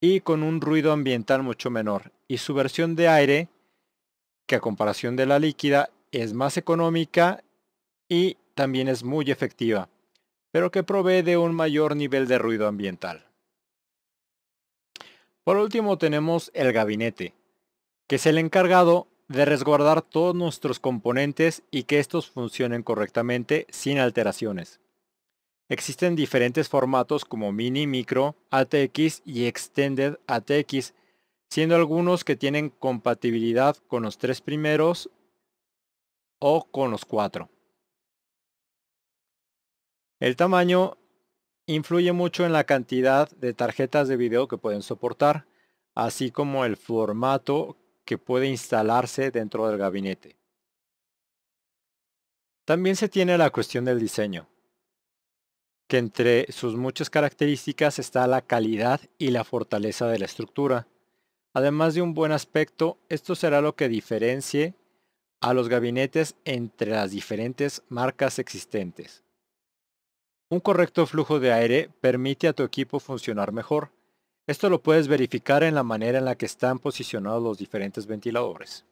y con un ruido ambiental mucho menor, y su versión de aire, que a comparación de la líquida es más económica y también es muy efectiva, pero que provee de un mayor nivel de ruido ambiental. Por último tenemos el gabinete, que es el encargado de resguardar todos nuestros componentes y que estos funcionen correctamente sin alteraciones. Existen diferentes formatos como mini, micro, ATX y extended ATX, siendo algunos que tienen compatibilidad con los tres primeros o con los cuatro. El tamaño influye mucho en la cantidad de tarjetas de video que pueden soportar, así como el formato que puede instalarse dentro del gabinete. También se tiene la cuestión del diseño, que entre sus muchas características está la calidad y la fortaleza de la estructura. Además de un buen aspecto, esto será lo que diferencie a los gabinetes entre las diferentes marcas existentes. Un correcto flujo de aire permite a tu equipo funcionar mejor, esto lo puedes verificar en la manera en la que están posicionados los diferentes ventiladores.